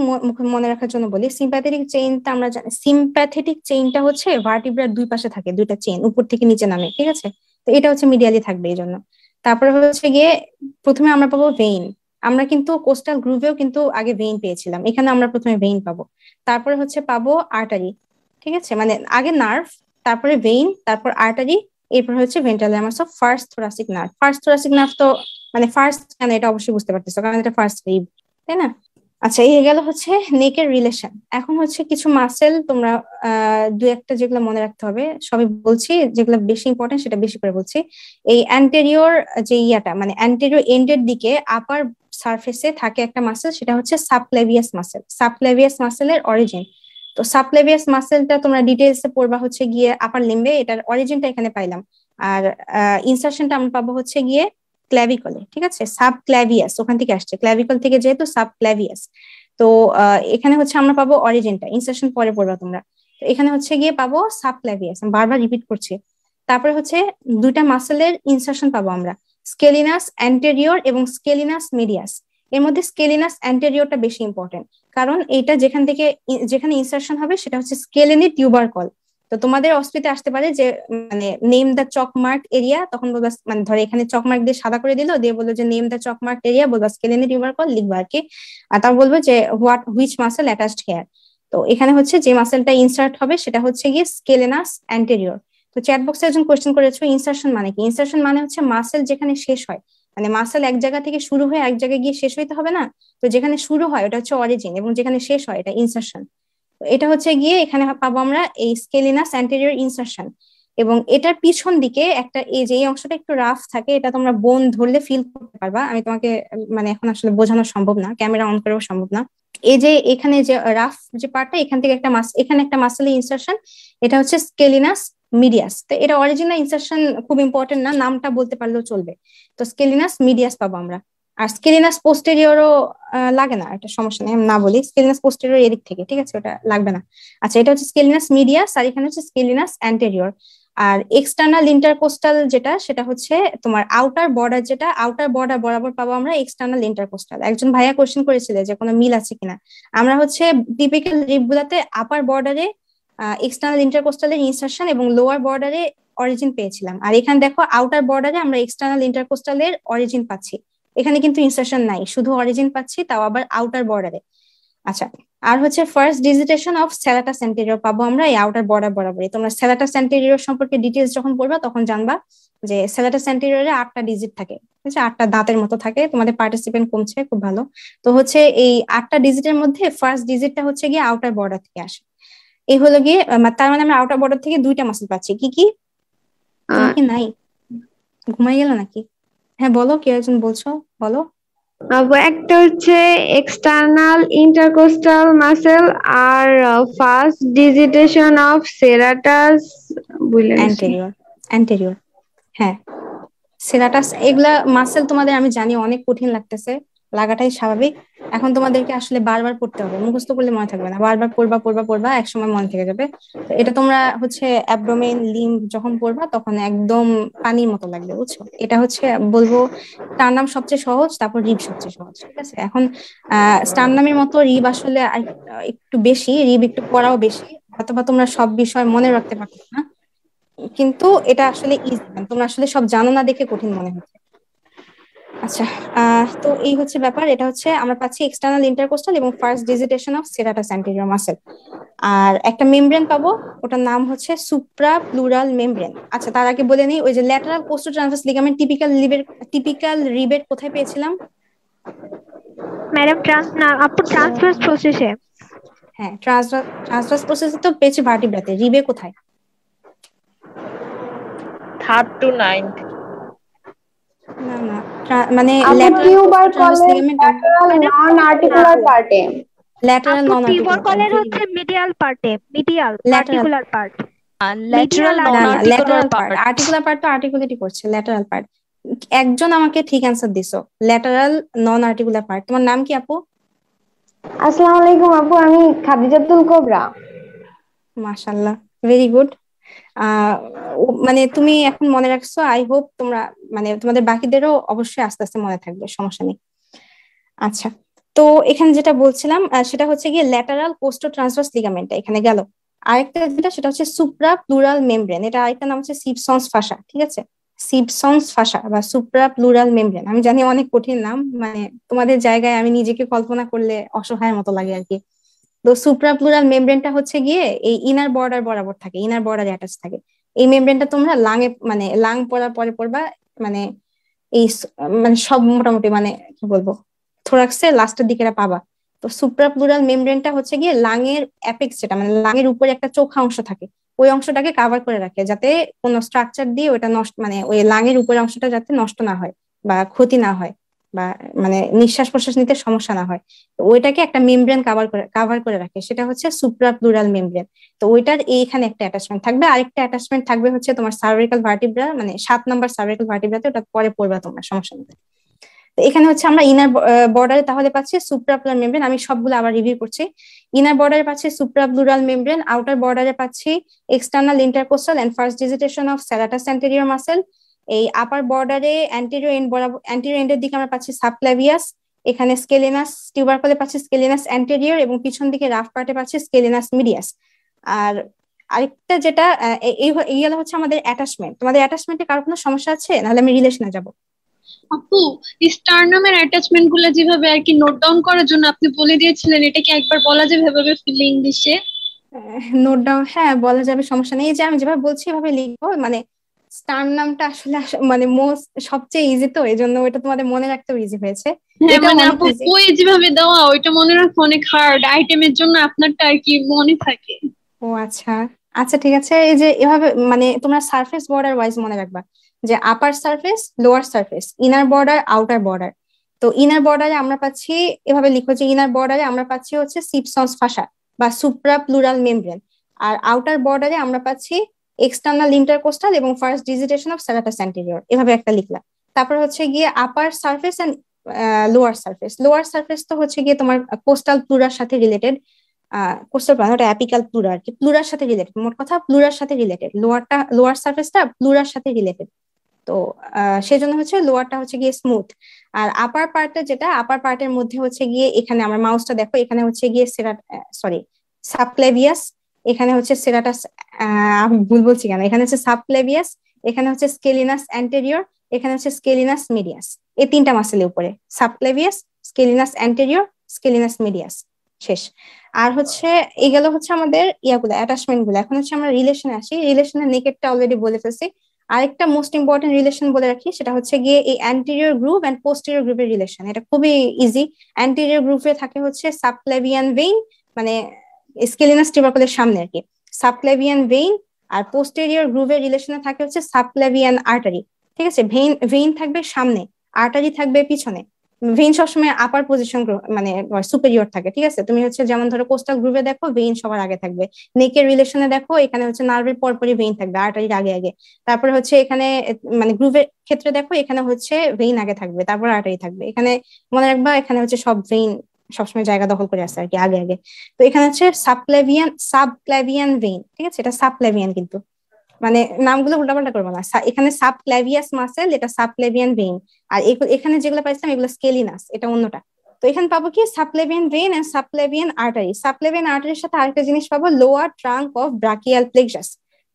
মনে রাখার জন্য বলি সিম্প্যাথেটিক চেইনটা আমরা জানি সিম্প্যাথেটিক চেইনটা হচ্ছে ভার্টিব্রার দুই পাশে থাকে দুইটা চেইন উপর থেকে নিচে নামে ঠিক আছে তো এটা হচ্ছে মিডিয়ালি থাকবে এই জন্য তারপরে হচ্ছে গিয়ে প্রথমে আমরা পাবো ভেইন আমরা কিন্তু কোস্টাল গ্রুভেও কিন্তু আগে ভেইন পেয়েছিলাম এখানে আমরা প্রথমে ভেইন পাবো তারপরে হচ্ছে পাবো আর্টারি ঠিক আছে মানে আগে নার্ভ তারপরে ভেইন তারপর আর্টারি এরপর হচ্ছে ventral ramus of first thoracic nerve first thoracic nerve তো মানে ফার্স্ট কেন এটা অবশ্যই বুঝতে পারতেছো কারণ এটা ফার্স্ট রিব তাই না আচ্ছা এই গেল হচ্ছে নেকের রিলেশন এখন হচ্ছে কিছু মাসেল তোমরা দু একটা যেগুলো মনে রাখতে হবে সবই বলছি যেগুলো বেশি ইম্পর্টেন্ট সেটা বেশি করে বলছি এই অ্যান্টেরিয়র যে ইয়াটা মানে অ্যান্টেরিয়র এন্ডের দিকে আপার সারফেসে থাকে একটা মাসেল সেটা হচ্ছে সাবক্লেভিয়াস মাসেল সাবক্লেভিয়াস মাসেলের অরিজিন তো সাবক্লেভিয়াস মাসেলটা তোমরা ডিটেলসে পড়বা হচ্ছে গিয়ে আপার লিম্বে এটার অরিজিনটা এখানে পাইলাম আর ইনসারশনটা আমরা পাবো হচ্ছে গিয়ে ক্ল্যাভিকলে ঠিক আছে সাব ক্ল্যাভিয়াস ওখান থেকে আসছে ক্ল্যাভিকল থেকে যেহেতু সাব ক্ল্যাভিয়াস তো এখানে হচ্ছে আমরা পাবো অরিজিনটা ইনসার্শন পরে পড়বো তোমরা তো এখানে হচ্ছে গিয়ে পাবো সাব ক্ল্যাভিয়াস বারবার রিপিট করছি তারপরে হচ্ছে দুইটা মাসেলের ইনসার্শন পাবো আমরা স্কেলিনাস অ্যান্টেরিয়র এবং স্কেলিনাস মিডিয়াস এর মধ্যে স্কেলিনাস অ্যান্টেরিয়রটা বেশি ইম্পর্টেন্ট কারণ এটা যেখান থেকে যেখানে ইনসার্শন হবে সেটা হচ্ছে স্কেলিনি টিউবার কল তো তোমাদের অস্ত্রিতে আসতে পারে যে মানে নেম দ্য চকমার্ক এরিয়া তখন বলবা মানে ধরো এখানে চকমার্ক দিয়ে সাদা করে দিল দিয়ে বললো যে name the chalk mark area বলবা স্কেলেনে টিউমার কল লিখবা আর কি আর তারপর বলবো যে what which muscle attached here তো এখানে হচ্ছে যে মাসেলটা ইনসার্ট হবে সেটা হচ্ছে গিয়ে স্কেলেনাস অ্যান্টেরিয়র তো চ্যাট বক্সে একজন কোয়েশ্চেন করেছো ইনসার্শন মানে কি ইনসার্শন মানে হচ্ছে মাসেল যেখানে শেষ হয় মানে মাসেল এক জায়গা থেকে শুরু হয়ে এক জায়গায় গিয়ে শেষ হইতে হবে না তো যেখানে শুরু হয় ওটা হচ্ছে অরিজিন এবং যেখানে শেষ হয় এটা ইনসার্শন এটা হচ্ছে গিয়ে এখানে পাবো আমরা এই স্কেলিনাস অ্যান্টেরিয়র ইনসারশন এবং এটার পিছন দিকে একটা এই যে এই অংশটা একটু রাফ থাকে এটা তোমরা বোন ধরলে ফিল করতে পারবা আমি তোমাকে মানে এখন আসলে বোঝানো সম্ভব না ক্যামেরা অন করেও সম্ভব না এই যে এখানে যে রাফ যে পার্টটা এখান থেকে একটা মাস এখানে একটা মাসেলি ইনসারশন এটা হচ্ছে স্কেলিনাস মিডিয়াস তো এটা অরিজিনাল ইনসারশন খুব ইম্পর্টেন্ট না নামটা বলতে পারলেও চলবে তো স্কেলিনাস মিডিয়াস পাবো আমরা আর স্কেলিনাস পোস্টেরিয়রও লাগে না এটা সমস্যা নেই না বলি স্কেলিনাস পোস্টেরিয়র এদিক থেকে ঠিক আছে ওটা লাগবে না আচ্ছা এটা হচ্ছে স্কেলিনাস মিডিয়াস আর এখানে হচ্ছে স্কেলিনাস অ্যান্টেরিয়র আর এক্সটার্নাল ইন্টারকোস্টাল যেটা সেটা হচ্ছে তোমার আউটার বর্ডার যেটা আউটার বর্ডার বরাবর পাবো আমরা এক্সটার্নাল ইন্টারকোস্টাল একজন ভাইয়া কোয়েশ্চেন করেছিল যে কোনো মিল আছে কিনা আমরা হচ্ছে টিপিক্যাল রিপগুলাতে আপার বর্ডারে এক্সটার্নাল ইন্টারকোস্টালের ইনসার্শন এবং লোয়ার বর্ডারে অরিজিন পেয়েছিলাম আর এখানে দেখো আউটার বর্ডারে আমরা এক্সটার্নাল ইন্টারকোস্টালের অরিজিন পাচ্ছি এখানে কিন্তু ইনসার্শন নাই শুধু অরিজিন পাচ্ছি তাও আবার আউটার বর্ডারে আচ্ছা আর হচ্ছে ফার্স্ট ডিজিটেশন অফ স্যালাটা সেন্টেরিয়র পাবো আমরা এই আউটার বর্ডার বরাবরই তোমরা স্যালাটা সেন্টেরিয়র সম্পর্কে ডিটেলস যখন পড়বা তখন জানবা যে স্যালাটা সেন্টেরিয়রে আটটা ডিজিট থাকে ঠিক আছে আটটা দাঁতের মতো থাকে তোমাদের পার্টিসিপেন্ট কমছে খুব ভালো তো হচ্ছে এই আটটা ডিজিটের মধ্যে ফার্স্ট ডিজিটটা হচ্ছে গিয়ে আউটার বর্ডার থেকে আসে এই হলো গিয়ে তার মানে আমরা আউটার বর্ডার থেকে দুইটা মাসেল পাচ্ছি কি কি নাই ঘুমাই গেল নাকি হ্যাঁ বলো কে একজন বলছো বলো একটা হচ্ছে এক্সটার্নাল ইন্টারকোস্টাল মাসেল আর ফার্স্ট ডিজিটেশন অফ সেরাটাস বুঝলেন অ্যান্টেরিয়র হ্যাঁ সেরাটাস এগুলা মাসেল তোমাদের আমি জানি অনেক কঠিন লাগতেছে লাগাটাই স্বাভাবিক এখন তোমাদেরকে আসলে বারবার পড়তে হবে মুখস্থ করলে মনে থাকবে না বারবার পড়বা পড়বা পড়বা এক সময় মনে থেকে যাবে এটা তোমরা হচ্ছে অ্যাবডোমেন লিম যখন পড়বা তখন একদম পানির মতো লাগবে বুঝছো এটা হচ্ছে বলবো তার নাম সবচেয়ে সহজ তারপর রিব সবচেয়ে সহজ ঠিক আছে এখন স্টার নামের মতো রিব আসলে একটু বেশি রিব একটু পড়াও বেশি অথবা তোমরা সব বিষয় মনে রাখতে পারছো না কিন্তু এটা আসলে ইজি তোমরা আসলে সব জানো না দেখে কঠিন মনে হচ্ছে আচ্ছা তো এই হচ্ছে ব্যাপার এটা হচ্ছে আমরা পাচ্ছি এক্সটার্নাল ইন্টারকোস্টাল এবং first digitation of serratus anterior muscle আর একটা মেমব্রেন পাবো ওটার নাম হচ্ছে সুপ্রা প্লুরাল মেমব্রেন আচ্ছা তার আগে বলে নিই ওই যে lateral costotransverse ligament typical লিবের টিপিক্যাল রিবেট কোথায় পেয়েছিলাম ম্যাডাম ট্রান্স না আপু ট্রান্সভার্স প্রসেসে হ্যাঁ ট্রান্সভার্স প্রসেসে তো পেয়েছি ভার্টিব্রাতে রিবে কোথায় থার্ড টু নাইন্থ না না মানে নন আর্টিকুলার পার্টে নন কলের হচ্ছে মিডিয়াল পার্টে medial articular part part articular part তো আর্টিকুলেটই করছে ল্যাটারাল পার্ট একজন আমাকে ঠিক আনসার দিছো ল্যাটারাল নন আর্টিকুলার পার্ট তোমার নাম কি আপু আসসালামু আলাইকুম আপু আমি খাদিজাতুল কোবরা মাশাআল্লাহ ভেরি গুড মানে তুমি এখন মনে রাখছো আই হোপ তোমরা মানে তোমাদের বাকিদেরও অবশ্যই আস্তে আস্তে মনে থাকবে সমস্যা নেই আচ্ছা তো এখানে যেটা বলছিলাম সেটা হচ্ছে গিয়ে ল্যাটারাল পোস্টো ট্রান্সভার্স লিগামেন্ট এখানে গেল আরেকটা যেটা সেটা হচ্ছে সুপ্রা প্লুরাল মেমব্রেন এটা আরেকটা নাম হচ্ছে সিপসন্স ফাসা ঠিক আছে সিপসন্স ফাসা বা সুপ্রা প্লুরাল মেমব্রেন আমি জানি অনেক কঠিন নাম মানে তোমাদের জায়গায় আমি নিজেকে কল্পনা করলে অসহায়ের মতো লাগে আর কি তো সুপ্রাপ্লুরাল মেমব্রেনটা হচ্ছে গিয়ে এই ইনার বর্ডার বরাবর থাকে ইনার বর্ডারে অ্যাটাচ থাকে এই মেমব্রেনটা তোমরা লাঙে মানে লাং পড়ার পরে পড়বা মানে এই মানে সব মোটামুটি মানে কি বলবো থোরাক্সের লাস্টের দিকে পাবা তো সুপ্রাপ্লুরাল মেমব্রেনটা হচ্ছে গিয়ে লাঙের অ্যাপেক্স যেটা মানে লাঙের উপরে একটা চোখা অংশ থাকে ওই অংশটাকে কাভার করে রাখে যাতে কোনো স্ট্রাকচার দিয়ে ওটা নষ্ট মানে ওই লাঙের উপরের অংশটা যাতে নষ্ট না হয় বা ক্ষতি না হয় বা মানে নিঃশ্বাস প্রশ্বাস নিতে সমস্যা না হয় তো ওইটাকে একটা মেমব্রেন কাভার করে কাভার করে রাখে সেটা হচ্ছে সুপ্রাপ্লুরাল মেমব্রেন তো ওইটার এইখানে একটা অ্যাটাচমেন্ট থাকবে আরেকটা অ্যাটাচমেন্ট থাকবে হচ্ছে তোমার সার্ভিক্যাল ভার্টিব্রা মানে সাত নাম্বার সার্ভিক্যাল ভার্টিব্রাতে ওটা পরে পড়বা তোমার সমস্যা নেই তো এখানে হচ্ছে আমরা ইনার বর্ডারে তাহলে পাচ্ছি সুপ্রাপ্লুরাল মেমব্রেন আমি সবগুলো আবার রিভিউ করছি ইনার বর্ডারে পাচ্ছি সুপ্রাপ্লুরাল মেমব্রেন আউটার বর্ডারে পাচ্ছি external intercostal and first digitation of serratus anterior muscle এই আপার বর্ডারে অ্যান্টেরিয়র এন্ড অ্যান্টেরিয়র এন্ডের দিকে আমরা পাচ্ছি সাবক্লাভিয়াস এখানে স্কেলেনাস টিউবার কলে পাচ্ছি স্কেলিনাস অ্যান্টেরিয়র এবং পিছন দিকে রাফ পার্টে পাচ্ছি স্কেলেনাস মিডিয়াস আর আরেকটা যেটা এই হলো হচ্ছে আমাদের অ্যাটাচমেন্ট তোমাদের অ্যাটাচমেন্টে কারো কোনো সমস্যা আছে নাহলে আমি রিলেশনে যাবো আপু স্টারনামের অ্যাটাচমেন্ট গুলো যেভাবে আর কি নোট ডাউন করার জন্য আপনি বলে দিয়েছিলেন এটা কি একবার বলা যাবে ভাবে ফুল ইংলিশে নোট ডাউন হ্যাঁ বলা যাবে সমস্যা নেই যে আমি যেভাবে বলছি এভাবে লিখবো মানে স্টার নামটা আসলে মানে মোস্ট সবচেয়ে ইজি তো এই জন্য ওইটা তোমাদের মনে রাখতে ইজি হয়েছে হ্যাঁ, মানে যেভাবে দেওয়া ওইটা মনে রাখা অনেক হার্ড আইটেমের জন্য আপনারটা আর কি মনে থাকে ও আচ্ছা আচ্ছা ঠিক আছে এই যে এভাবে মানে তোমরা সারফেস বর্ডার ওয়াইজ মনে রাখবা যে upper surface lower surface inner border outer border তো ইনার বর্ডারে আমরা পাচ্ছি এভাবে লিখো যে ইনার বর্ডারে আমরা পাচ্ছি হচ্ছে সিপসন্স ফাঁসা বা সুপ্রা প্লুরাল মেমব্রেন আর আউটার বর্ডারে আমরা পাচ্ছি এক্সটার্নাল ইন্টারকোস্টাল এবং first digitation of serratus anterior এভাবে একটা লিখলাম তারপর হচ্ছে গিয়ে upper surface and lower surface lower surface তো হচ্ছে গিয়ে তোমার কোস্টাল প্লুরার সাথে রিলেটেড কোস্টাল প্লানোটা অ্যাপিকাল প্লুরা আর কি প্লুরার সাথে রিলেটেড মোট কথা প্লুরার সাথে রিলেটেড লোয়ারটা লোয়ার সার্ফেসটা প্লুরার সাথে রিলেটেড তো সেই জন্য হচ্ছে লোয়ারটা হচ্ছে গিয়ে স্মুথ আর আপার পার্টটা যেটা আপার পার্টের মধ্যে হচ্ছে গিয়ে এখানে আমার মাউসটা দেখো এখানে হচ্ছে গিয়ে সেরা সরি সাবক্লেভিয়াস এখানে হচ্ছে সেরাটাস ভুল বলছি কেন এখানে হচ্ছে সাবক্লেভিয়াস এখানে হচ্ছে স্কেলিনাস অ্যান্টেরিয়র এখানে হচ্ছে স্কেলিনাস মিডিয়াস এই তিনটা মাসেলের উপরে সাবক্লেভিয়াস স্কেলিনাস অ্যান্টেরিয়র স্কেলিনাস মিডিয়াস শেষ আর হচ্ছে এই গেল হচ্ছে আমাদের ইয়াগুলো অ্যাটাচমেন্ট গুলো এখন হচ্ছে আমরা রিলেশনে আসি রিলেশনের নেকেটটা অলরেডি বলে ফেলছি আরেকটা মোস্ট ইম্পর্টেন্ট রিলেশন বলে রাখি সেটা হচ্ছে গিয়ে এই অ্যান্টেরিয়র গ্রুপ অ্যান্ড পোস্টেরিয়র গ্রুপের রিলেশন এটা খুবই ইজি অ্যান্টেরিয়র গ্রুপে থাকে হচ্ছে সাবক্লেভিয়ান ভেইন মানে স্কেলিনাস টিবাকলের সামনে আর কি সাবক্লাভিয়ান ভেইন আর পোস্টেরিয়র গ্রুভের রিলেশনে থাকে হচ্ছে সাবক্লাভিয়ান আর্টারি ঠিক আছে ভেইন ভেইন থাকবে সামনে আর্টারি থাকবে পিছনে ভেইন সবসময় আপার পজিশন মানে সুপেরিয়র থাকে ঠিক আছে তুমি হচ্ছে যেমন ধরো কোস্টাল গ্রুপে দেখো ভেইন সবার আগে থাকবে নেকের রিলেশনে দেখো এখানে হচ্ছে নার্ভের পরপরই ভেইন থাকবে আর্টারির আগে আগে তারপরে হচ্ছে এখানে মানে গ্রুভের ক্ষেত্রে দেখো এখানে হচ্ছে ভেইন আগে থাকবে তারপর আর্টারি থাকবে এখানে মনে রাখবা এখানে হচ্ছে সব ভেইন সবসময় জায়গা দখল করে আসছে আর কি আগে আগে তো এখানে হচ্ছে সাবক্লেভিয়ান সাবক্লেভিয়ান ভেইন ঠিক আছে এটা সাবক্লেভিয়ান কিন্তু মানে নামগুলো উল্টাপাল্টা করবো না এখানে সাবক্লেভিয়াস মাসেল এটা সাবক্লেভিয়ান ভেইন আর এখানে যেগুলো পাইছিলাম এগুলো স্কেলিনাস এটা অন্যটা তো এখানে পাবো কি subclavian vein and subclavian artery subclavian আর্টারির সাথে আরেকটা জিনিস পাবো lower trunk of brachial plexus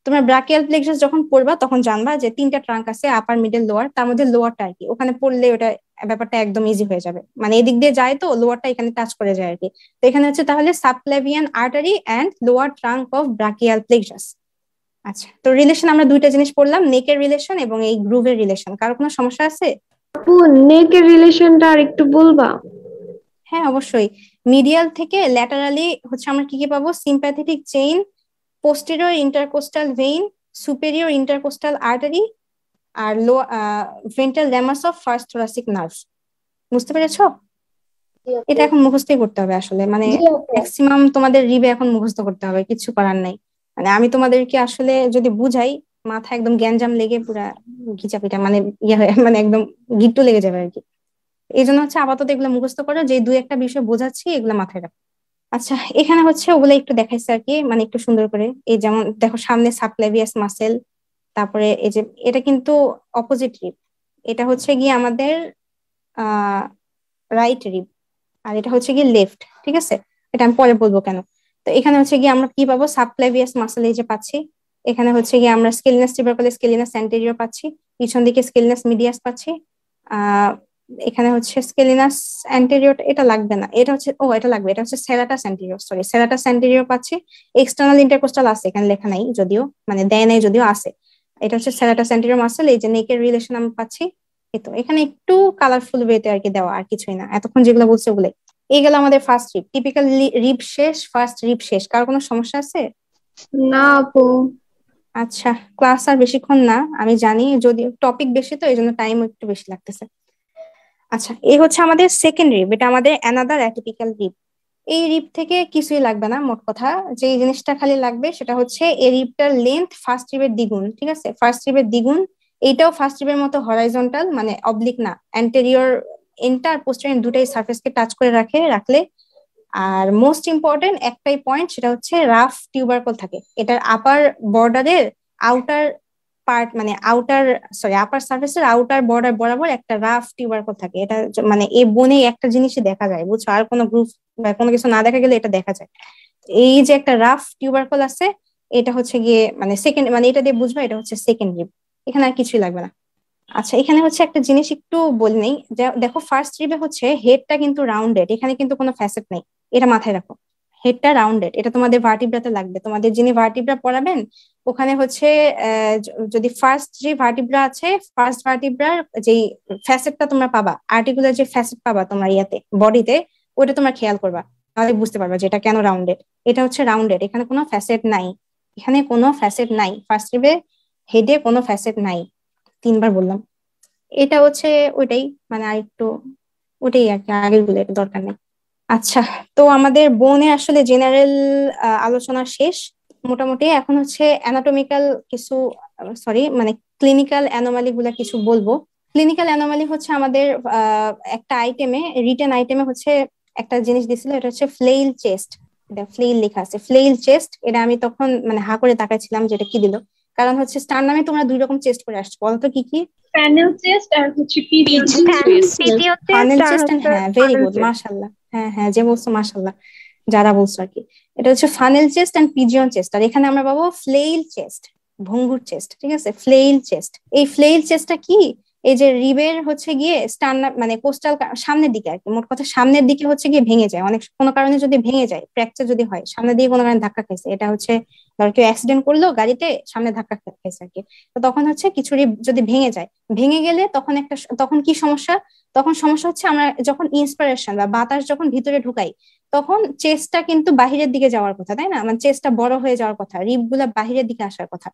তোমার ব্রাকিয়াল প্লেক্সাস যখন পড়বা তখন জানবা যে তিনটা ট্রাঙ্ক আছে আপার মিডল লোয়ার তার মধ্যে লোয়ারটা আর কি ওখানে পড়লে ওটা ব্যাপারটা একদম ইজি হয়ে যাবে মানে এদিক দিয়ে যায় তো লোয়ারটা এখানে টাচ করে যায় আরকি তো এখানে হচ্ছে তাহলে subclavian artery and lower trunk of brachial plexus আচ্ছা তো রিলেশন আমরা দুইটা জিনিস পড়লাম নেকের রিলেশন এবং এই গ্রুভের রিলেশন কারো কোনো সমস্যা আছে আপু নেকের রিলেশনটা আর একটু বলবা হ্যাঁ অবশ্যই মিডিয়াল থেকে ল্যাটারালি হচ্ছে আমরা কি কি পাবো sympathetic chain posterior intercostal vein superior intercostal artery আর low ventral ramus of first thoracic nerve বুঝতে পেরেছো এটা এখন মুখস্থই করতে হবে আসলে মানে ম্যাক্সিমাম তোমাদের রিবে এখন মুখস্থ করতে হবে কিছু করার নাই মানে আমি তোমাদেরকে আসলে যদি বুঝাই মাথা একদম গ্যাঞ্জাম লেগে পুরা ঘিচাপিটা মানে ইয়ে হয়ে মানে একদম গিট্টু লেগে যাবে আর কি এই জন্য হচ্ছে আপাতত এগুলো মুখস্থ করো যে দুই একটা বিষয় বোঝাচ্ছি এগুলো মাথায় রাখো আচ্ছা এখানে হচ্ছে ওগুলো একটু দেখাইছে আর কি মানে একটু সুন্দর করে এই যেমন দেখো সামনে সাপ্লাইভিয়াস মাসেল তারপরে এই যে এটা কিন্তু অপোজিট রিপ এটা হচ্ছে গিয়ে আমাদের রাইট রিপ আর এটা হচ্ছে গিয়ে লেফট ঠিক আছে এটা আমি পরে বলবো কেন তো এখানে হচ্ছে গিয়ে আমরা কি পাবো সাপ্লাইভিয়াস মাসেল এই যে পাচ্ছি এখানে হচ্ছে গিয়ে আমরা স্কেলিনাস টিবার করলে স্কেলিনাস অ্যান্টেরিয়র পাচ্ছি পিছন দিকে স্কেলিনাস মিডিয়াস পাচ্ছি এখানে হচ্ছে স্কেলিনাস অ্যান্টেরিয়র এটা লাগবে না এটা হচ্ছে ও এটা লাগবে এটা হচ্ছে serratus anterior sorry serratus anterior পাচ্ছি এক্সটার্নাল ইন্টারকোস্টাল আছে এখানে লেখা নাই যদিও মানে দেয় নাই যদিও আছে এটা হচ্ছে সেরাটাস অ্যান্টেরিয়র মাসেল এই যে নেকের রিলেশন আমি পাচ্ছি এতো এখানে একটু কালারফুল ওয়েতে আর কি দেওয়া আর কিছুই না এতক্ষণ যেগুলো বলছে ওগুলো এই গেল আমাদের ফার্স্ট রিপ টিপিক্যাল রিপ শেষ ফার্স্ট রিপ শেষ কারো কোনো সমস্যা আছে না আপু আচ্ছা ক্লাস আর বেশিক্ষণ না আমি জানি যদি টপিক বেশি তো এই জন্য টাইম একটু বেশি লাগতেছে আচ্ছা এই হচ্ছে আমাদের সেকেন্ড রিপ এটা আমাদের অ্যানাদার অ্যাটিপিক্যাল রিপ এই রিপ থেকে কিছুই লাগবে না মোট কথা যে জিনিসটা খালি লাগবে সেটা হচ্ছে এই রিপটার লেন্থ ফার্স্ট রিপের দ্বিগুণ ঠিক আছে ফার্স্ট রিপের দ্বিগুণ এইটাও ফার্স্ট রিপের মতো হরাইজন্টাল মানে অবলিক না অ্যান্টেরিয়র এন্টার পোস্টার দুটাই সার্ফেসকে টাচ করে রাখে রাখলে আর মোস্ট ইম্পর্টেন্ট একটাই পয়েন্ট সেটা হচ্ছে রাফ টিউবারকল থাকে এটার আপার বর্ডারের আউটার পার্ট মানে আউটার সরি আপার এর আউটার বর্ডার বরাবর একটা রাফ টিউবারকল থাকে এটা মানে এই বনে একটা জিনিসই দেখা যায় বুঝছো আর কোনো গ্রুপ বা কোনো কিছু না দেখা গেলে এটা দেখা যায় এই যে একটা রাফ টিউবারকল আছে এটা হচ্ছে গিয়ে মানে সেকেন্ড মানে এটা দিয়ে বুঝবা এটা হচ্ছে সেকেন্ড এখানে আর কিছুই লাগবে না আচ্ছা এখানে হচ্ছে একটা জিনিস একটু বলে নেই দেখো ফার্স্ট রিবে হচ্ছে হেডটা কিন্তু রাউন্ডেড এখানে কিন্তু কোনো ফ্যাসেট নেই এটা মাথায় রাখো হেডটা রাউন্ডেড এটা তোমাদের ভার্টিব্রাতে লাগবে তোমাদের যিনি ভার্টিব্রা পড়াবেন ওখানে হচ্ছে যদি ফার্স্ট যে ভার্টিব্রা আছে ফার্স্ট ভার্টিব্রার যে ফ্যাসেটটা তোমরা পাবা আর্টিকুলার যে ফ্যাসেট পাবা তোমরা ইয়াতে বডিতে ওটা তোমরা খেয়াল করবা তাহলে বুঝতে পারবা যে এটা কেন রাউন্ডেড এটা হচ্ছে রাউন্ডেড এখানে কোনো ফ্যাসেট নাই এখানে কোনো ফ্যাসেট নাই ফার্স্ট রিবে হেডে কোনো ফ্যাসেট নাই তিনবার বললাম এটা হচ্ছে ওইটাই মানে আর একটু ওটাই আর কি আগের গুলো দরকার নেই আচ্ছা তো আমাদের বনে আসলে জেনারেল আলোচনা শেষ মোটামুটি এখন হচ্ছে অ্যানাটমিক্যাল কিছু সরি মানে ক্লিনিক্যাল অ্যানোমালি গুলা কিছু বলবো ক্লিনিক্যাল অ্যানোমালি হচ্ছে আমাদের একটা আইটেমে রিটেন আইটেমে হচ্ছে একটা জিনিস দিছিল এটা হচ্ছে ফ্লেইল চেস্ট এটা ফ্লেইল লেখা আছে ফ্লেইল চেস্ট এটা আমি তখন মানে হা করে তাকাইছিলাম যেটা কি দিল কারণ হচ্ছে স্টার নামে তোমরা দুই রকম চেস্ট করে আসছো বলতো কি কি প্যানেল চেস্ট আর হচ্ছে প্যানেল চেস্ট হ্যাঁ ভেরি গুড মাশাআল্লাহ হ্যাঁ হ্যাঁ যে বলছো মাশাআল্লাহ যারা বলছো আর কি এটা হচ্ছে funnel chest and pigeon chest আর এখানে আমরা পাবো ফ্লেইল চেস্ট ভঙ্গুর চেস্ট ঠিক আছে ফ্লেইল চেস্ট এই ফ্লেইল চেস্টটা কি এই যে রিবের হচ্ছে গিয়ে স্টান্ডার মানে কোস্টাল সামনের দিকে আর কি মোট কথা সামনের দিকে হচ্ছে গিয়ে ভেঙে যায় অনেক কোনো কারণে যদি ভেঙে যায় ফ্র্যাকচার যদি হয় সামনে দিয়ে কোনো কারণে ধাক্কা খেয়েছে এটা হচ্ছে ধর কেউ অ্যাক্সিডেন্ট করলো গাড়িতে সামনে ধাক্কা খেয়েছে আর কি তো তখন হচ্ছে কিছু যদি ভেঙে যায় ভেঙে গেলে তখন একটা তখন কি সমস্যা তখন সমস্যা হচ্ছে আমরা যখন ইন্সপিরেশন বা বাতাস যখন ভিতরে ঢুকাই তখন চেস্টটা কিন্তু বাহিরের দিকে যাওয়ার কথা তাই না মানে চেস্টটা বড় হয়ে যাওয়ার কথা রিপ গুলা বাহিরের দিকে আসার কথা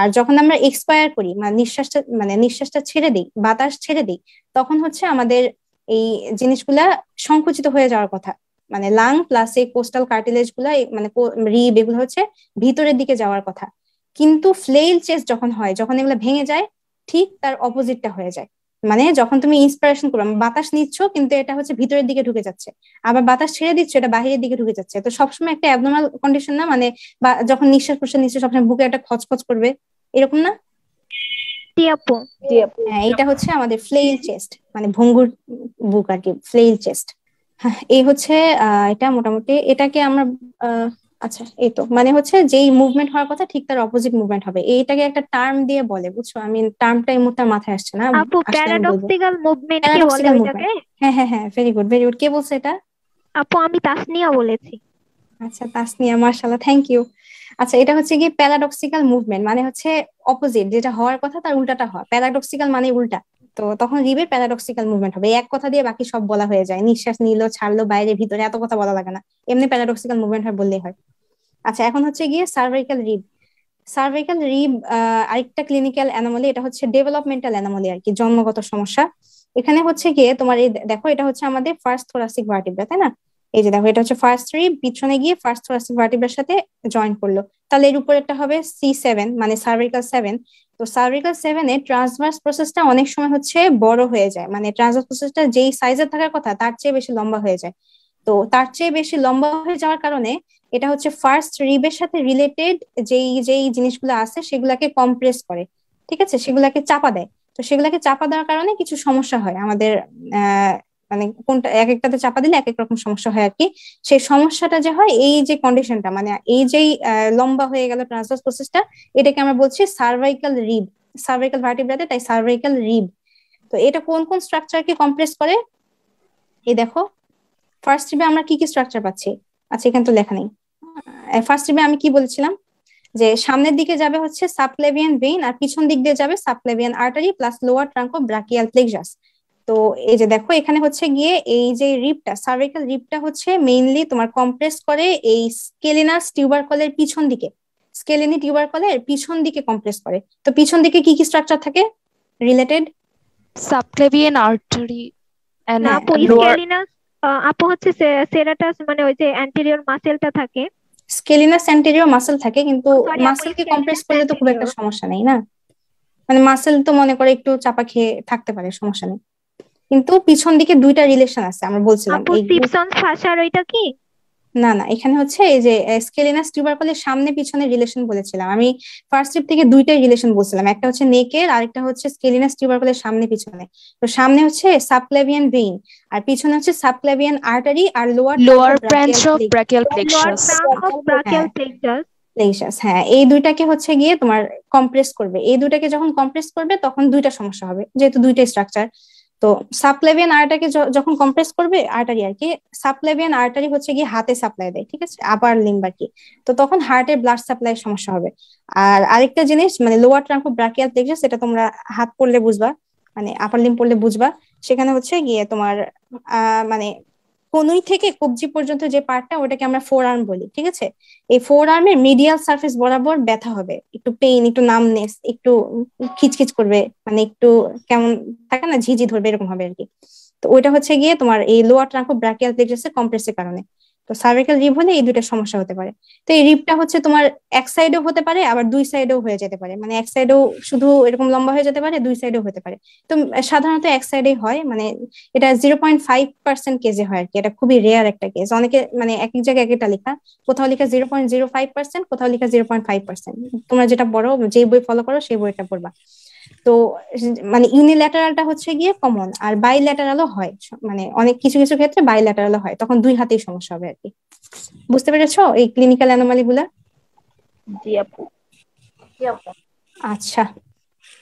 আর যখন আমরা এক্সপায়ার করি মানে নিঃশ্বাসটা মানে নিঃশ্বাসটা ছেড়ে দিই বাতাস ছেড়ে দিই তখন হচ্ছে আমাদের এই জিনিসগুলা সংকুচিত হয়ে যাওয়ার কথা মানে লাং প্লাস এই কোস্টাল কার্টিলেজ গুলা মানে রিব এগুলো হচ্ছে ভিতরের দিকে যাওয়ার কথা কিন্তু ফ্লেইল চেস্ট যখন হয় যখন এগুলো ভেঙে যায় ঠিক তার অপোজিটটা হয়ে যায় মানে যখন তুমি ইন্সপিরেশন করবে মানে বাতাস নিচ্ছ কিন্তু এটা হচ্ছে ভিতরের দিকে ঢুকে যাচ্ছে আবার বাতাস ছেড়ে দিচ্ছ এটা বাহিরের দিকে ঢুকে যাচ্ছে তো সবসময় একটা অ্যাবনর্মাল কন্ডিশন না মানে যখন নিঃশ্বাস প্রশ্বাস নিচ্ছে সবসময় বুকে একটা খচখচ করবে এরকম না হ্যাঁ, এটা হচ্ছে আমাদের ফ্লেইল চেস্ট মানে ভঙ্গুর বুক আর কি ফ্লেইল হ্যাঁ, চেস্ট এই হচ্ছে এটা মোটামুটি এটাকে আমরা আচ্ছা এই তো মানে হচ্ছে যেই মুভমেন্ট হওয়ার কথা ঠিক তার অপোজিট মুভমেন্ট হবে এইটাকে একটা টার্ম দিয়ে বলে বুঝছো আমি টার্মটা এই মুহূর্তে মাথায় আসছে না আপু প্যারাডক্সিক্যাল মুভমেন্ট কি বলে হ্যাঁ হ্যাঁ ভেরি গুড ভেরি গুড কে বলছে এটা আপু আমি তাসনিয়া বলেছি আচ্ছা তাসনিয়া থ্যাংক ইউ আচ্ছা এটা হচ্ছে কি প্যারাডক্সিক্যাল মুভমেন্ট মানে হচ্ছে অপোজিট যেটা হওয়ার কথা তার উল্টাটা হয় প্যারাডক্সিক্যাল মানে উল্টা তো তখন রিবের প্যারাডক্সিক্যাল মুভমেন্ট হবে এক কথা দিয়ে বাকি সব বলা হয়ে যায় নিঃশ্বাস নিল ছাড়লো বাইরে ভিতরে এত কথা বলা লাগে না এমনি প্যারাডক্সিক্যাল মুভমেন্ট হয় বললেই হয় আচ্ছা এখন হচ্ছে গিয়ে সার্ভাইকাল রিব সার্ভাইকাল রিব আরেকটা ক্লিনিক্যাল অ্যানোমালি এটা হচ্ছে ডেভেলপমেন্টাল অ্যানোমালি আর কি জন্মগত সমস্যা এখানে হচ্ছে গিয়ে তোমার এই দেখো এটা হচ্ছে আমাদের ফার্স্ট থোরাসিক ভার্টিব্রা তাই না এই যে দেখো এটা হচ্ছে ফার্স্ট রিব পিছনে গিয়ে ফার্স্ট থোরাসিক ভার্টিব্রার সাথে জয়েন করলো তাহলে এর উপর একটা হবে সি সেভেন মানে সার্ভাইকাল সেভেন তো সার্ভিক্যাল সেভেন এ ট্রান্সভার্স প্রসেসটা অনেক সময় হচ্ছে বড় হয়ে যায় মানে ট্রান্সভার্স প্রসেসটা যেই সাইজের থাকার কথা তার চেয়ে বেশি লম্বা হয়ে যায় তো তার চেয়ে বেশি লম্বা হয়ে যাওয়ার কারণে এটা হচ্ছে ফার্স্ট রিবের সাথে রিলেটেড যেই যেই জিনিসগুলো আছে সেগুলাকে কম্প্রেস করে ঠিক আছে সেগুলাকে চাপা দেয় তো সেগুলাকে চাপা দেওয়ার কারণে কিছু সমস্যা হয় আমাদের মানে কোনটা এক একটাতে চাপা দিলে এক এক রকম সমস্যা হয় আর কি সেই সমস্যাটা যে হয় এই যে কন্ডিশনটা মানে এই যে লম্বা হয়ে গেল ট্রান্সফার প্রসেসটা এটাকে আমরা বলছি সার্ভাইকাল রিব সার্ভাইকাল ভার্টিব্রাতে তাই সার্ভাইকাল রিব তো এটা কোন কোন স্ট্রাকচারকে কম্প্রেস করে এই দেখো ফার্স্ট রিবে আমরা কি কি স্ট্রাকচার পাচ্ছি আচ্ছা এখানে তো লেখা নেই ফার্স্ট রিবে আমি কি বলেছিলাম যে সামনের দিকে যাবে হচ্ছে সাবক্লেভিয়ান ভেইন আর পিছন দিক দিয়ে যাবে subclavian artery plus lower trunk of brachial plexus তো এই যে দেখো এখানে হচ্ছে গিয়ে এই যে রিপটা সার্ভিক্যাল রিপটা হচ্ছে মেইনলি তোমার কম্প্রেস করে এই স্কেলিনাস টিউবার কলের পিছন দিকে স্কেলিনি টিউবার কলের পিছন দিকে কম্প্রেস করে তো পিছন দিকে কি কি স্ট্রাকচার থাকে রিলেটেড সাবক্লেভিয়ান আর্টারি আপু হচ্ছে সেরাটাস মানে ওই যে অ্যান্টেরিয়র মাসেলটা থাকে স্কেলিনা স্যান্টেরিও মাসেল থাকে কিন্তু মাসেলকে oh, কম্প্রেস করলে তো খুব একটা সমস্যা নেই না মানে মাসেল তো মনে করে একটু চাপা খেয়ে থাকতে পারে সমস্যা নেই কিন্তু পিছন দিকে দুইটা রিলেশন আছে আমরা বলছিলাম এই সিপসন ফাসার ওইটা কি না না এখানে হচ্ছে এই যে স্কেলিনাস টিউবারকলের সামনে পিছনে রিলেশন বলেছিলাম আমি ফার্স্ট স্টেপ থেকে দুইটাই রিলেশন বলছিলাম একটা হচ্ছে নেকের আরেকটা হচ্ছে স্কেলিনাস টিউবারকলের সামনে পিছনে তো সামনে হচ্ছে সাবক্লেভিয়ান ভেইন আর পিছনে হচ্ছে সাবক্লেভিয়ান আর্টারি আর lower lower branch of brachial plexus plexus হ্যাঁ এই দুইটাকে হচ্ছে গিয়ে তোমার কম্প্রেস করবে এই দুইটাকে যখন কম্প্রেস করবে তখন দুইটা সমস্যা হবে যেহেতু দুইটা স্ট্রাকচার তো সাপ্লেভিয়ান আর্টারি যখন কম্প্রেস করবে আর্টারি আর কি সাপ্লেভিয়ান আর্টারি হচ্ছে গিয়ে হাতে সাপ্লাই দেয় ঠিক আছে আবার কি তো তখন হার্টের ব্লাড সাপ্লাই সমস্যা হবে আর আরেকটা জিনিস মানে লোয়ার ট্রাঙ্কো ব্রাকিয়াল দেখছো সেটা তোমরা হাত পড়লে বুঝবা মানে আপার লিম্ব পড়লে বুঝবা সেখানে হচ্ছে গিয়ে তোমার মানে কনুই থেকে কবজি পর্যন্ত যে পার্টটা ওটাকে আমরা ফোর আর্ম বলি ঠিক আছে এই ফোর আর্মের মিডিয়াল সার্ফেস বরাবর ব্যথা হবে একটু পেইন একটু নামনেস একটু খিচখিচ করবে মানে একটু কেমন থাকে না ঝিঝি ধরবে এরকম হবে আর কি তো ওইটা হচ্ছে গিয়ে তোমার এই লোয়ার ট্রাঙ্কো ব্রাকিয়াল প্লেক্সাসের কম্প্রেসের কারণে তো সার্ভিক্যাল রিপ হলে এই দুইটা সমস্যা হতে পারে তো এই রিপটা হচ্ছে তোমার এক সাইডেও হতে পারে আবার দুই সাইডেও হয়ে যেতে পারে মানে এক সাইডেও শুধু এরকম লম্বা হয়ে যেতে পারে দুই সাইডও হতে পারে তো সাধারণত এক সাইডে হয় মানে এটা জিরো পয়েন্ট ফাইভ পার্সেন্ট কেজে হয় আর কি এটা খুবই রেয়ার একটা কেস অনেকে মানে এক এক জায়গায় এক একটা লেখা কোথাও লেখা zero point zero five percent কোথাও লেখা জিরো পয়েন্ট ফাইভ পার্সেন্ট তোমরা যেটা পড়ো যে বই ফলো করো সেই বইটা পড়বা তো মানে ইউনিল্যাটারালটা হচ্ছে গিয়ে কমন আর বাইল্যাটারালও হয় মানে অনেক কিছু কিছু ক্ষেত্রে বাইল্যাটারালও হয় তখন দুই হাতেই সমস্যা হবে আর কি বুঝতে পেরেছো এই ক্লিনিক্যাল অ্যানোমালি গুলা আচ্ছা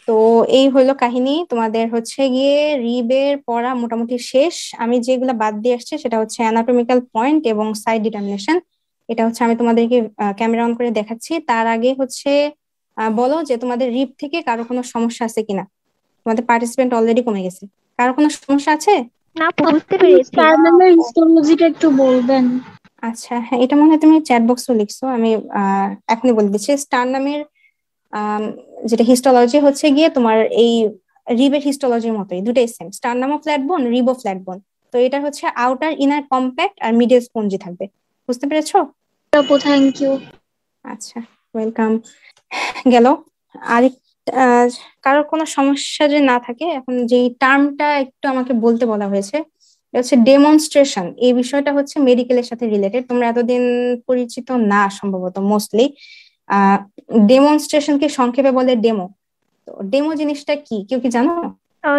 তো এই হলো কাহিনী তোমাদের হচ্ছে গিয়ে রিবের পড়া মোটামুটি শেষ আমি যেগুলো বাদ দিয়ে আসছে সেটা হচ্ছে অ্যানাটমিক্যাল পয়েন্ট এবং সাইড ডিটারমিনেশন এটা হচ্ছে আমি তোমাদেরকে ক্যামেরা অন করে দেখাচ্ছি তার আগে হচ্ছে বলো যে তোমাদের রিপ থেকে কারো কোনো সমস্যা আছে কিনা তোমাদের পার্টিসিপেন্ট অলরেডি কমে গেছে কারো কোনো সমস্যা আছে না বুঝতে পেরেছি তার নামে মানে হিস্টোলজিটা একটু বলবেন আচ্ছা হ্যাঁ এটা মনে হয় তুমি চ্যাট বক্সও লিখছো আমি এখনই বলে দিচ্ছি স্টার নামের যেটা হিস্টোলজি হচ্ছে গিয়ে তোমার এই রিবের হিস্টোলজির মতোই দুটাই সেম স্টার নামও ফ্ল্যাট বোন রিবো ফ্ল্যাট বোন তো এটা হচ্ছে আউটার ইনার কম্প্যাক্ট আর মিডিয়াল স্পঞ্জি থাকবে বুঝতে পেরেছো থ্যাংক ইউ আচ্ছা ওয়েলকাম গেল আরেক কারোর কোনো সমস্যা যে না থাকে এখন যে টার্মটা একটু আমাকে বলতে বলা হয়েছে হচ্ছে ডেমনস্ট্রেশন এই বিষয়টা হচ্ছে মেডিকেলের সাথে রিলেটেড তোমরা এতদিন পরিচিত না সম্ভবত মোস্টলি ডেমনস্ট্রেশনকে সংক্ষেপে বলে ডেমো তো ডেমো জিনিসটা কি কেউ কি জানো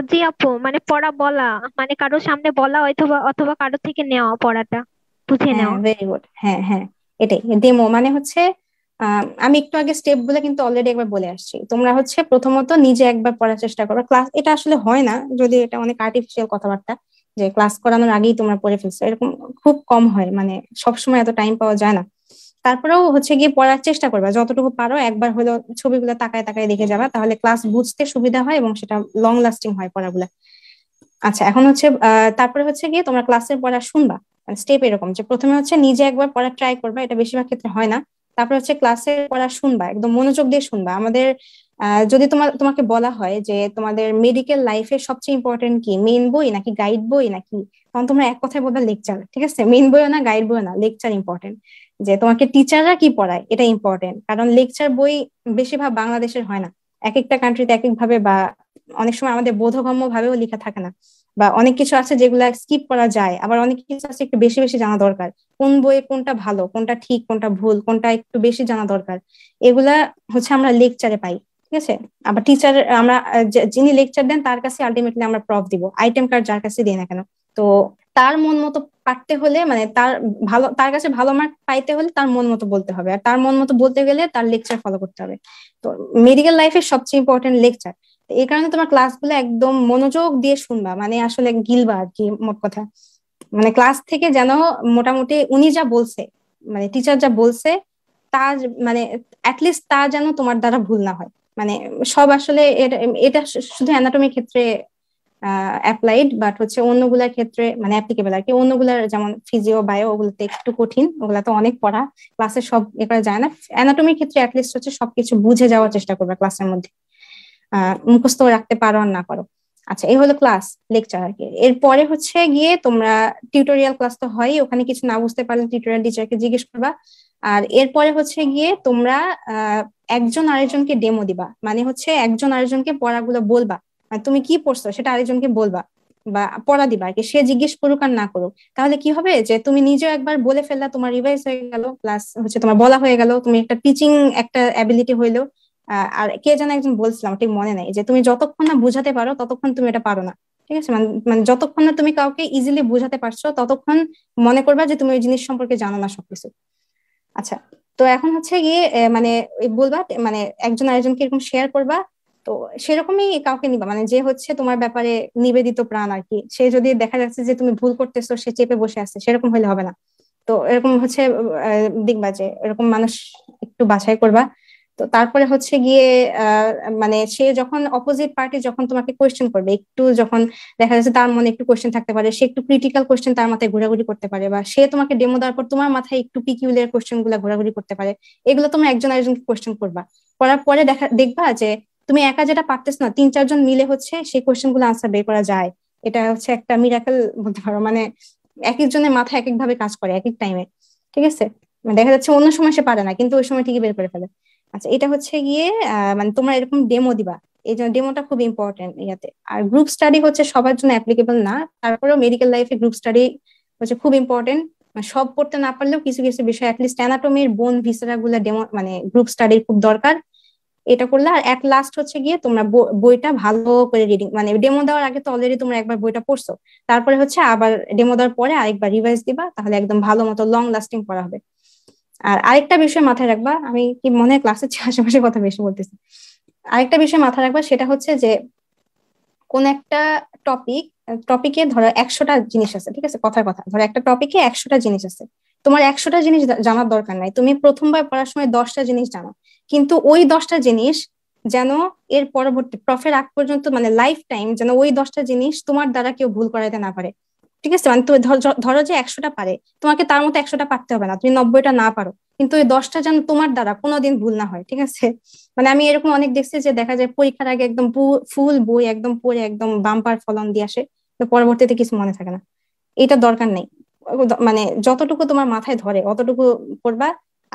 জি আপু মানে পড়া বলা মানে কারোর সামনে বলা অথবা অথবা কারোর থেকে নেওয়া পড়াটা বুঝে হ্যাঁ, নেওয়া ভেরি গুড হ্যাঁ হ্যাঁ এটাই ডেমো মানে হচ্ছে আমি একটু আগে স্টেপ গুলো কিন্তু অলরেডি একবার বলে আসছি তোমরা হচ্ছে প্রথমত নিজে একবার পড়ার চেষ্টা করবে ক্লাস এটা আসলে হয় না যদি এটা অনেক আর্টিফিশিয়াল কথাবার্তা যে ক্লাস করানোর আগেই তোমরা পড়ে ফেলছো এরকম খুব কম হয় মানে সবসময় এত টাইম পাওয়া যায় না তারপরেও হচ্ছে গিয়ে পড়ার চেষ্টা করবা যতটুকু পারো একবার হলেও ছবিগুলো তাকায় তাকায় দেখে যাবা তাহলে ক্লাস বুঝতে সুবিধা হয় এবং সেটা লং লাস্টিং হয় পড়াগুলা আচ্ছা এখন হচ্ছে তারপরে হচ্ছে গিয়ে তোমরা ক্লাসের পড়া শুনবা স্টেপ মানে এরকম যে প্রথমে হচ্ছে নিজে একবার পড়া ট্রাই করবা এটা বেশিরভাগ ক্ষেত্রে হয় না তারপর হচ্ছে ক্লাসের পড়া শুনবা একদম মনোযোগ দিয়ে শুনবা আমাদের যদি তোমার তোমাকে বলা হয় যে তোমাদের মেডিকেল লাইফে সবচেয়ে ইম্পর্টেন্ট কি মেন বই নাকি গাইড বই নাকি তখন তোমরা এক কথায় বলবে লেকচার ঠিক আছে মেন বইও না গাইড বইও না লেকচার ইম্পর্টেন্ট যে তোমাকে টিচাররা কি পড়ায় এটা ইম্পর্টেন্ট কারণ লেকচার বই বেশিরভাগ বাংলাদেশের হয় না এক একটা কান্ট্রিতে এক এক ভাবে বা অনেক সময় আমাদের বোধগম্য ভাবেও লেখা থাকে না বা অনেক কিছু আছে যেগুলো স্কিপ করা যায় আবার অনেক কিছু আছে একটু বেশি বেশি জানা দরকার কোন বইয়ে কোনটা ভালো কোনটা ঠিক কোনটা ভুল কোনটা একটু বেশি জানা দরকার এগুলা হচ্ছে আমরা লেকচারে পাই ঠিক আছে আবার টিচার আমরা যিনি লেকচার দেন তার কাছে আলটিমেটলি আমরা প্রফ দিব আইটেম কার্ড যার কাছে দিই না কেন তো তার মন মতো পারতে হলে মানে তার ভালো তার কাছে ভালো মার্ক পাইতে হলে তার মন মতো বলতে হবে আর তার মন মতো বলতে গেলে তার লেকচার ফলো করতে হবে তো মেডিকেল লাইফের সবচেয়ে ইম্পর্টেন্ট লেকচার এই কারণে তোমার ক্লাসগুলো একদম মনোযোগ দিয়ে শুনবা মানে আসলে গিলবা আর কি মোট কথা মানে ক্লাস থেকে যেন মোটামুটি উনি যা বলছে মানে টিচার যা বলছে তা মানে অ্যাটলিস্ট তা যেন তোমার দ্বারা ভুল না হয় মানে সব আসলে এটা শুধু অ্যানাটমির ক্ষেত্রে অ্যাপ্লাইড বাট হচ্ছে অন্যগুলার ক্ষেত্রে মানে অ্যাপ্লিকেবল আর কি অন্যগুলার যেমন ফিজিও বায়ো ওগুলোতে একটু কঠিন ওগুলা তো অনেক পড়া ক্লাসে সব এ করা যায় না অ্যানাটমির ক্ষেত্রে অ্যাটলিস্ট হচ্ছে সবকিছু বুঝে যাওয়ার চেষ্টা করবে ক্লাসের মধ্যে মুখস্থ রাখতে পারো আর না করো আচ্ছা এই হলো ক্লাস লেকচার আর কি এরপরে হচ্ছে গিয়ে তোমরা টিউটোরিয়াল ক্লাস তো হয় ওখানে কিছু না বুঝতে পারলে টিউটোরিয়াল টিচারকে জিজ্ঞেস করবা আর এরপরে হচ্ছে গিয়ে তোমরা একজন আরেকজনকে ডেমো দিবা মানে হচ্ছে একজন আরেকজনকে পড়াগুলো বলবা মানে তুমি কি পড়ছো সেটা আরেকজনকে বলবা বা পড়া দিবা আর কি সে জিজ্ঞেস করুক আর না করুক তাহলে কি হবে যে তুমি নিজেও একবার বলে ফেললা তোমার রিভাইজ হয়ে গেল প্লাস হচ্ছে তোমার বলা হয়ে গেল তুমি একটা টিচিং একটা অ্যাবিলিটি হইলো আর কে যেন একজন বলছিলাম ঠিক মনে নেই যে তুমি যতক্ষণ না বুঝাতে পারো ততক্ষণ তুমি এটা পারো না ঠিক আছে মানে যতক্ষণ না তুমি কাউকে ইজিলি বুঝাতে পারছো ততক্ষণ মনে করবা যে তুমি ওই জিনিস সম্পর্কে জানো না সবকিছু আচ্ছা তো এখন হচ্ছে গিয়ে মানে বলবা মানে একজন আরেকজনকে এরকম শেয়ার করবা তো সেরকমই কাউকে নিবা মানে যে হচ্ছে তোমার ব্যাপারে নিবেদিত প্রাণ আর কি সে যদি দেখা যাচ্ছে যে তুমি ভুল করতেছো সে চেপে বসে আছে সেরকম হলে হবে না তো এরকম হচ্ছে দেখবা যে এরকম মানুষ একটু বাছাই করবা তো তারপরে হচ্ছে গিয়ে মানে সে যখন অপোজিট পার্টি যখন তোমাকে কোয়েশ্চেন করবে একটু যখন দেখা যাচ্ছে তার মনে একটু কোয়েশ্চেন থাকতে পারে সে একটু ক্রিটিক্যাল কোয়েশ্চেন তার মাথায় ঘোরাঘুরি করতে পারে বা সে তোমাকে ডেমো দেওয়ার পর তোমার মাথায় একটু পিকিউলিয়ার কোয়েশ্চেন গুলা ঘোরাঘুরি করতে পারে এগুলো তোমার একজন আরেকজন কোয়েশ্চেন করবা করার পরে দেখা দেখবা যে তুমি একা যেটা পারতেছ না তিন চারজন মিলে হচ্ছে সেই কোয়েশ্চেন গুলো আনসার বের করা যায় এটা হচ্ছে একটা মিরাকেল বলতে পারো মানে এক একজনের মাথা এক এক ভাবে কাজ করে এক এক টাইমে ঠিক আছে মানে দেখা যাচ্ছে অন্য সময় সে পারে না কিন্তু ওই সময় ঠিকই বের করে ফেলে আচ্ছা এটা হচ্ছে গিয়ে মানে তোমরা এরকম ডেমো দিবা এই জন্য ডেমোটা খুব ইম্পর্টেন্ট ইয়াতে আর গ্রুপ স্টাডি হচ্ছে সবার জন্য অ্যাপ্লিকেবল না তারপরেও মেডিকেল লাইফে গ্রুপ স্টাডি হচ্ছে খুব ইম্পর্টেন্ট মানে সব পড়তে না পারলেও কিছু কিছু বিষয় অ্যাটলিস্ট অ্যানাটমির বোন ভিসারা গুলো ডেমো মানে গ্রুপ স্টাডির খুব দরকার এটা করলে আর এক লাস্ট হচ্ছে গিয়ে তোমরা বইটা ভালো করে রিডিং মানে ডেমো দেওয়ার আগে তো অলরেডি তোমরা একবার বইটা পড়ছো তারপরে হচ্ছে আবার ডেমো দেওয়ার পরে আরেকবার রিভাইজ দিবা তাহলে একদম ভালো মতো লং লাস্টিং করা হবে আর আরেকটা বিষয় মাথায় রাখবা আমি কি মনে ক্লাসের আশেপাশে কথা বেশি বলতেছি আরেকটা বিষয় মাথায় রাখবা সেটা হচ্ছে যে কোন একটা টপিক টপিকে ধরো একশোটা জিনিস আছে ঠিক আছে কথার কথা ধরো একটা টপিকে একশোটা জিনিস আছে তোমার একশোটা জিনিস জানার দরকার নাই তুমি প্রথমবার পড়ার সময় দশটা জিনিস জানো কিন্তু ওই দশটা জিনিস যেন এর পরবর্তী প্রফের আগ পর্যন্ত মানে লাইফ টাইম যেন ওই দশটা জিনিস তোমার দ্বারা কেউ ভুল করাইতে না পারে ঠিক আছে মানে তুমি ধরো যে একশোটা পারে তোমাকে তার মতো একশোটা পারতে হবে না তুমি নব্বইটা না পারো কিন্তু ওই দশটা যেন তোমার দ্বারা কোনোদিন ভুল না হয় ঠিক আছে মানে আমি এরকম অনেক দেখছি যে দেখা যায় পরীক্ষার আগে একদম ফুল বই একদম পড়ে একদম বাম্পার ফলন দিয়ে আসে তো পরবর্তীতে কিছু মনে থাকে না এটা দরকার নেই মানে যতটুকু তোমার মাথায় ধরে অতটুকু পড়বা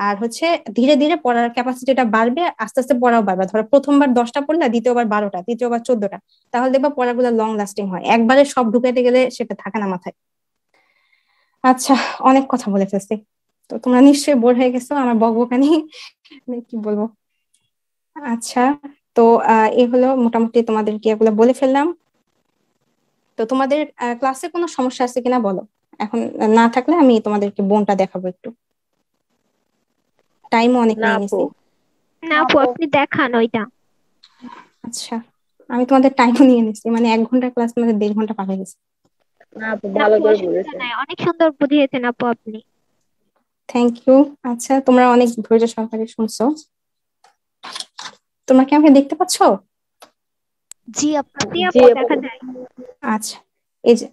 আর হচ্ছে ধীরে ধীরে পড়ার ক্যাপাসিটিটা বাড়বে আস্তে আস্তে পড়াও বাড়বে ধরো প্রথমবার দশটা পড়লে দ্বিতীয়বার বারোটা তৃতীয়বার চোদ্দটা তাহলে দেখবা পড়াগুলো লং লাস্টিং হয় একবারে সব ঢুকাইতে গেলে সেটা থাকে না মাথায় আচ্ছা অনেক কথা বলে ফেলছি তো তোমরা নিশ্চয়ই বোর হয়ে গেছো আমার বকবকানি কি বলবো আচ্ছা তো এ হলো মোটামুটি তোমাদেরকে এগুলো বলে ফেললাম তো তোমাদের ক্লাসে কোনো সমস্যা আছে কিনা বলো এখন না থাকলে আমি তোমাদেরকে বোনটা দেখাবো একটু টাইম অনেক নিয়ে নিছি না আপু আপনি দেখান ওইটা আচ্ছা আমি তোমাদের টাইমও নিয়ে নিছি মানে এক ঘন্টা ক্লাস মানে দেড় ঘন্টা পার গেছে না আপু ভালো করে বলেছেন অনেক সুন্দর বুঝিয়েছেন আপু আপনি থ্যাংক ইউ আচ্ছা তোমরা অনেক ধৈর্য সহকারে শুনছো তোমরা কি আমাকে দেখতে পাচ্ছ জি আপু দেখা যায় আচ্ছা এই যে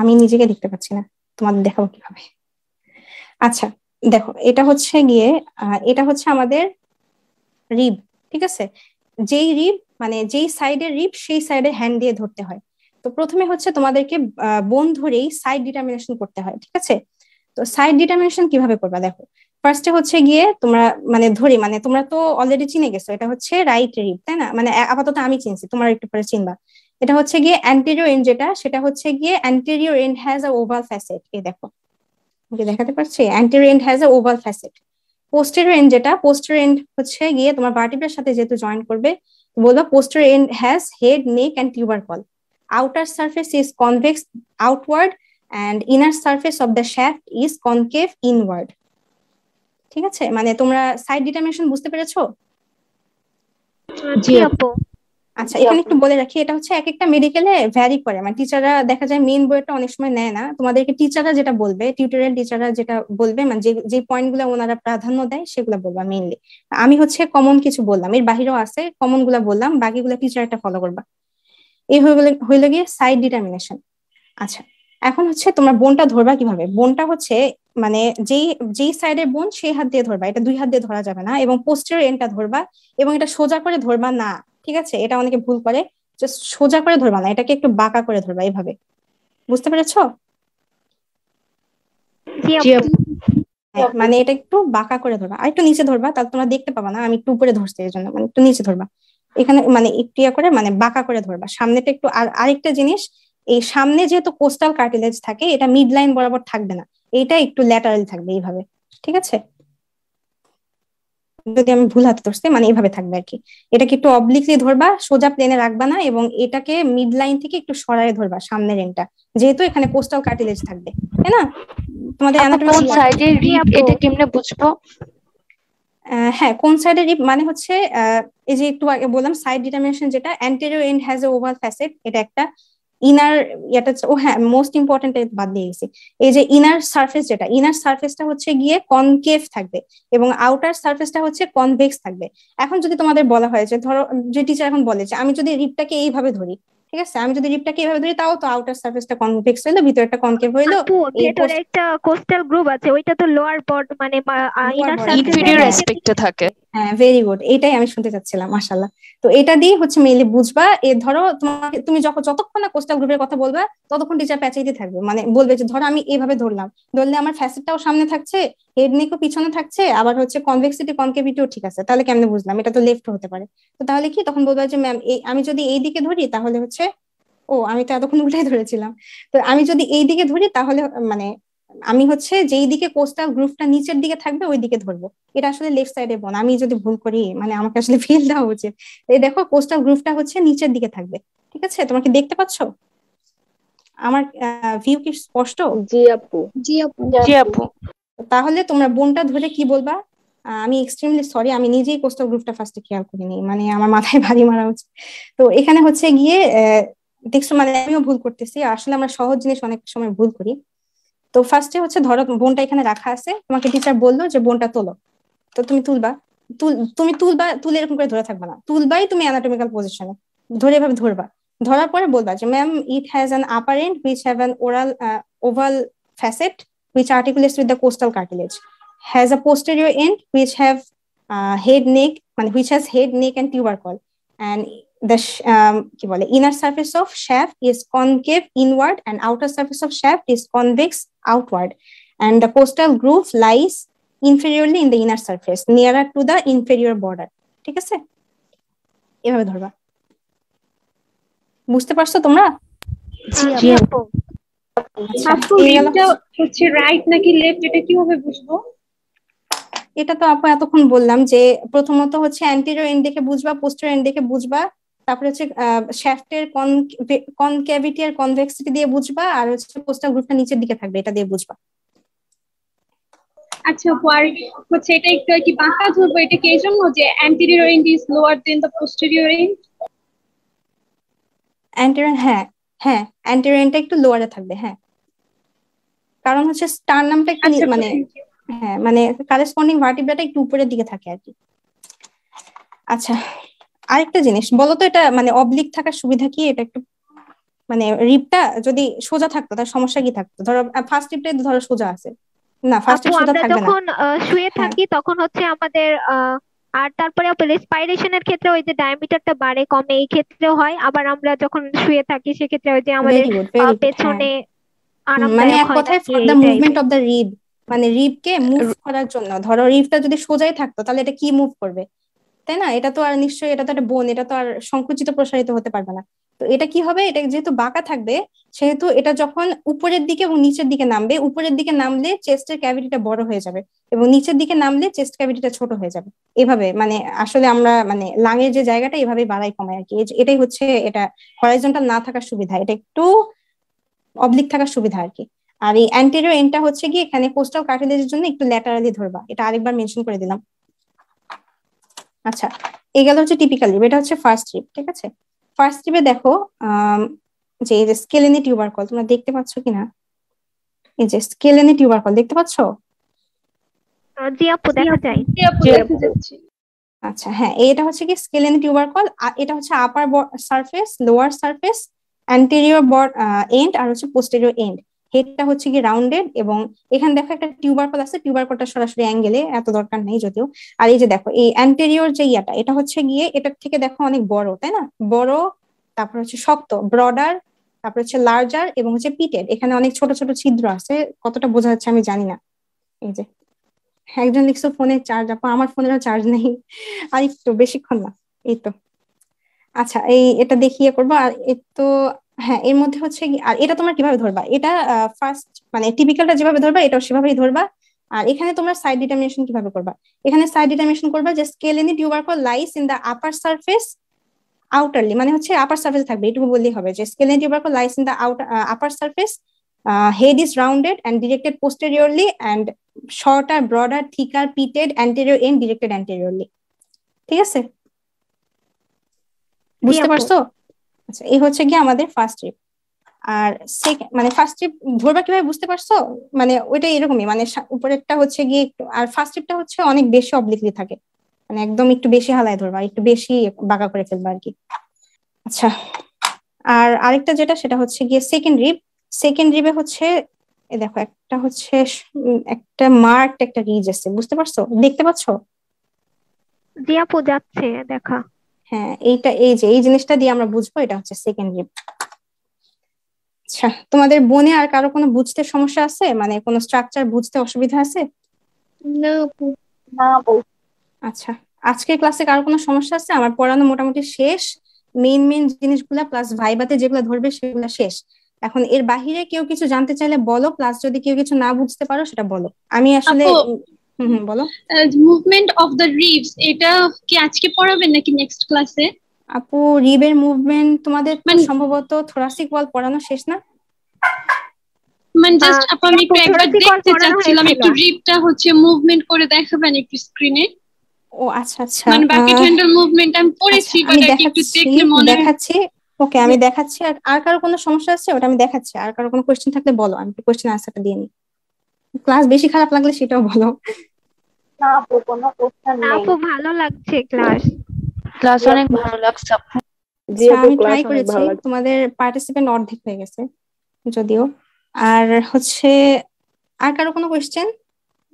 আমি নিজেকে দেখতে পাচ্ছি না তোমাদের দেখাবো কিভাবে আচ্ছা দেখো এটা হচ্ছে গিয়ে এটা হচ্ছে আমাদের রিব ঠিক আছে যেই রিব মানে যেই সাইডের রিব সেই সাইডে হ্যান্ড দিয়ে ধরতে হয় তো প্রথমে হচ্ছে তোমাদেরকে বোন ধরেই সাইড ডিটারমিনেশন করতে হয় ঠিক আছে তো সাইড ডিটারমিনেশন কিভাবে করবা দেখো ফার্স্টে হচ্ছে গিয়ে তোমরা মানে ধরি মানে তোমরা তো অলরেডি চিনে গেছো এটা হচ্ছে রাইট রিব তাই না মানে আপাতত আমি চিনছি তোমার একটু পরে চিনবা এটা হচ্ছে গিয়ে অ্যান্টেরিয়র এন্ড যেটা সেটা হচ্ছে গিয়ে anterior end has a oval facet এই দেখো যে দেখাতে পারছি anterior end has a oval facet posterior end যেটা পোস্টের এন্ড হচ্ছে গিয়ে তোমার ভার্টিব্রার সাথে যেহেতু জয়েন করবে বলবা posterior end has head neck and call outer surface is convex outward and inner surface of the shaft is concave inward ঠিক আছে মানে তোমরা সাইড ডিটারমিনেশন বুঝতে পেরেছো জি আপু আচ্ছা এখানে একটু বলে রাখি এটা হচ্ছে এক একটা মেডিকেলে ভ্যারি করে মানে টিচাররা দেখা যায় মেইন বইটা অনেক সময় নেয় না তোমাদেরকে টিচাররা যেটা বলবে টিউটোরিয়াল টিচাররা যেটা বলবে মানে যে যে পয়েন্টগুলো ওনারা প্রাধান্য দেয় সেগুলো বলবা মেইনলি আমি হচ্ছে কমন কিছু বললাম এর বাহিরেও আছে কমন গুলা বললাম বাকিগুলো একটা ফলো করবা এই হয়ে গেলে হইলো গিয়ে সাইড ডিটারমিনেশন আচ্ছা এখন হচ্ছে তোমরা বোনটা ধরবা কিভাবে বোনটা হচ্ছে মানে যেই যেই সাইডের বোন সেই হাত দিয়ে ধরবা এটা দুই হাত দিয়ে ধরা যাবে না এবং পোস্টের এন্ডটা ধরবা এবং এটা সোজা করে ধরবা না ঠিক আছে এটা অনেকে ভুল করে সোজা করে ধরবা না এটাকে একটু বাঁকা করে ধরবা এইভাবে বুঝতে পেরেছো হ্যাঁ, মানে এটা একটু বাঁকা করে ধরবা আর একটু নিচে ধরবা তাহলে তোমরা দেখতে পাবা না আমি একটু উপরে ধরছি এই জন্য মানে একটু নিচে ধরবা এখানে মানে একটু ইয়ে করে মানে বাঁকা করে ধরবা সামনেটা একটু আর আরেকটা জিনিস এই সামনে যেহেতু কোস্টাল কার্টিলেজ থাকে এটা মিড লাইন বরাবর থাকবে না এটা একটু ল্যাটারাল থাকবে এইভাবে ঠিক আছে যদি আমি ভুল হাতে ধরছি মানে এইভাবে থাকবে আর কি এটাকে একটু অবলিকলি ধরবা সোজা প্লেনে রাখবা না এবং এটাকে মিড লাইন থেকে একটু সরায় ধরবা সামনের রেনটা যেহেতু এখানে পোস্টাল কার্টিলেজ থাকবে তাই না তোমাদের এটা কেমনে বুঝবো হ্যাঁ কোন সাইডের রিপ মানে হচ্ছে এই যে একটু আগে বললাম সাইড ডিটারমিনেশন যেটা anterior end has a oval facet এটা একটা ইনার ও হ্যাঁ মোস্ট ইম্পর্টেন্ট বাদ দিয়ে গেছি এই যে ইনার সার্ফেস যেটা ইনার সারফেসটা হচ্ছে গিয়ে কনকেভ থাকবে এবং আউটার সারফেসটা হচ্ছে কনভেক্স থাকবে এখন যদি তোমাদের বলা হয়েছে ধরো যে টিচার এখন বলে যে আমি যদি রিপটাকে এইভাবে ধরি ঠিক আছে আমি যদি রিপটাকে এইভাবে ধরি তাও তো আউটার সারফেসটা কনভেক্স হইলো ভিতরটা কনকেভ হইলো ভিতরে একটা কোস্টাল গ্রুপ আছে ওইটা তো লোয়ার বড মানে ইনার সারফেস থাকে হ্যাঁ ভেরি গুড এটাই আমি শুনতে চাচ্ছিলাম মাশাল্লাহ তো এটা দিয়ে হচ্ছে মেইনলি বুঝবা এ ধরো তোমাকে তুমি যখন যতক্ষণ না কোস্টাল গ্রুপের কথা বলবা ততক্ষণ টিচার প্যাচাইতে থাকবে মানে বলবে যে ধরো আমি এইভাবে ধরলাম ধরলে আমার ফ্যাসেটটাও সামনে থাকছে হেড নেকও পিছনে থাকছে আবার হচ্ছে কনভেক্সিটি কনকেভিটিও ঠিক আছে তাহলে কেমনে বুঝলাম এটা তো লেফট হতে পারে তো তাহলে কি তখন বলবা যে ম্যাম আমি যদি এই দিকে ধরি তাহলে হচ্ছে ও আমি তো এতক্ষণ উঠে ধরেছিলাম তো আমি যদি এই দিকে ধরি তাহলে মানে আমি হচ্ছে যেই দিকে কোস্টাল গ্রুপটা নিচের দিকে থাকবে ওই দিকে ধরবো এটা আসলে লেফট সাইডে বোন আমি যদি ভুল করি মানে আমাকে আসলে ফিল দেওয়া উচিত এই দেখো কোস্টাল গ্রুপটা হচ্ছে নিচের দিকে থাকবে ঠিক আছে তোমাকে দেখতে পাচ্ছ আমার ভিউ কি স্পষ্ট জি আপু জি আপু জি আপু তাহলে তোমরা বোনটা ধরে কি বলবা আমি এক্সট্রিমলি সরি আমি নিজেই কোস্টাল গ্রুপটা ফার্স্টে খেয়াল করিনি মানে আমার মাথায় ভারী মারা হচ্ছে তো এখানে হচ্ছে গিয়ে দেখছো মানে আমিও ভুল করতেছি আসলে আমরা সহজ জিনিস অনেক সময় ভুল করি তো ফার্স্টে হচ্ছে ধরো বোনটা এখানে রাখা আছে তোমাকে টিচার বললো যে বোনটা তোলো তো তুমি তুলবা তুমি তুলবা তুলে এরকম করে ধরে থাকবা না তুলবাই তুমি অ্যানাটমিক্যাল পজিশনে ধরে এভাবে ধরবা ধরার পরে বলবা যে ma'am it has an upper end which have an oral oval facet which articulates with the costal cartilage has a posterior end which have head neck মানে which has head neck and tubercle and the um, কি বলে inner surface of shaft is concave inward and outer surface of shaft is convex outward and the costal groove lies inferiorly in the inner surface nearer to the inferior border ঠিক আছে এভাবে ধরবা বুঝতে পারছো তোমরা আচ্ছা, হচ্ছে রাইট নাকি লেফট এটা বুঝবো এটা তো আপু এতক্ষণ বললাম যে প্রথমত হচ্ছে অ্যান্টিরিয়র এন্ড দেখে বুঝবা পোস্টার এন্ড দেখে বুঝবা তারপরে হচ্ছে শ্যাফটের কনক্যাভিটি আর কনভেক্সিটি দিয়ে বুঝবা আর হচ্ছে কোস্টাল গ্রুপটা নিচের দিকে থাকবে এটা দিয়ে বুঝবা আচ্ছা পর হচ্ছে এটা একটু কি বাঁকা ধরবো এটা কি জন্য যে anterior end is lower than the posterior end anterior হ্যাঁ হ্যাঁ অ্যান্টেরিয়র এন্ডটা একটু লোয়ারে থাকবে হ্যাঁ কারণ হচ্ছে স্টার নামটা একটু আচ্ছা, মানে হ্যাঁ মানে কারেসপন্ডিং ভার্টিব্রাটা একটু উপরের দিকে থাকে আর কি আচ্ছা আরেকটা জিনিস বলতো এটা মানে অবলিক থাকার সুবিধা কি এটা একটু মানে রিপটা যদি সোজা থাকতো তার সমস্যা কি থাকতো ধরো ফার্স্ট রিপটাই ধরো সোজা আছে না ফার্স্ট রিপ সোজা থাকবে না যখন শুয়ে হ্যাঁ। থাকি তখন হচ্ছে আমাদের আর তারপরে রেসপাইরেশনের ক্ষেত্রে ওই যে ডায়ামিটারটা বাড়ে কমে এই ক্ষেত্রেও হয় আবার আমরা যখন শুয়ে থাকি সেক্ষেত্রে ওই যে আমাদের পেছনে হ্যাঁ। মানে এক কথায় for the movement of the rib মানে রিবকে মুভ করার জন্য ধরো রিবটা যদি সোজাই থাকতো তাহলে এটা কি মুভ করবে তাই না এটা তো আর নিশ্চয়ই এটা তো একটা বোন এটা তো আর সংকুচিত প্রসারিত হতে পারবে না তো এটা কি হবে এটা যেহেতু বাঁকা থাকবে সেহেতু এটা যখন উপরের দিকে এবং নিচের দিকে নামবে উপরের দিকে নামলে চেস্টের ক্যাভিটিটা বড় হয়ে যাবে এবং নিচের দিকে নামলে চেস্ট ক্যাভিটিটা ছোট হয়ে যাবে এভাবে মানে আসলে আমরা মানে লাঙের যে জায়গাটা এভাবে বাড়াই কমায় আর কি এটাই হচ্ছে এটা হরাইজনটা না থাকার সুবিধা এটা একটু অবলিক থাকার সুবিধা আর কি আর এই অ্যান্টেরিয়র এন্ডটা হচ্ছে কি এখানে পোস্টাল কার্টিলেজের জন্য একটু ল্যাটারালি ধরবা এটা আরেকবার মেনশন করে দিলাম আচ্ছা এই গেল হচ্ছে টিপিক্যাল রিপ এটা হচ্ছে ফার্স্ট রিপ ঠিক আছে ফার্স্ট রিপে দেখো যে এই যে স্কেলেনি টিউবারকল তোমরা দেখতে পাচ্ছ কিনা এই যে স্কেলেনি টিউবারকল দেখতে পাচ্ছ জি আপু দেখা যায় আচ্ছা হ্যাঁ এটা হচ্ছে কি স্কেলেনি টিউবারকল এটা হচ্ছে upper surface lower surface anterior বড এন্ড আর হচ্ছে পোস্টেরিয়র এন্ড হেডটা হচ্ছে গিয়ে রাউন্ডেড এবং এখানে দেখো একটা টিউবার কল আছে টিউবার কলটা সরাসরি অ্যাঙ্গেলে এত দরকার নেই যদিও আর এই যে দেখো এই অ্যান্টেরিয়র যে ইয়াটা এটা হচ্ছে গিয়ে এটার থেকে দেখো অনেক বড় তাই না বড় তারপর হচ্ছে শক্ত ব্রডার তারপর হচ্ছে লার্জার এবং হচ্ছে পিটেড এখানে অনেক ছোট ছোট ছিদ্র আছে কতটা বোঝা যাচ্ছে আমি জানি না এই যে একজন লিখছো ফোনে চার্জ আপা আমার ফোনেরও চার্জ নেই আর একটু বেশিক্ষণ না এই তো আচ্ছা এই এটা দেখিয়ে করবো আর এ তো হ্যাঁ এর মধ্যে হচ্ছে আর এটা তোমরা কিভাবে ধরবা এটা ফার্স্ট মানে টিপিক্যালটা যেভাবে ধরবা এটাও সেভাবেই ধরবা আর এখানে তোমরা সাইড ডিটারমিনেশন কিভাবে করবা এখানে সাইড ডিটারমিনেশন করবা যে scaleni tubercle lies in the upper surface outerly মানে হচ্ছে আপার সারফেস থাকবে এটুকু বললেই হবে যে scaleni tubercle lies in the upper surface head is rounded and directed posteriorly and shorter broader thicker pitted anterior end directed anteriorly ঠিক আছে বুঝতে পারছো আচ্ছা এই হচ্ছে গিয়ে আমাদের ফার্স্ট ট্রিপ আর মানে ফার্স্ট ট্রিপ ধরবা কিভাবে বুঝতে পারছো মানে ওইটা এরকমই মানে উপরেরটা হচ্ছে গিয়ে একটু আর ফার্স্ট ট্রিপটা হচ্ছে অনেক বেশি অবলিকলি থাকে মানে একদম একটু বেশি হালায় ধরবা একটু বেশি বাঁকা করে ফেলবা আর কি আচ্ছা আর আরেকটা যেটা সেটা হচ্ছে গিয়ে সেকেন্ড রিপ সেকেন্ড রিপে হচ্ছে দেখো একটা হচ্ছে একটা মার্ক একটা রিজ আছে বুঝতে পারছো দেখতে পাচ্ছ জি আপু যাচ্ছে দেখা হ্যাঁ এইটা এই যে এই জিনিসটা দিয়ে আমরা বুঝবো এটা হচ্ছে সেকেন্ড রিপ আচ্ছা তোমাদের বোনে আর কারো কোনো বুঝতে সমস্যা আছে মানে কোনো স্ট্রাকচার বুঝতে অসুবিধা আছে আচ্ছা আজকের ক্লাসে কারো কোনো সমস্যা আছে আমার পড়ানো মোটামুটি শেষ মেইন মেইন জিনিসগুলা প্লাস ভাইবাতে যেগুলো ধরবে সেগুলো শেষ এখন এর বাহিরে কেউ কিছু জানতে চাইলে বলো প্লাস যদি কেউ কিছু না বুঝতে পারো সেটা বলো আমি আসলে বলো মুভমেন্ট অফ দ্য রিভস এটা কি আজকে পড়াবেন নাকি নেক্সট ক্লাসে আপু রিবের মুভমেন্ট তোমাদের মানে- সম্ভবত থোরাসিক বল পড়ানো শেষ না মানে জাস্ট আপু আমি একটু একবার দেখতে চাচ্ছিলাম একটু রিপটা হচ্ছে মুভমেন্ট করে দেখাবেন একটু স্ক্রিনে ও আচ্ছা আচ্ছা মানে বাকি হ্যান্ডেল মুভমেন্ট আমি পড়েছি বাট আচ্ছা, একটু দেখতে মনে দেখাচ্ছি ওকে আমি দেখাচ্ছি আর আর কারো কোনো সমস্যা আছে ওটা আমি দেখাচ্ছি আর কারো কোনো কোশ্চেন থাকলে বলো আমি কোশ্চেন আনসারটা দিয়ে নিই ক্লাস বেশি খারাপ লাগলে সেটাও বলো না আপু কোনো কোশ্চেন নেই আপু ভালো লাগছে ক্লাস ক্লাস অনেক ভালো লাগছে আপু জি আপু ট্রাই করেছি তোমাদের পার্টিসিপেন্ট অর্ধেক হয়ে গেছে যদিও আর হচ্ছে আর কারো কোনো কোশ্চেন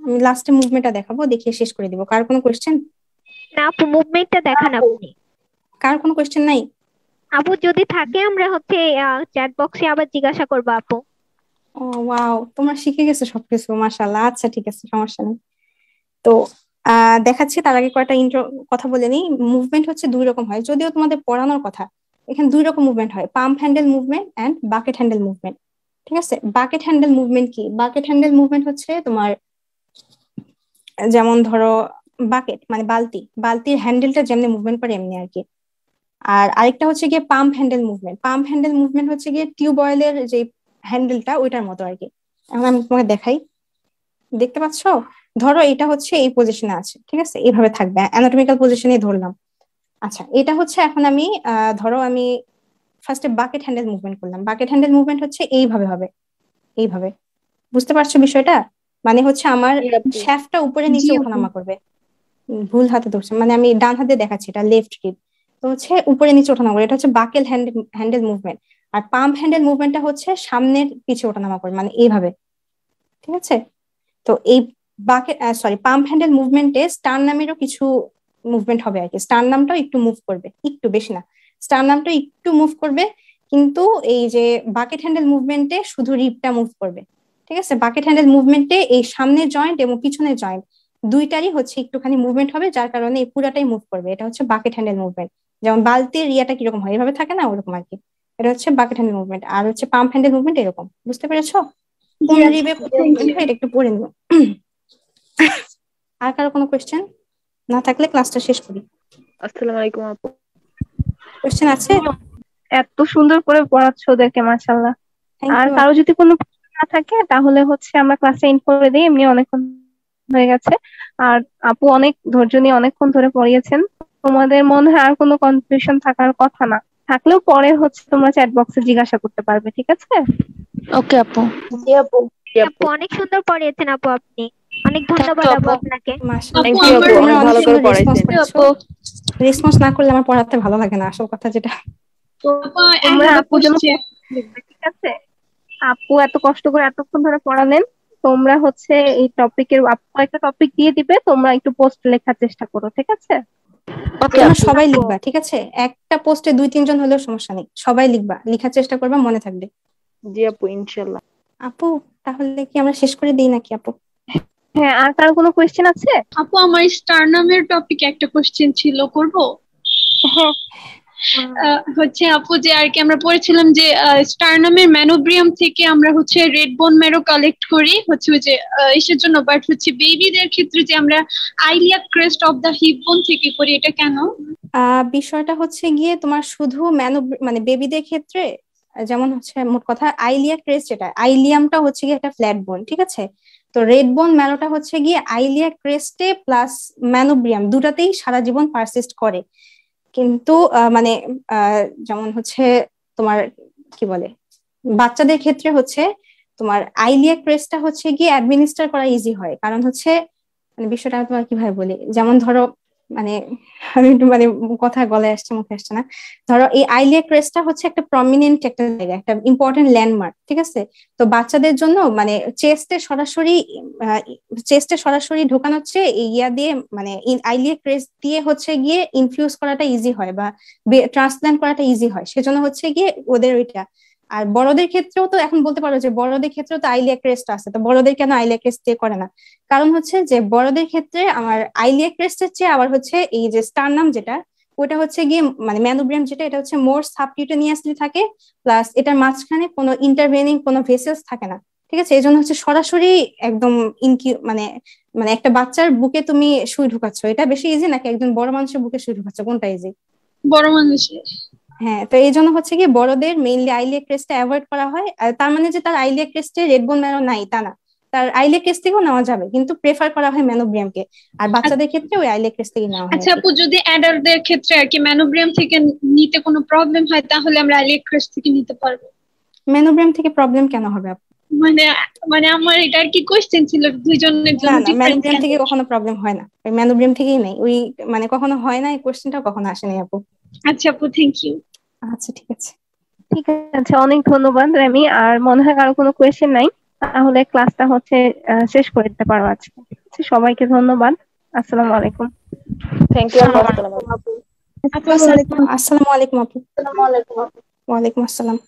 আমি লাস্টে মুভমেন্টটা দেখাবো দেখিয়ে শেষ করে দিব কার কোনো কোশ্চেন না আপু মুভমেন্টটা দেখান আপনি কার কোনো কোশ্চেন নাই আপু যদি থাকে আমরা হচ্ছে চ্যাট বক্সে আবার জিজ্ঞাসা করব আপু ও ওয়াও তোমরা শিখে গেছো সবকিছু মাশাআল্লাহ আচ্ছা ঠিক আছে সমস্যা নেই তো দেখাচ্ছি তার আগে কয়েকটা ইন্ট্রো কথা বলে নিই মুভমেন্ট হচ্ছে দুই রকম হয় যদিও তোমাদের পড়ানোর কথা এখানে দুই রকম মুভমেন্ট হয় pump handle movement and bucket handle movement ঠিক আছে বাকেট হ্যান্ডেল মুভমেন্ট কি বাকেট হ্যান্ডেল মুভমেন্ট হচ্ছে তোমার যেমন ধরো বাকেট মানে বালতি বালতির হ্যান্ডেলটা যেমনি মুভমেন্ট করে এমনি আর কি আর আরেকটা হচ্ছে গিয়ে pump handle movement pump handle movement হচ্ছে গিয়ে টিউব অয়েলের যে হ্যান্ডেলটা ওইটার মতো আর কি এখন আমি তোমাকে দেখাই দেখতে পাচ্ছ ধরো এটা হচ্ছে এই পজিশনে আছে ঠিক আছে এইভাবে থাকবে অ্যানাটমিক্যাল পজিশনে ধরলাম আচ্ছা এটা হচ্ছে এখন আমি ধরো আমি ফার্স্টে বাকেট হ্যান্ডেল মুভমেন্ট করলাম বাকেট হ্যান্ডেল মুভমেন্ট হচ্ছে এইভাবে হবে এইভাবে বুঝতে পারছো বিষয়টা মানে হচ্ছে আমার শ্যাফটা উপরে নিচে ওঠানামা করবে ভুল হাতে ধরছে মানে আমি ডান হাতে দেখাচ্ছি এটা লেফট টিপ তো হচ্ছে উপরে নিচে ওঠানামা করে এটা হচ্ছে বাকেল হ্যান্ডেল হ্যান্ডেল মুভমেন্ট আর পাম্প হ্যান্ডেল মুভমেন্টটা হচ্ছে সামনের পিছে ওঠানামা করে মানে এইভাবে ঠিক আছে তো এই বাকেট সরি পাম্প হ্যান্ডেল মুভমেন্টে স্টার নামেরও কিছু মুভমেন্ট হবে আর কি স্টার নামটাও একটু মুভ করবে একটু বেশি না স্টার নামটা একটু মুভ করবে কিন্তু এই যে বাকেট হ্যান্ডেল মুভমেন্টে শুধু রিপটা মুভ করবে ঠিক আছে বাকেট হ্যান্ডেল মুভমেন্টে এই সামনে জয়েন্ট এবং পিছনে জয়েন্ট দুইটারই হচ্ছে একটুখানি মুভমেন্ট হবে যার কারণে এই পুরাটাই মুভ করবে এটা হচ্ছে বাকেট হ্যান্ডেল মুভমেন্ট যেমন বালতির ইয়াটা কিরকম হয় এভাবে থাকে না ওরকম আর কি এটা হচ্ছে বাকেট হ্যান্ডেল মুভমেন্ট আর হচ্ছে পাম্প হ্যান্ডেল মুভমেন্ট এরকম বুঝতে পেরেছো কোন রিবে এটা একটু পড়ে নিও আর কারো কোনো কোয়েশ্চেন না থাকলে ক্লাসটা শেষ করি আসসালামু আলাইকুম আপু কোয়েশ্চেন আছে এত সুন্দর করে পড়াচ্ছ ওদেরকে মাশাআল্লাহ আর কারো যদি কোনো না থাকে তাহলে হচ্ছে আমরা ক্লাসে ইন করে দিই এমনি অনেকক্ষণ হয়ে গেছে আর আপু অনেক ধৈর্য নিয়ে অনেকক্ষণ ধরে পড়িয়েছেন তোমাদের মনে হয় আর কোনো কনফিউশন থাকার কথা না থাকলেও পরে হচ্ছে তোমরা চ্যাট বক্সে জিজ্ঞাসা করতে পারবে ঠিক আছে ওকে আপু জি আপু আপু অনেক সুন্দর পড়িয়েছেন আপু আপনি অনেক ধন্যবাদ আপু আপনাকে রেসপন্স না করলে আমার পড়াতে ভালো লাগে না আসল কথা যেটা ঠিক আছে আপু এত কষ্ট করে এতক্ষণ ধরে পড়ালেন তোমরা হচ্ছে এই টপিকের কয়েকটা টপিক দিয়ে দিবে তোমরা একটু পোস্ট লেখার চেষ্টা করো ঠিক আছে আচ্ছা, সবাই লিখবা ঠিক আছে একটা পোস্টে দুই তিনজন হলেও সমস্যা নেই সবাই লিখবা লিখার চেষ্টা করবা মনে থাকবে জি আপু ইনশাল্লাহ আপু তাহলে কি আমরা শেষ করে দিই নাকি আপু হ্যাঁ আর কারো কোনো কোয়েশ্চেন আছে আপু আমার স্টারনামের টপিকে একটা কোয়েশ্চেন ছিল করব হ্যাঁ। হচ্ছে আপু যে আর কি আমরা পড়েছিলাম যে স্টারনামের ম্যানোব্রিয়াম থেকে আমরা হচ্ছে রেড বোন ম্যারো কালেক্ট করি হচ্ছে যে এসের জন্য বাট হচ্ছে বেবিদের ক্ষেত্রে যে আমরা iliac crest of the hip bone থেকে করি এটা কেন বিষয়টা হচ্ছে গিয়ে তোমার শুধু ম্যানো মানে বেবিদের ক্ষেত্রে যেমন হচ্ছে মোট কথা আইলিয়া ক্রেস যেটা আইলিয়ামটা হচ্ছে গিয়ে একটা ফ্ল্যাট বোন ঠিক আছে তো রেড বোন ম্যালোটা হচ্ছে গিয়ে আইলিয়া ক্রেস্টে প্লাস ম্যানোব্রিয়াম দুটাতেই সারা জীবন পারসিস্ট করে কিন্তু মানে যেমন হচ্ছে তোমার কি বলে বাচ্চাদের ক্ষেত্রে হচ্ছে তোমার আইলিয়া ক্রেস্টটা হচ্ছে গিয়ে অ্যাডমিনিস্টার করা ইজি হয় কারণ হচ্ছে মানে বিষয়টা তোমার কিভাবে বলি যেমন ধরো মানে একটু মানে কথা গলে আসছে মুখে আসছে না ধরো এই আইলিয়া ক্রেস্টটা হচ্ছে একটা প্রমিনেন্ট একটা জায়গা একটা ইম্পর্টেন্ট ল্যান্ডমার্ক ঠিক আছে তো বাচ্চাদের জন্য মানে চেস্টে সরাসরি চেস্টে সরাসরি ঢোকানো হচ্ছে ইয়া দিয়ে মানে আইলিয়া ক্রেস্ট দিয়ে হচ্ছে গিয়ে ইনফিউজ করাটা ইজি হয় বা ট্রান্সপ্ল্যান্ট করাটা ইজি হয় সেজন্য হচ্ছে গিয়ে ওদের ওইটা আর বড়দের ক্ষেত্রেও তো এখন বলতে পারো যে বড়দের ক্ষেত্রেও তো আইলিয়া ক্রেস্ট আছে তো বড়দের কেন আইলিয়া ক্রেস্ট দিয়ে করে না কারণ হচ্ছে যে বড়দের ক্ষেত্রে আমার আইলিয়া ক্রেস্টের চেয়ে আবার হচ্ছে এই যে স্টার নাম যেটা ওটা হচ্ছে গিয়ে মানে ম্যানোব্রিয়াম যেটা এটা হচ্ছে মোর সাবকিউটেনিয়াসলি থাকে প্লাস এটার মাঝখানে কোনো ইন্টারভেনিং কোনো ভেসেলস থাকে না ঠিক আছে এই জন্য হচ্ছে সরাসরি একদম ইনকি মানে মানে একটা বাচ্চার বুকে তুমি সুই ঢুকাচ্ছ এটা বেশি ইজি নাকি একজন বড় মানুষের বুকে সুই ঢুকাচ্ছ কোনটা ইজি বড় মানুষের হ্যাঁ তো এই জন্য হচ্ছে কি বড়দের মেইনলি আইলিয়া ক্রেস্টটা অ্যাভয়েড করা হয় তার মানে যে তার আইলিয়া ক্রেস্টে রেড বোন ম্যারো নাই তা না তার আইলে ক্রেস থেকেও নেওয়া যাবে কিন্তু প্রেফার করা হয় ম্যানোব্রিয়ামকে আর বাচ্চাদের আচ্ছা। ক্ষেত্রে ওই আইলে ক্রেস থেকে নেওয়া হয় আচ্ছা আপু যদি অ্যাডাল্টদের ক্ষেত্রে আর কি ম্যানোব্রিয়াম থেকে নিতে কোনো প্রবলেম হয় তাহলে আমরা আইলে ক্রেস থেকে নিতে পারবো ম্যানোব্রিয়াম থেকে প্রবলেম কেন হবে আপু মানে মানে আমার এটা আর কি কোশ্চেন ছিল দুইজনের জন্য না ম্যানোব্রিয়াম থেকে কখনো প্রবলেম হয় না ওই ম্যানোব্রিয়াম থেকেই নেই ওই মানে কখনো হয় না এই কোশ্চেনটা কখনো আসেনি আপু আচ্ছা আপু থ্যাংক ইউ আচ্ছা ঠিক আছে ঠিক আছে অনেক ধন্যবাদ রেমি আর মনে হয় কারো কোনো কোয়েশ্চেন নাই তাহলে ক্লাসটা হচ্ছে শেষ করে দিতে পারো আজকে আচ্ছা, সবাইকে ধন্যবাদ আসসালামু আলাইকুম থ্যাংক ইউ আসসালামু আলাইকুম আপু আসসালামু আলাইকুম আপু ওয়া আলাইকুম আসসালাম